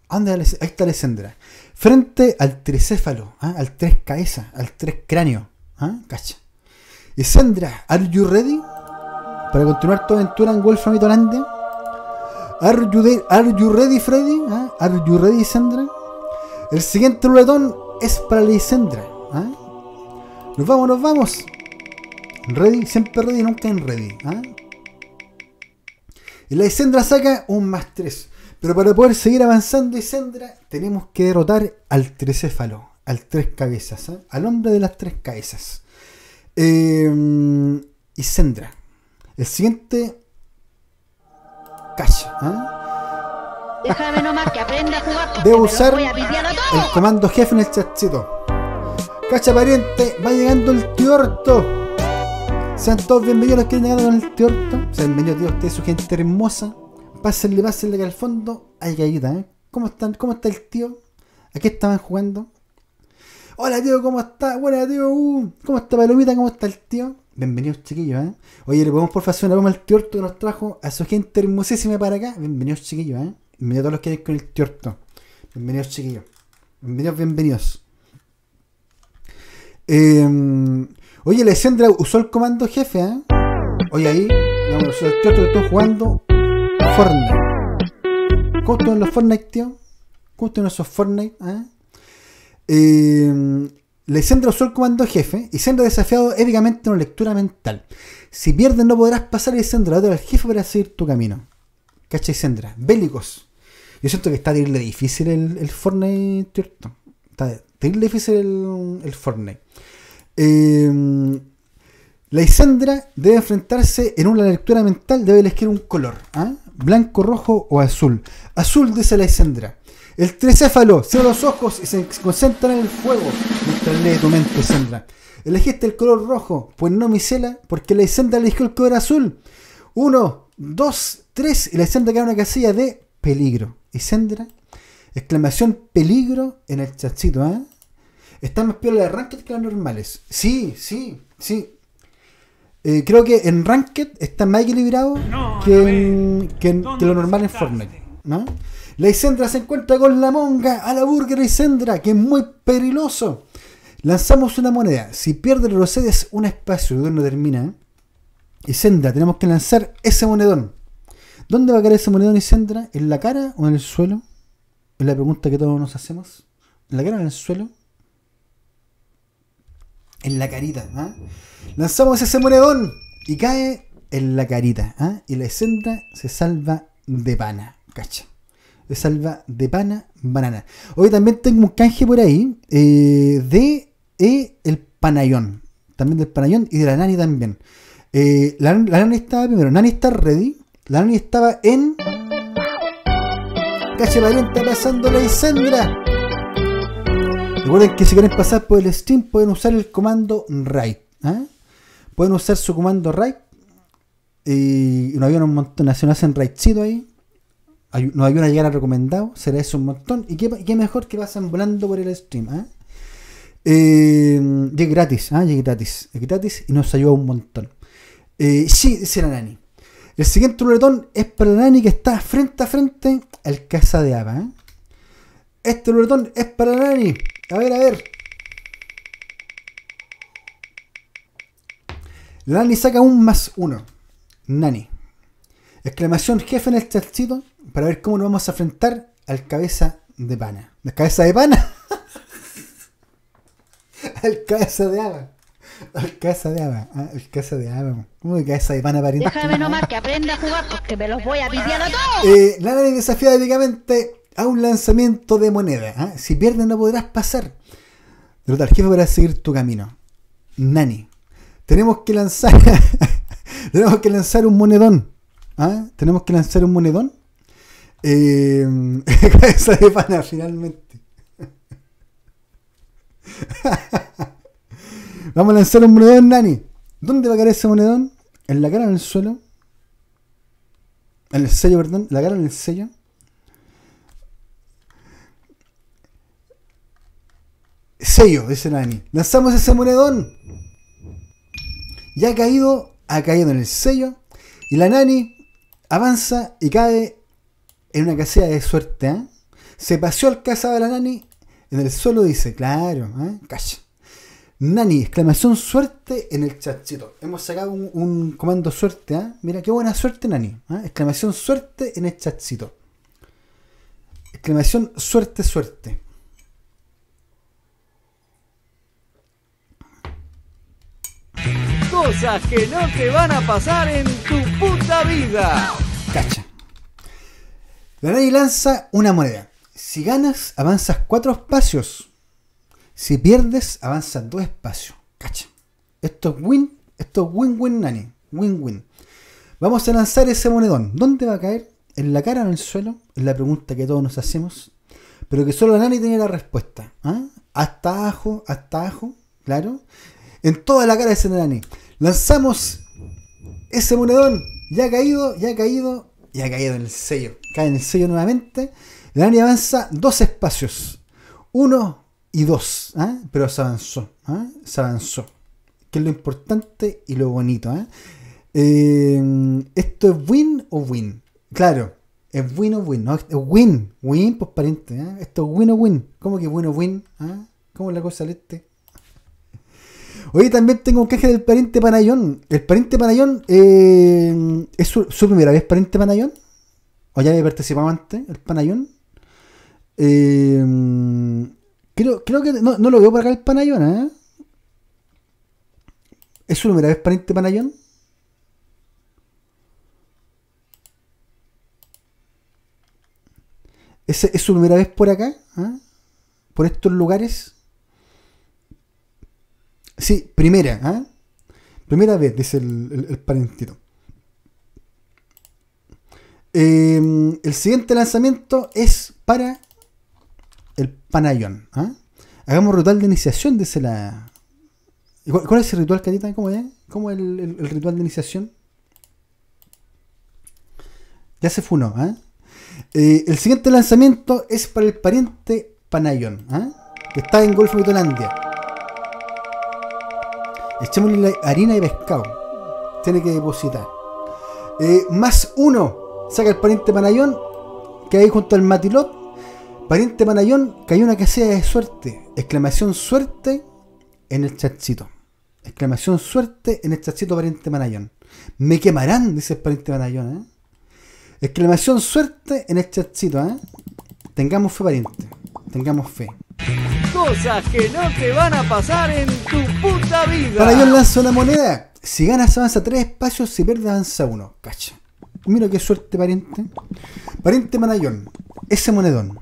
¿Dónde Ahí está Isendra. Frente al tricéfalo, ¿ah? al tres cabeza, al tres cráneo. ¿ah? Cacha. Isendra, ¿are you ready? Para continuar tu aventura en Wolframito Lande. ¿Are you, are you ready, Freddy? ¿Ah? ¿Are you ready, Isendra? El siguiente ruletón es para la ¿eh? ¿ah? Nos vamos, nos vamos. Ready, siempre ready, nunca en ready. y ¿ah? la Isendra saca un más 3. Pero para poder seguir avanzando, Isendra, tenemos que derrotar al tricéfalo, al tres cabezas, ¿ah? al hombre de las tres cabezas. Em, Isendra. El siguiente. Cash. Déjame nomás Debo usar el comando jefe en el chatcito. Cacha pariente, va llegando el tío Orto Sean todos bienvenidos los que han llegado con el tío Orto Sean bienvenidos a ustedes, su gente hermosa. Pásenle, pásenle que al fondo hay caída, ¿eh? ¿Cómo están? ¿Cómo está el tío? ¿Aquí qué estaban jugando? Hola tío, ¿cómo está? Buena tío, uh. ¿cómo está Palomita? ¿Cómo está el tío? Bienvenidos chiquillos, ¿eh? Oye, le podemos por favor una al tío Orto que nos trajo a su gente hermosísima para acá. Bienvenidos chiquillos, ¿eh? Bienvenidos a todos los que hay con el tío Bienvenidos, chiquillos. Bienvenidos, bienvenidos. Eh, oye, Alessandra usó el comando jefe, ¿eh? Oye, ahí, vamos, el tío que estoy jugando Fortnite. ¿Cómo están los Fortnite, tío? ¿Cómo están esos Fortnite? ¿eh? Eh, usó el comando jefe y siendo desafiado épicamente en una lectura mental. Si pierdes no podrás pasar a Lysandra, ahora al jefe para seguir tu camino. ¿Cachai Sendra, Bélicos. Yo siento que está terrible difícil el, el Fortnite, ¿cierto? Está difícil el, el Fortnite. Em, la Isendra debe enfrentarse en una lectura mental, debe elegir un color, ¿ah? blanco, rojo o azul. Azul dice la Isendra. El tricéfalo cierra los ojos y se concentra en el fuego mientras lee tu mente, Isandra. Elegiste el color rojo, pues no misela, porque la Isandra eligió el color azul. Uno, dos, tres, y la Isendra queda una casilla de peligro. Isendra, Exclamación peligro en el chachito ¿eh? Están más peor de Ranked que las normales. Sí, sí, sí. Eh, creo que en Ranked está más equilibrado que, lo normal en Fortnite. ¿no? La Isendra se encuentra con la monga a la burger Isendra, que es muy peligroso. Lanzamos una moneda. Si pierde los sedes un espacio, y no termina. Isendra, tenemos que lanzar ese monedón. ¿Dónde va a caer ese monedón y se ¿En la cara o en el suelo? Es la pregunta que todos nos hacemos. ¿En la cara o en el suelo? En la carita. ¿ah? Lanzamos ese monedón y cae en la carita. ¿ah? Y la centra se salva de pana. Cacha. Se salva de pana, banana. Hoy también tengo un canje por ahí eh, de eh, el panayón. También del panayón y de la nani también. Eh, la, la, nani está primero. Nani está ready. La nani estaba en. Calle Valenta pasando la Isandra. Recuerden que si quieren pasar por el stream pueden usar el comando right. ¿ah? Pueden usar su comando right. Y nos ayudan un montón. Si en hacen ahí, nos ayudan a llegar a recomendado. Será eso un montón. Y qué, mejor que pasen volando por el stream. ¿ah? ¿eh? Eh, gratis, ¿eh? gratis, y nos ayuda un montón. Eh, sí, dice la nani. El siguiente luletón es para Nani que está frente a frente al caza de Ava. ¿eh? Este luletón es para Nani. A ver, a ver. Nani saca un más uno. Nani. Exclamación jefe en el chatito para ver cómo nos vamos a enfrentar al cabeza de pana. ¿La cabeza de pana? al cabeza de Ava. Casa de ama casa ah, de Adam. ¿Cómo que casa de pana pariente? Déjame nomás que aprenda a jugar porque me los voy a pidiar a todos. Eh, Lana desafía dedicadamente a un lanzamiento de moneda. ¿ah? Si pierdes no podrás pasar. Pero tal jefe para seguir tu camino. Nani. Tenemos que lanzar. tenemos que lanzar un monedón. ¿ah? Tenemos que lanzar un monedón. Eh, cabeza de pana, finalmente. Vamos a lanzar un monedón, Nani. ¿Dónde va a caer ese monedón? En la cara en el suelo. En el sello, perdón. La cara en el sello. Sello, dice Nani. Lanzamos ese monedón. Ya ha caído, ha caído en el sello. Y la Nani avanza y cae en una casilla de suerte. ¿eh? Se paseó al casa de la Nani en el suelo dice, claro, ¿eh? Nani, exclamación suerte en el chachito Hemos sacado un, comando suerte, ¿ah? Mira qué buena suerte, Nani. ¿ah? Exclamación suerte en el chachito Exclamación suerte, suerte. Cosas que no te van a pasar en tu puta vida. Cacha. La Nani lanza una moneda. Si ganas, avanzas cuatro espacios. Si pierdes, avanza dos espacios. Cacha. Esto es win, esto es win-win, nani. Win-win. Vamos a lanzar ese monedón. ¿Dónde va a caer? ¿En la cara o en el suelo? Es la pregunta que todos nos hacemos. Pero que solo Nani tiene la respuesta. ¿ah? Hasta abajo, hasta abajo, claro. En toda la cara de Nani. Lanzamos ese monedón. Ya ha caído, ya ha caído, ya ha caído en el sello. Cae en el sello nuevamente. Nani avanza dos espacios. Uno, y dos, ¿eh? pero se avanzó, ¿eh? se avanzó, que es lo importante y lo bonito. ¿eh? ¿Esto es win o win? Claro, es win o win, no, es win, win pues pariente, esto es win o win, ¿cómo que win o win? ¿Ah? ¿Cómo es la cosa este? Oye, también tengo un caje del pariente Panayón. ¿El pariente Panayón es su, primera vez pariente Panayón? ¿O ya había participado antes el Panayón? Eh, Creo, que no, lo veo por acá el Panayón, ¿eh? ¿Es su primera vez para este Panayón? ¿Es, ¿Es, su primera vez por acá? ¿eh? ¿Por estos lugares? Sí, primera, ¿eh? Primera vez, dice el, el, el eh, siguiente lanzamiento es para Panayón. ¿ah? Hagamos ritual de iniciación, dice la. ¿Cuál, es el ritual, Carita? ¿Cómo es? ¿Cómo el, ritual de iniciación? Ya se funó, uno. ¿ah? Eh, el siguiente lanzamiento es para el pariente Panayón, ¿ah? que está en Golfo de Tolandia. Echémosle harina y pescado. Tiene que depositar. Eh, más uno. Saca el pariente Panayón. Que hay junto al Matilot Pariente que hay una sea de suerte. Exclamación suerte en el chatcito. Exclamación suerte en el chatcito Pariente Manayón. Me quemarán, dice el Pariente Manayón. ¿eh? Exclamación suerte en el chatcito. ¿eh? Tengamos fe, pariente. Tengamos fe. Cosas que no te van a pasar en tu puta vida. Manayón lanza una moneda. Si ganas avanza tres espacios, si pierdes avanza uno. Cacha. Mira qué suerte, pariente. Pariente Manayón. Ese monedón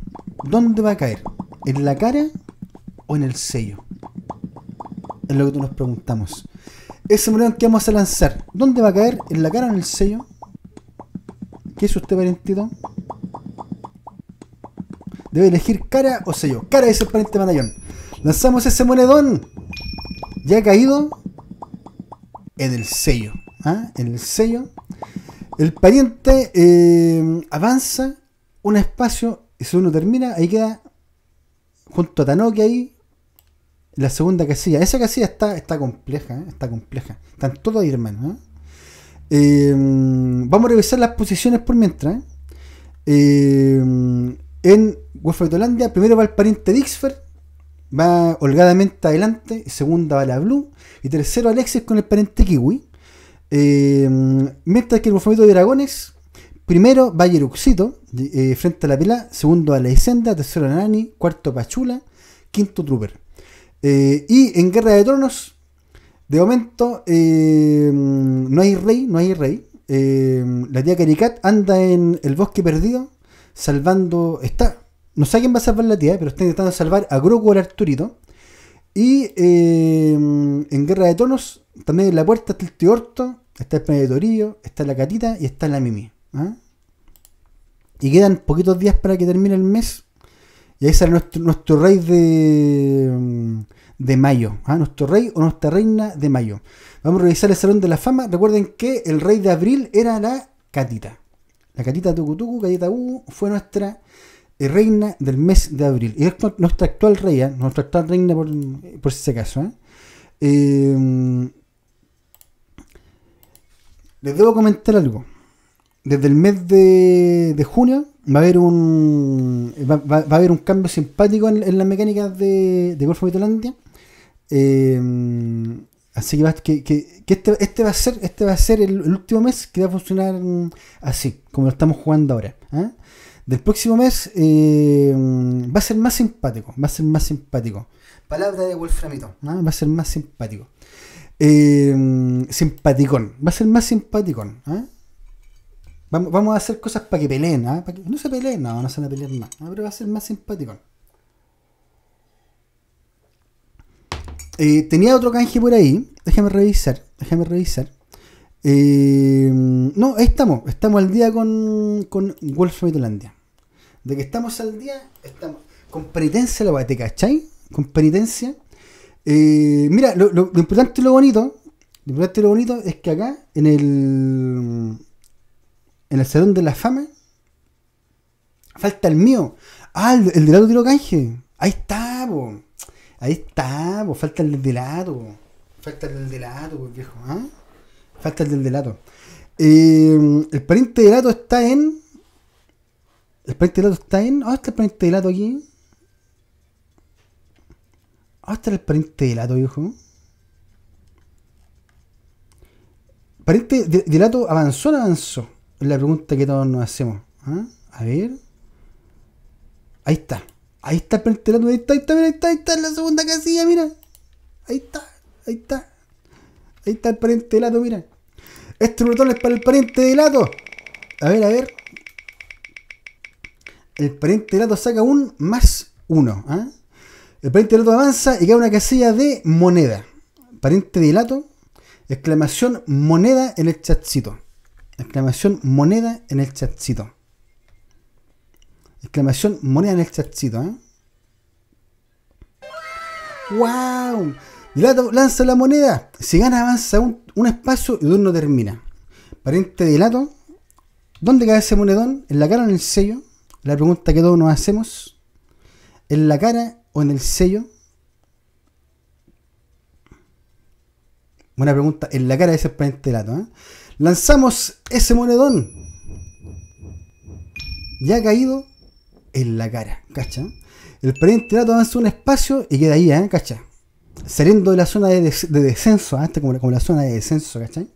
¿Dónde va a caer? ¿En la cara o en el sello? Es lo que nos preguntamos. Ese monedón que vamos a lanzar, ¿dónde va a caer? ¿En la cara o en el sello? ¿Qué es usted, pariente? Debe elegir cara o sello. Cara es el pariente batallón. Lanzamos ese monedón. Ya ha caído en el sello. ¿ah? En el sello. El pariente eh, avanza un espacio si uno termina, ahí queda junto a Tanoki ahí la segunda casilla. Esa casilla está, está compleja, ¿eh? está compleja. Están todos ahí, hermano. ¿eh? Eh, vamos a revisar las posiciones por mientras. en de Holandia, primero va el pariente Dixfer, va holgadamente adelante, segunda va la Blue y tercero Alexis con el pariente Kiwi. mientras que el bufamito de Dragones Primero, Valle eh, frente a la pila. Segundo, a la Isenda. Tercero, a Nani. Cuarto, Pachula. Quinto, Trooper. Eh, y en Guerra de Tronos, de momento, eh, no hay rey, no hay rey. la tía Caricat anda en el bosque perdido, salvando. Está. No sé quién va a salvar la tía, pero está intentando salvar a Grogu el Arturito. Y en Guerra de Tronos, también en la puerta está el Tío está el está la Catita y está la Mimi. ¿Ah? Y quedan poquitos días para que termine el mes. Y ahí sale nuestro, rey de, mm, de mayo. ¿ah? Nuestro rey o nuestra reina de mayo. Vamos a revisar el Salón de la Fama. Recuerden que el rey de abril era la Catita. La Catita Tucutucu, Catita U, fue nuestra eh, reina del mes de abril. Y es nuestra actual reina, ¿ah? nuestra actual reina por, por si acaso. Eh, mm, les debo comentar algo desde el mes de, junio va a haber un va, a haber un cambio simpático en, las mecánicas de, Golfo de eh, así que, este, este, va a ser este va a ser el, último mes que va a funcionar así como lo estamos jugando ahora. ¿ah? Del próximo mes eh, va a ser más simpático, va a ser más simpático. Palabra de Wolframito, ¿Ah? va a ser más simpático. Eh, simpaticón, va a ser más simpaticón. ¿ah? Vamos, a hacer cosas para que peleen, ¿ah? no se peleen, no, no se van a pelear más. Ah, pero va a ser más simpático. Eh, tenía otro canje por ahí. Déjame revisar. Déjame revisar. Eh, no, ahí estamos. Estamos al día con, con Wolf Mitolandia. De que estamos al día, estamos. Con penitencia la ¿te ¿cachai? Con penitencia. Eh, mira, lo, importante lo bonito. Lo importante y lo bonito es que acá, en el en el Salón de la Fama. Falta el mío. Ah, el, delato de lado tiro canje. Ahí está, po. Ahí está, Falta el de delato. Falta el delato, viejo. Falta el del delato. Pues, ¿ah? eh, el pariente delato está en. El pariente delato está en. Ah, está el pariente delato aquí. Ah, está el pariente delato, viejo. Pariente delato avanzó, avanzó. Es la pregunta que todos nos hacemos. ¿ah? A ver. Ahí está. Ahí está el pariente de está, ahí está, ahí está, ahí está en la segunda casilla, mira. Ahí está, ahí está. Ahí está el pariente de lato mira. Este botón es para el pariente de lato. A ver, a ver. El pariente de lato saca un más uno. ¿ah? pariente El lato avanza y queda una casilla de moneda. pariente de lato exclamación moneda en el chatcito. Exclamación moneda en el chatcito. Exclamación moneda en el chatcito, ¿eh? ¡Wow! lanza la moneda. Si gana, avanza un, espacio y turno termina. Parente de donde ¿Dónde cae ese monedón? ¿En la cara o en el sello? La pregunta que todos nos hacemos. ¿En la cara o en el sello? Buena pregunta. En la cara de ese pariente de ¿eh? Lanzamos ese monedón. Ya ha caído en la cara, ¿cacha? El pariente dato avanza un espacio y queda ahí, ¿eh? ¿cacha? Saliendo de la zona de, descenso, hasta ¿ah? como, la zona de descenso, ¿cachai?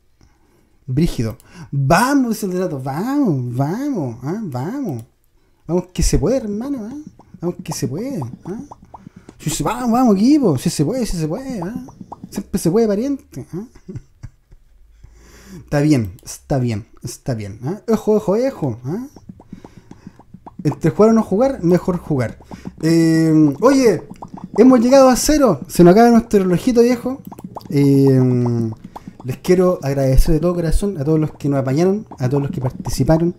Brígido. Vamos, dice el dato. vamos, vamos, ¿ah? vamos. Vamos que se puede, hermano, ¿ah? Vamos que se puede, vamos, vamos, equipo, si se puede, si se puede, Siempre se puede, pariente, Está bien, está bien, está bien. ¿ah? Ojo, ojo, ojo. ¿ah? Entre jugar o no jugar, mejor jugar. Eh, oye, hemos llegado a cero. Se nos acaba nuestro relojito viejo. Eh, les quiero agradecer de todo corazón a todos los que nos apañaron, a todos los que participaron.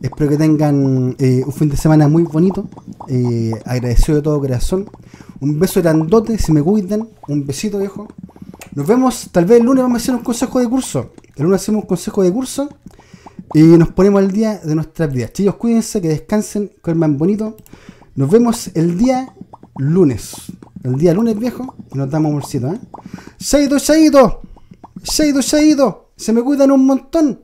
Espero que tengan eh, un fin de semana muy bonito. agradecido de todo corazón. Un beso grandote, si me cuidan. Un besito viejo. Nos vemos, tal vez el lunes vamos a hacer un consejo de curso. El lunes hacemos un consejo de curso y nos ponemos al día de nuestras vidas. Chicos, cuídense, que descansen, más bonito. Nos vemos el día lunes. El día lunes, viejo, y nos damos bolsito, ¿eh? ¡Seido, ido, se ha ido! se me cuidan un montón!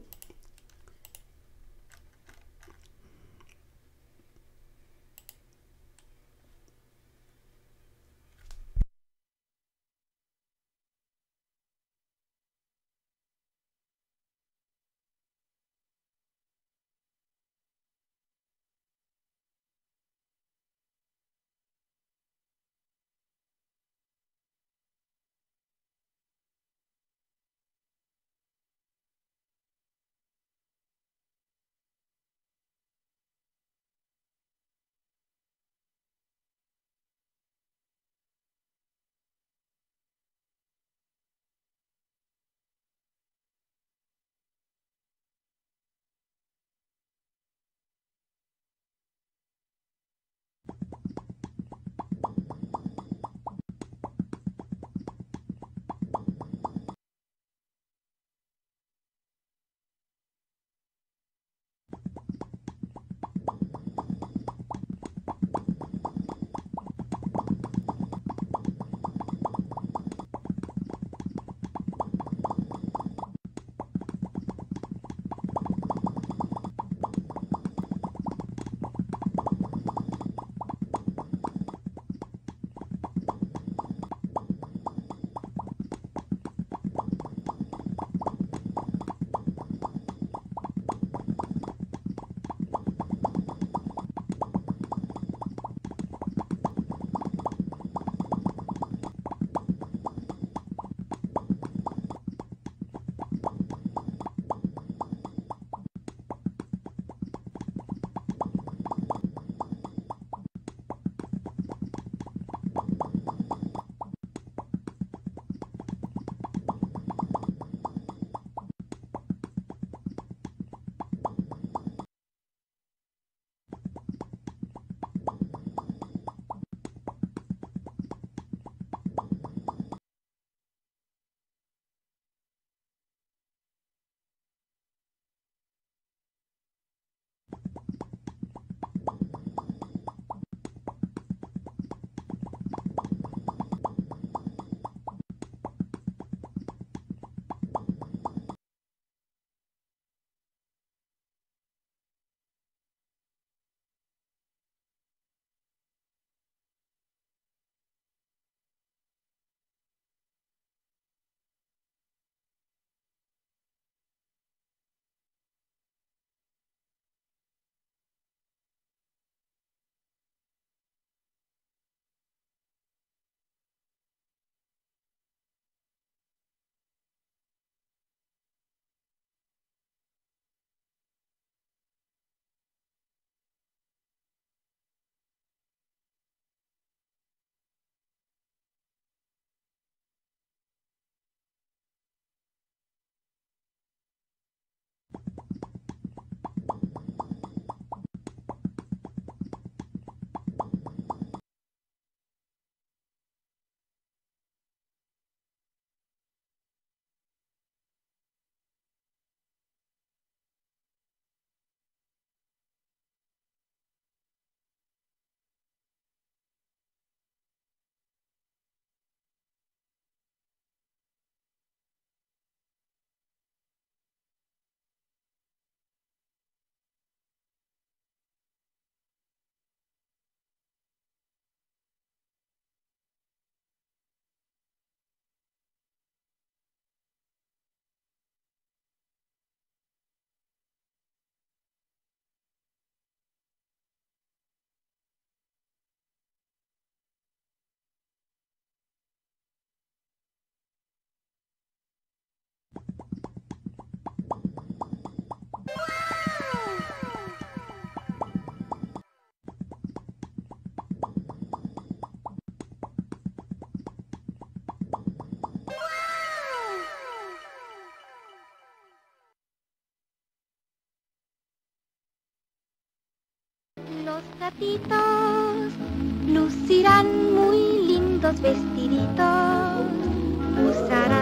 Los gatitos lucirán muy lindos vestiditos, usarán